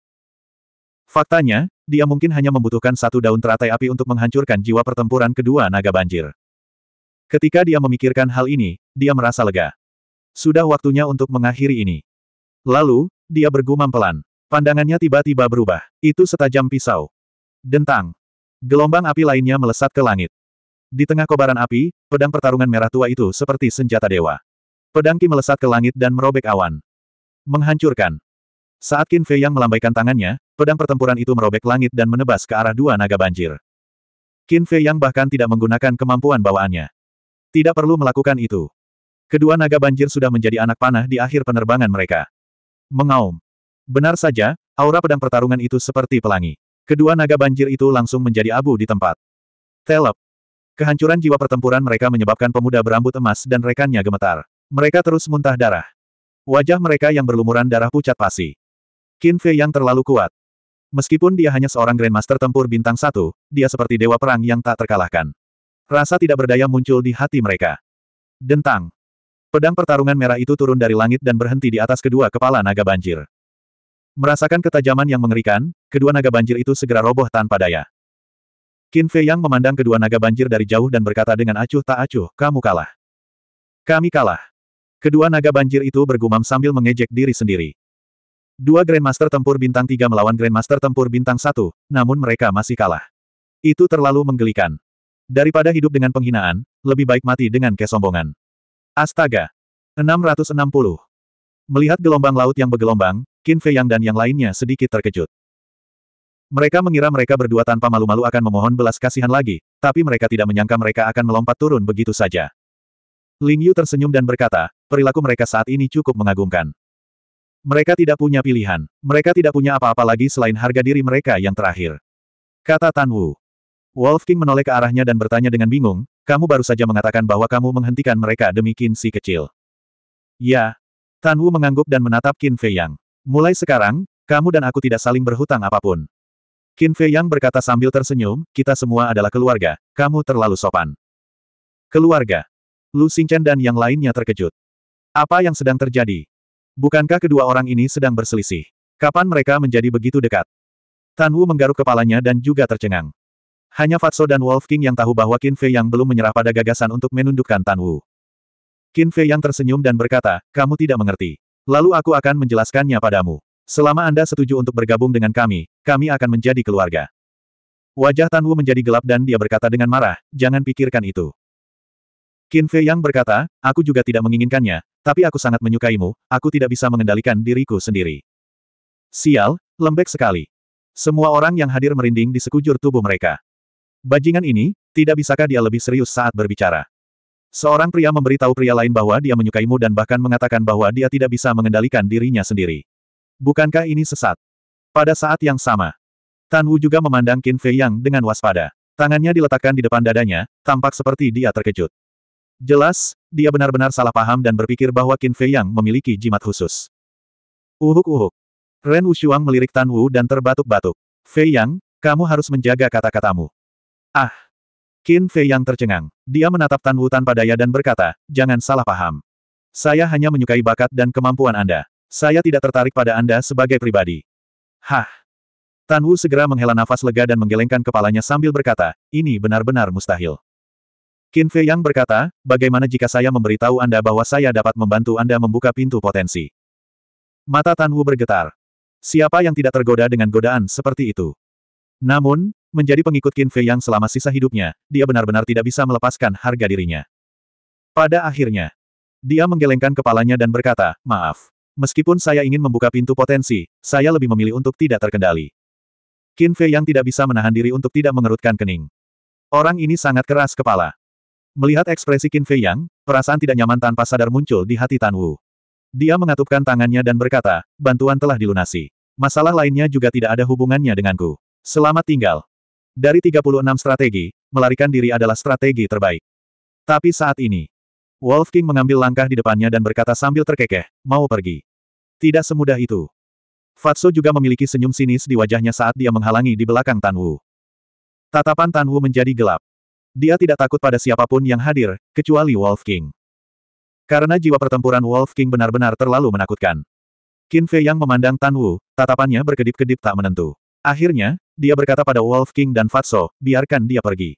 Faktanya, dia mungkin hanya membutuhkan satu daun teratai api untuk menghancurkan jiwa pertempuran kedua naga banjir. Ketika dia memikirkan hal ini, dia merasa lega. Sudah waktunya untuk mengakhiri ini. Lalu, dia bergumam pelan. Pandangannya tiba-tiba berubah. Itu setajam pisau. Dentang. Gelombang api lainnya melesat ke langit. Di tengah kobaran api, pedang pertarungan merah tua itu seperti senjata dewa. Pedang Ki melesat ke langit dan merobek awan. Menghancurkan. Saat Qin Fei yang melambaikan tangannya, Pedang pertempuran itu merobek langit dan menebas ke arah dua naga banjir. Qin Fei yang bahkan tidak menggunakan kemampuan bawaannya. Tidak perlu melakukan itu. Kedua naga banjir sudah menjadi anak panah di akhir penerbangan mereka. Mengaum. Benar saja, aura pedang pertarungan itu seperti pelangi. Kedua naga banjir itu langsung menjadi abu di tempat. Telep. Kehancuran jiwa pertempuran mereka menyebabkan pemuda berambut emas dan rekannya gemetar. Mereka terus muntah darah. Wajah mereka yang berlumuran darah pucat pasi. Qin Fei yang terlalu kuat. Meskipun dia hanya seorang Grandmaster tempur bintang satu, dia seperti dewa perang yang tak terkalahkan. Rasa tidak berdaya muncul di hati mereka. Dentang. Pedang pertarungan merah itu turun dari langit dan berhenti di atas kedua kepala naga banjir. Merasakan ketajaman yang mengerikan, kedua naga banjir itu segera roboh tanpa daya. Qin Fei Yang memandang kedua naga banjir dari jauh dan berkata dengan acuh tak acuh, kamu kalah. Kami kalah. Kedua naga banjir itu bergumam sambil mengejek diri sendiri. Dua Grandmaster Tempur Bintang 3 melawan Grandmaster Tempur Bintang 1, namun mereka masih kalah. Itu terlalu menggelikan. Daripada hidup dengan penghinaan, lebih baik mati dengan kesombongan. Astaga! 660. Melihat gelombang laut yang bergelombang, Qin Fei Yang dan yang lainnya sedikit terkejut. Mereka mengira mereka berdua tanpa malu-malu akan memohon belas kasihan lagi, tapi mereka tidak menyangka mereka akan melompat turun begitu saja. Ling Yu tersenyum dan berkata, perilaku mereka saat ini cukup mengagumkan. Mereka tidak punya pilihan. Mereka tidak punya apa-apa lagi selain harga diri mereka yang terakhir. Kata Tan Wu. Wolf King menoleh ke arahnya dan bertanya dengan bingung, kamu baru saja mengatakan bahwa kamu menghentikan mereka demi Qin Si kecil. Ya. Tan Wu mengangguk dan menatap Qin Fei Yang. Mulai sekarang, kamu dan aku tidak saling berhutang apapun. Qin Fei Yang berkata sambil tersenyum, kita semua adalah keluarga, kamu terlalu sopan. Keluarga. Lu Xingchen dan yang lainnya terkejut. Apa yang sedang terjadi? Bukankah kedua orang ini sedang berselisih? Kapan mereka menjadi begitu dekat? Tan Wu menggaruk kepalanya dan juga tercengang. Hanya Fatso dan Wolf King yang tahu bahwa Qin Fei yang belum menyerah pada gagasan untuk menundukkan Tan Wu. Qin Fei yang tersenyum dan berkata, kamu tidak mengerti. Lalu aku akan menjelaskannya padamu. Selama Anda setuju untuk bergabung dengan kami, kami akan menjadi keluarga. Wajah Tan Wu menjadi gelap dan dia berkata dengan marah, jangan pikirkan itu. Qin Fei Yang berkata, aku juga tidak menginginkannya, tapi aku sangat menyukaimu, aku tidak bisa mengendalikan diriku sendiri. Sial, lembek sekali. Semua orang yang hadir merinding di sekujur tubuh mereka. Bajingan ini, tidak bisakah dia lebih serius saat berbicara? Seorang pria memberitahu pria lain bahwa dia menyukaimu dan bahkan mengatakan bahwa dia tidak bisa mengendalikan dirinya sendiri. Bukankah ini sesat? Pada saat yang sama, Tan Wu juga memandang Qin Fei Yang dengan waspada. Tangannya diletakkan di depan dadanya, tampak seperti dia terkejut. Jelas, dia benar-benar salah paham dan berpikir bahwa Qin Fei Yang memiliki jimat khusus. Uhuk-uhuk. Ren Wushuang melirik Tan Wu dan terbatuk-batuk. Fei Yang, kamu harus menjaga kata-katamu. Ah! Qin Fei Yang tercengang. Dia menatap Tan Wu tanpa daya dan berkata, jangan salah paham. Saya hanya menyukai bakat dan kemampuan Anda. Saya tidak tertarik pada Anda sebagai pribadi. Hah! Tan Wu segera menghela nafas lega dan menggelengkan kepalanya sambil berkata, ini benar-benar mustahil. Qin Fei Yang berkata, bagaimana jika saya memberitahu Anda bahwa saya dapat membantu Anda membuka pintu potensi? Mata Tan Wu bergetar. Siapa yang tidak tergoda dengan godaan seperti itu? Namun, menjadi pengikut Qin Fei Yang selama sisa hidupnya, dia benar-benar tidak bisa melepaskan harga dirinya. Pada akhirnya, dia menggelengkan kepalanya dan berkata, maaf. Meskipun saya ingin membuka pintu potensi, saya lebih memilih untuk tidak terkendali. Qin Fei Yang tidak bisa menahan diri untuk tidak mengerutkan kening. Orang ini sangat keras kepala. Melihat ekspresi Qin Fei Yang, perasaan tidak nyaman tanpa sadar muncul di hati Tan Wu. Dia mengatupkan tangannya dan berkata, bantuan telah dilunasi. Masalah lainnya juga tidak ada hubungannya denganku. Selamat tinggal. Dari 36 strategi, melarikan diri adalah strategi terbaik. Tapi saat ini, Wolf King mengambil langkah di depannya dan berkata sambil terkekeh, mau pergi. Tidak semudah itu. Fatso juga memiliki senyum sinis di wajahnya saat dia menghalangi di belakang Tan Wu. Tatapan Tan Wu menjadi gelap. Dia tidak takut pada siapapun yang hadir, kecuali Wolf King. Karena jiwa pertempuran Wolf King benar-benar terlalu menakutkan. Qin Fei yang memandang Tan Wu, tatapannya berkedip-kedip tak menentu. Akhirnya, dia berkata pada Wolf King dan Fatso, biarkan dia pergi.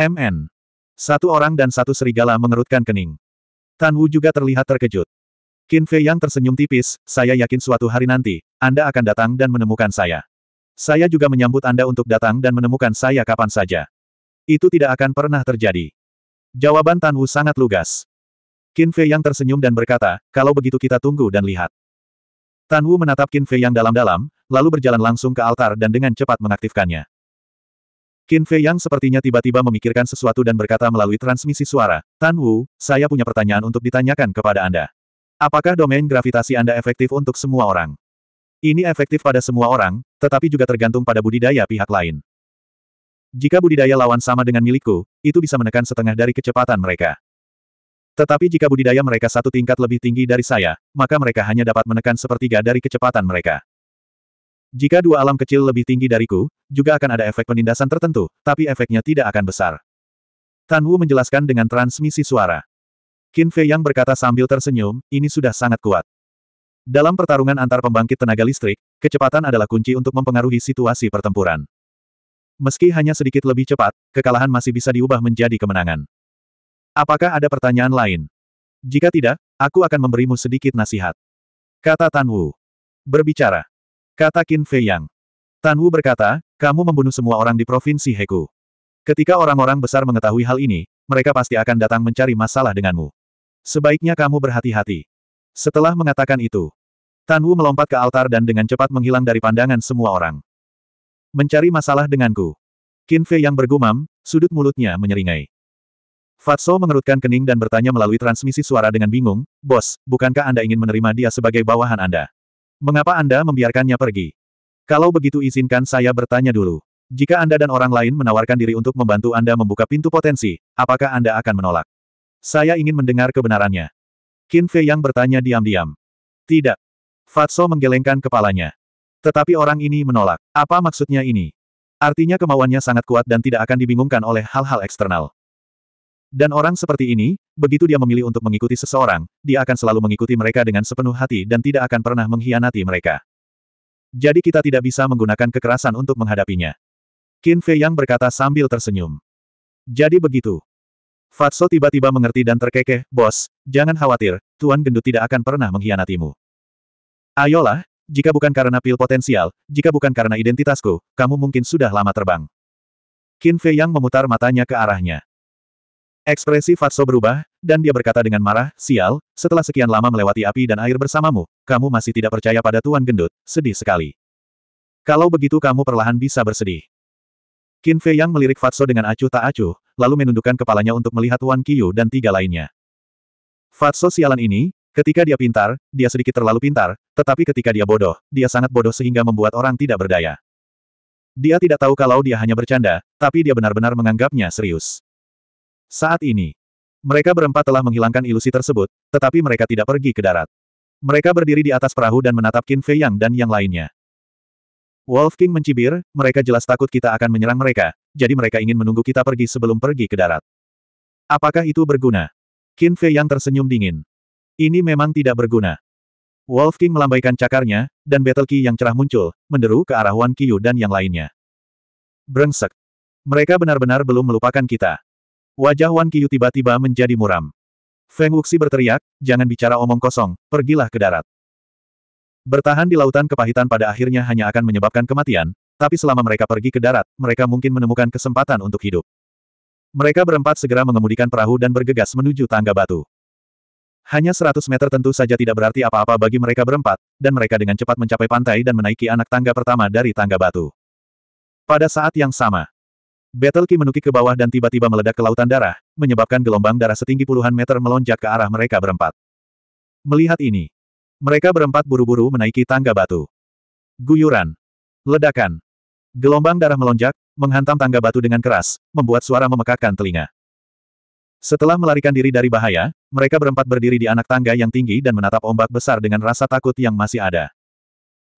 MN. Satu orang dan satu serigala mengerutkan kening. Tan Wu juga terlihat terkejut. Qin Fei yang tersenyum tipis, saya yakin suatu hari nanti, Anda akan datang dan menemukan saya. Saya juga menyambut Anda untuk datang dan menemukan saya kapan saja. Itu tidak akan pernah terjadi. Jawaban Tan Wu sangat lugas. Qin Fei yang tersenyum dan berkata, kalau begitu kita tunggu dan lihat. Tan Wu menatap Qin Fei yang dalam-dalam, lalu berjalan langsung ke altar dan dengan cepat mengaktifkannya. Qin Fei yang sepertinya tiba-tiba memikirkan sesuatu dan berkata melalui transmisi suara, Tan Wu, saya punya pertanyaan untuk ditanyakan kepada Anda. Apakah domain gravitasi Anda efektif untuk semua orang? Ini efektif pada semua orang, tetapi juga tergantung pada budidaya pihak lain. Jika budidaya lawan sama dengan milikku, itu bisa menekan setengah dari kecepatan mereka. Tetapi jika budidaya mereka satu tingkat lebih tinggi dari saya, maka mereka hanya dapat menekan sepertiga dari kecepatan mereka. Jika dua alam kecil lebih tinggi dariku, juga akan ada efek penindasan tertentu, tapi efeknya tidak akan besar. Tan Wu menjelaskan dengan transmisi suara. Qin Fei yang berkata sambil tersenyum, ini sudah sangat kuat. Dalam pertarungan antar pembangkit tenaga listrik, kecepatan adalah kunci untuk mempengaruhi situasi pertempuran. Meski hanya sedikit lebih cepat, kekalahan masih bisa diubah menjadi kemenangan. Apakah ada pertanyaan lain? Jika tidak, aku akan memberimu sedikit nasihat. Kata Tan Wu. Berbicara. Kata Qin Fei Yang. Tan Wu berkata, kamu membunuh semua orang di provinsi Heku. Ketika orang-orang besar mengetahui hal ini, mereka pasti akan datang mencari masalah denganmu. Sebaiknya kamu berhati-hati. Setelah mengatakan itu, Tan Wu melompat ke altar dan dengan cepat menghilang dari pandangan semua orang. Mencari masalah denganku. Qin Fei yang bergumam, sudut mulutnya menyeringai. Fatso mengerutkan kening dan bertanya melalui transmisi suara dengan bingung, Bos, bukankah Anda ingin menerima dia sebagai bawahan Anda? Mengapa Anda membiarkannya pergi? Kalau begitu izinkan saya bertanya dulu. Jika Anda dan orang lain menawarkan diri untuk membantu Anda membuka pintu potensi, apakah Anda akan menolak? Saya ingin mendengar kebenarannya. Qin Fei yang bertanya diam-diam. Tidak. Fatso menggelengkan kepalanya. Tetapi orang ini menolak. Apa maksudnya ini? Artinya kemauannya sangat kuat dan tidak akan dibingungkan oleh hal-hal eksternal. Dan orang seperti ini, begitu dia memilih untuk mengikuti seseorang, dia akan selalu mengikuti mereka dengan sepenuh hati dan tidak akan pernah mengkhianati mereka. Jadi kita tidak bisa menggunakan kekerasan untuk menghadapinya. Qin Fei Yang berkata sambil tersenyum. Jadi begitu. Fatso tiba-tiba mengerti dan terkekeh, Bos, jangan khawatir, Tuan Gendut tidak akan pernah mengkhianatimu. Ayolah, jika bukan karena pil potensial, jika bukan karena identitasku, kamu mungkin sudah lama terbang. Qin Fei Yang memutar matanya ke arahnya. Ekspresi Fatso berubah, dan dia berkata dengan marah, Sial, setelah sekian lama melewati api dan air bersamamu, kamu masih tidak percaya pada Tuan Gendut, sedih sekali. Kalau begitu kamu perlahan bisa bersedih. Qin Fei Yang melirik Fatso dengan acuh tak acuh, lalu menundukkan kepalanya untuk melihat Wan Qiyu dan tiga lainnya. Fatso sialan ini, Ketika dia pintar, dia sedikit terlalu pintar, tetapi ketika dia bodoh, dia sangat bodoh sehingga membuat orang tidak berdaya. Dia tidak tahu kalau dia hanya bercanda, tapi dia benar-benar menganggapnya serius. Saat ini, mereka berempat telah menghilangkan ilusi tersebut, tetapi mereka tidak pergi ke darat. Mereka berdiri di atas perahu dan menatap Qin Fei Yang dan yang lainnya. Wolf King mencibir, mereka jelas takut kita akan menyerang mereka, jadi mereka ingin menunggu kita pergi sebelum pergi ke darat. Apakah itu berguna? Qin Fei Yang tersenyum dingin. Ini memang tidak berguna. Wolf King melambaikan cakarnya, dan Battle Ki yang cerah muncul, menderu ke arah Wan Qiyu dan yang lainnya. Brengsek. Mereka benar-benar belum melupakan kita. Wajah Wan Qiyu tiba-tiba menjadi muram. Feng Wuxi berteriak, jangan bicara omong kosong, pergilah ke darat. Bertahan di lautan kepahitan pada akhirnya hanya akan menyebabkan kematian, tapi selama mereka pergi ke darat, mereka mungkin menemukan kesempatan untuk hidup. Mereka berempat segera mengemudikan perahu dan bergegas menuju tangga batu. Hanya 100 meter tentu saja tidak berarti apa-apa bagi mereka berempat, dan mereka dengan cepat mencapai pantai dan menaiki anak tangga pertama dari tangga batu. Pada saat yang sama, Battle Key menukik ke bawah dan tiba-tiba meledak ke lautan darah, menyebabkan gelombang darah setinggi puluhan meter melonjak ke arah mereka berempat. Melihat ini, mereka berempat buru-buru menaiki tangga batu. Guyuran. Ledakan. Gelombang darah melonjak, menghantam tangga batu dengan keras, membuat suara memekakkan telinga. Setelah melarikan diri dari bahaya, mereka berempat berdiri di anak tangga yang tinggi dan menatap ombak besar dengan rasa takut yang masih ada.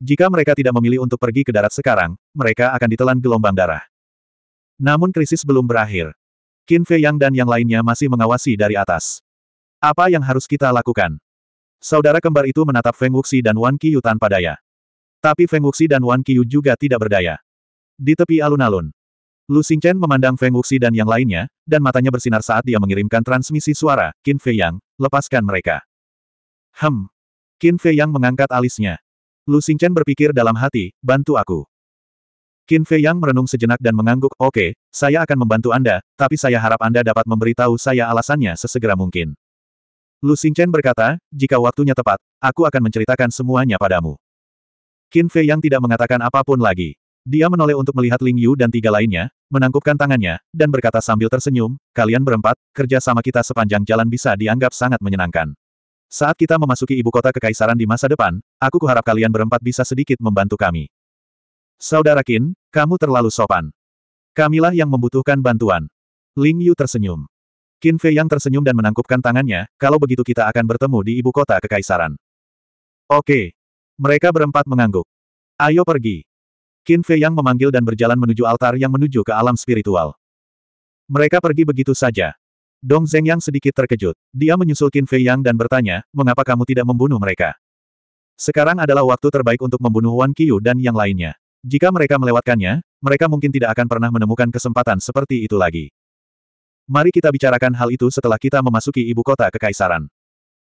Jika mereka tidak memilih untuk pergi ke darat sekarang, mereka akan ditelan gelombang darah. Namun krisis belum berakhir. Qin Fei Yang dan yang lainnya masih mengawasi dari atas. Apa yang harus kita lakukan? Saudara kembar itu menatap Feng Wuxi dan Wan Qiyu tanpa daya. Tapi Feng Wuxi dan Wan Qiyu juga tidak berdaya. Di tepi alun-alun, Lu Xingchen memandang Feng Wuxi dan yang lainnya, dan matanya bersinar saat dia mengirimkan transmisi suara, Qin Fei Yang, lepaskan mereka. Hem. Qin Fei Yang mengangkat alisnya. Lu Xingchen berpikir dalam hati, bantu aku. Qin Fei Yang merenung sejenak dan mengangguk, oke, okay, saya akan membantu Anda, tapi saya harap Anda dapat memberitahu saya alasannya sesegera mungkin. Lu Xingchen berkata, jika waktunya tepat, aku akan menceritakan semuanya padamu. Qin Fei Yang tidak mengatakan apapun lagi. Dia menoleh untuk melihat Ling Yu dan tiga lainnya, menangkupkan tangannya, dan berkata sambil tersenyum, kalian berempat, kerja sama kita sepanjang jalan bisa dianggap sangat menyenangkan. Saat kita memasuki ibu kota kekaisaran di masa depan, aku kuharap kalian berempat bisa sedikit membantu kami. Saudara Qin, kamu terlalu sopan. Kamilah yang membutuhkan bantuan. Ling Yu tersenyum. Qin Fei yang tersenyum dan menangkupkan tangannya, kalau begitu kita akan bertemu di ibu kota kekaisaran. Oke. Mereka berempat mengangguk. Ayo pergi. Qin Fei Yang memanggil dan berjalan menuju altar yang menuju ke alam spiritual. Mereka pergi begitu saja. Dong Zeng Yang sedikit terkejut. Dia menyusul Qin Fei Yang dan bertanya, mengapa kamu tidak membunuh mereka? Sekarang adalah waktu terbaik untuk membunuh Wan Qiyu dan yang lainnya. Jika mereka melewatkannya, mereka mungkin tidak akan pernah menemukan kesempatan seperti itu lagi. Mari kita bicarakan hal itu setelah kita memasuki ibu kota kekaisaran.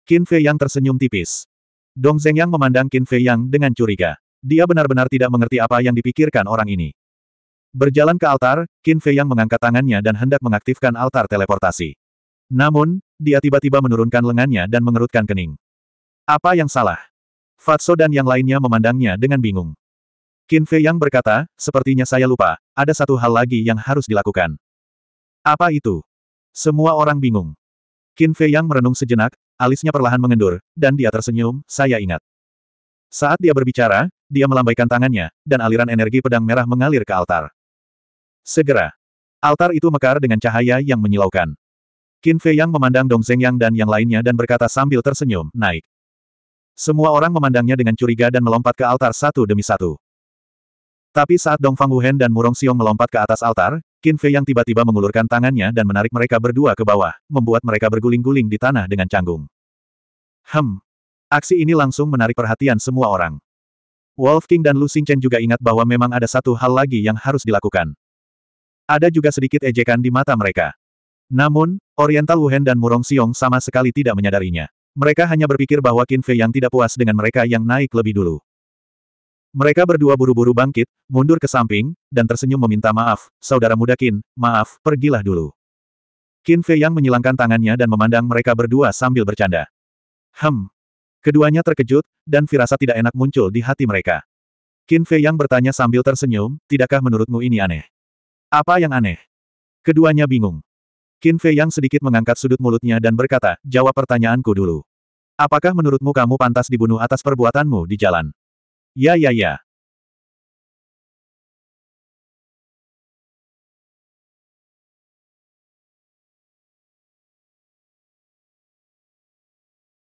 Qin Fei Yang tersenyum tipis. Dong Zeng Yang memandang Qin Fei Yang dengan curiga. Dia benar-benar tidak mengerti apa yang dipikirkan orang ini. Berjalan ke altar, Qin Fei yang mengangkat tangannya dan hendak mengaktifkan altar teleportasi. Namun, dia tiba-tiba menurunkan lengannya dan mengerutkan kening. Apa yang salah? Fatso dan yang lainnya memandangnya dengan bingung. Qin Fei yang berkata, sepertinya saya lupa, ada satu hal lagi yang harus dilakukan. Apa itu? Semua orang bingung. Qin Fei yang merenung sejenak, alisnya perlahan mengendur, dan dia tersenyum, saya ingat. Saat dia berbicara, dia melambaikan tangannya, dan aliran energi pedang merah mengalir ke altar. Segera. Altar itu mekar dengan cahaya yang menyilaukan. Qin Fei Yang memandang Dong Zeng Yang dan yang lainnya dan berkata sambil tersenyum, naik. Semua orang memandangnya dengan curiga dan melompat ke altar satu demi satu. Tapi saat Dong Fang Wuhen dan Murong Xiong melompat ke atas altar, Qin Fei yang tiba-tiba mengulurkan tangannya dan menarik mereka berdua ke bawah, membuat mereka berguling-guling di tanah dengan canggung. Hem. Aksi ini langsung menarik perhatian semua orang. Wolf King dan Lu Xingchen juga ingat bahwa memang ada satu hal lagi yang harus dilakukan. Ada juga sedikit ejekan di mata mereka. Namun, Oriental Wuhan dan Murong Xiong sama sekali tidak menyadarinya. Mereka hanya berpikir bahwa Qin Fei yang tidak puas dengan mereka yang naik lebih dulu. Mereka berdua buru-buru bangkit, mundur ke samping, dan tersenyum meminta maaf, saudara muda Qin, maaf, pergilah dulu. Qin Fei yang menyilangkan tangannya dan memandang mereka berdua sambil bercanda. Hem, Keduanya terkejut, dan firasat tidak enak muncul di hati mereka. Qin Fei yang bertanya sambil tersenyum, tidakkah menurutmu ini aneh? Apa yang aneh? Keduanya bingung. Qin Fei yang sedikit mengangkat sudut mulutnya dan berkata, jawab pertanyaanku dulu. Apakah menurutmu kamu pantas dibunuh atas perbuatanmu di jalan? Ya ya ya.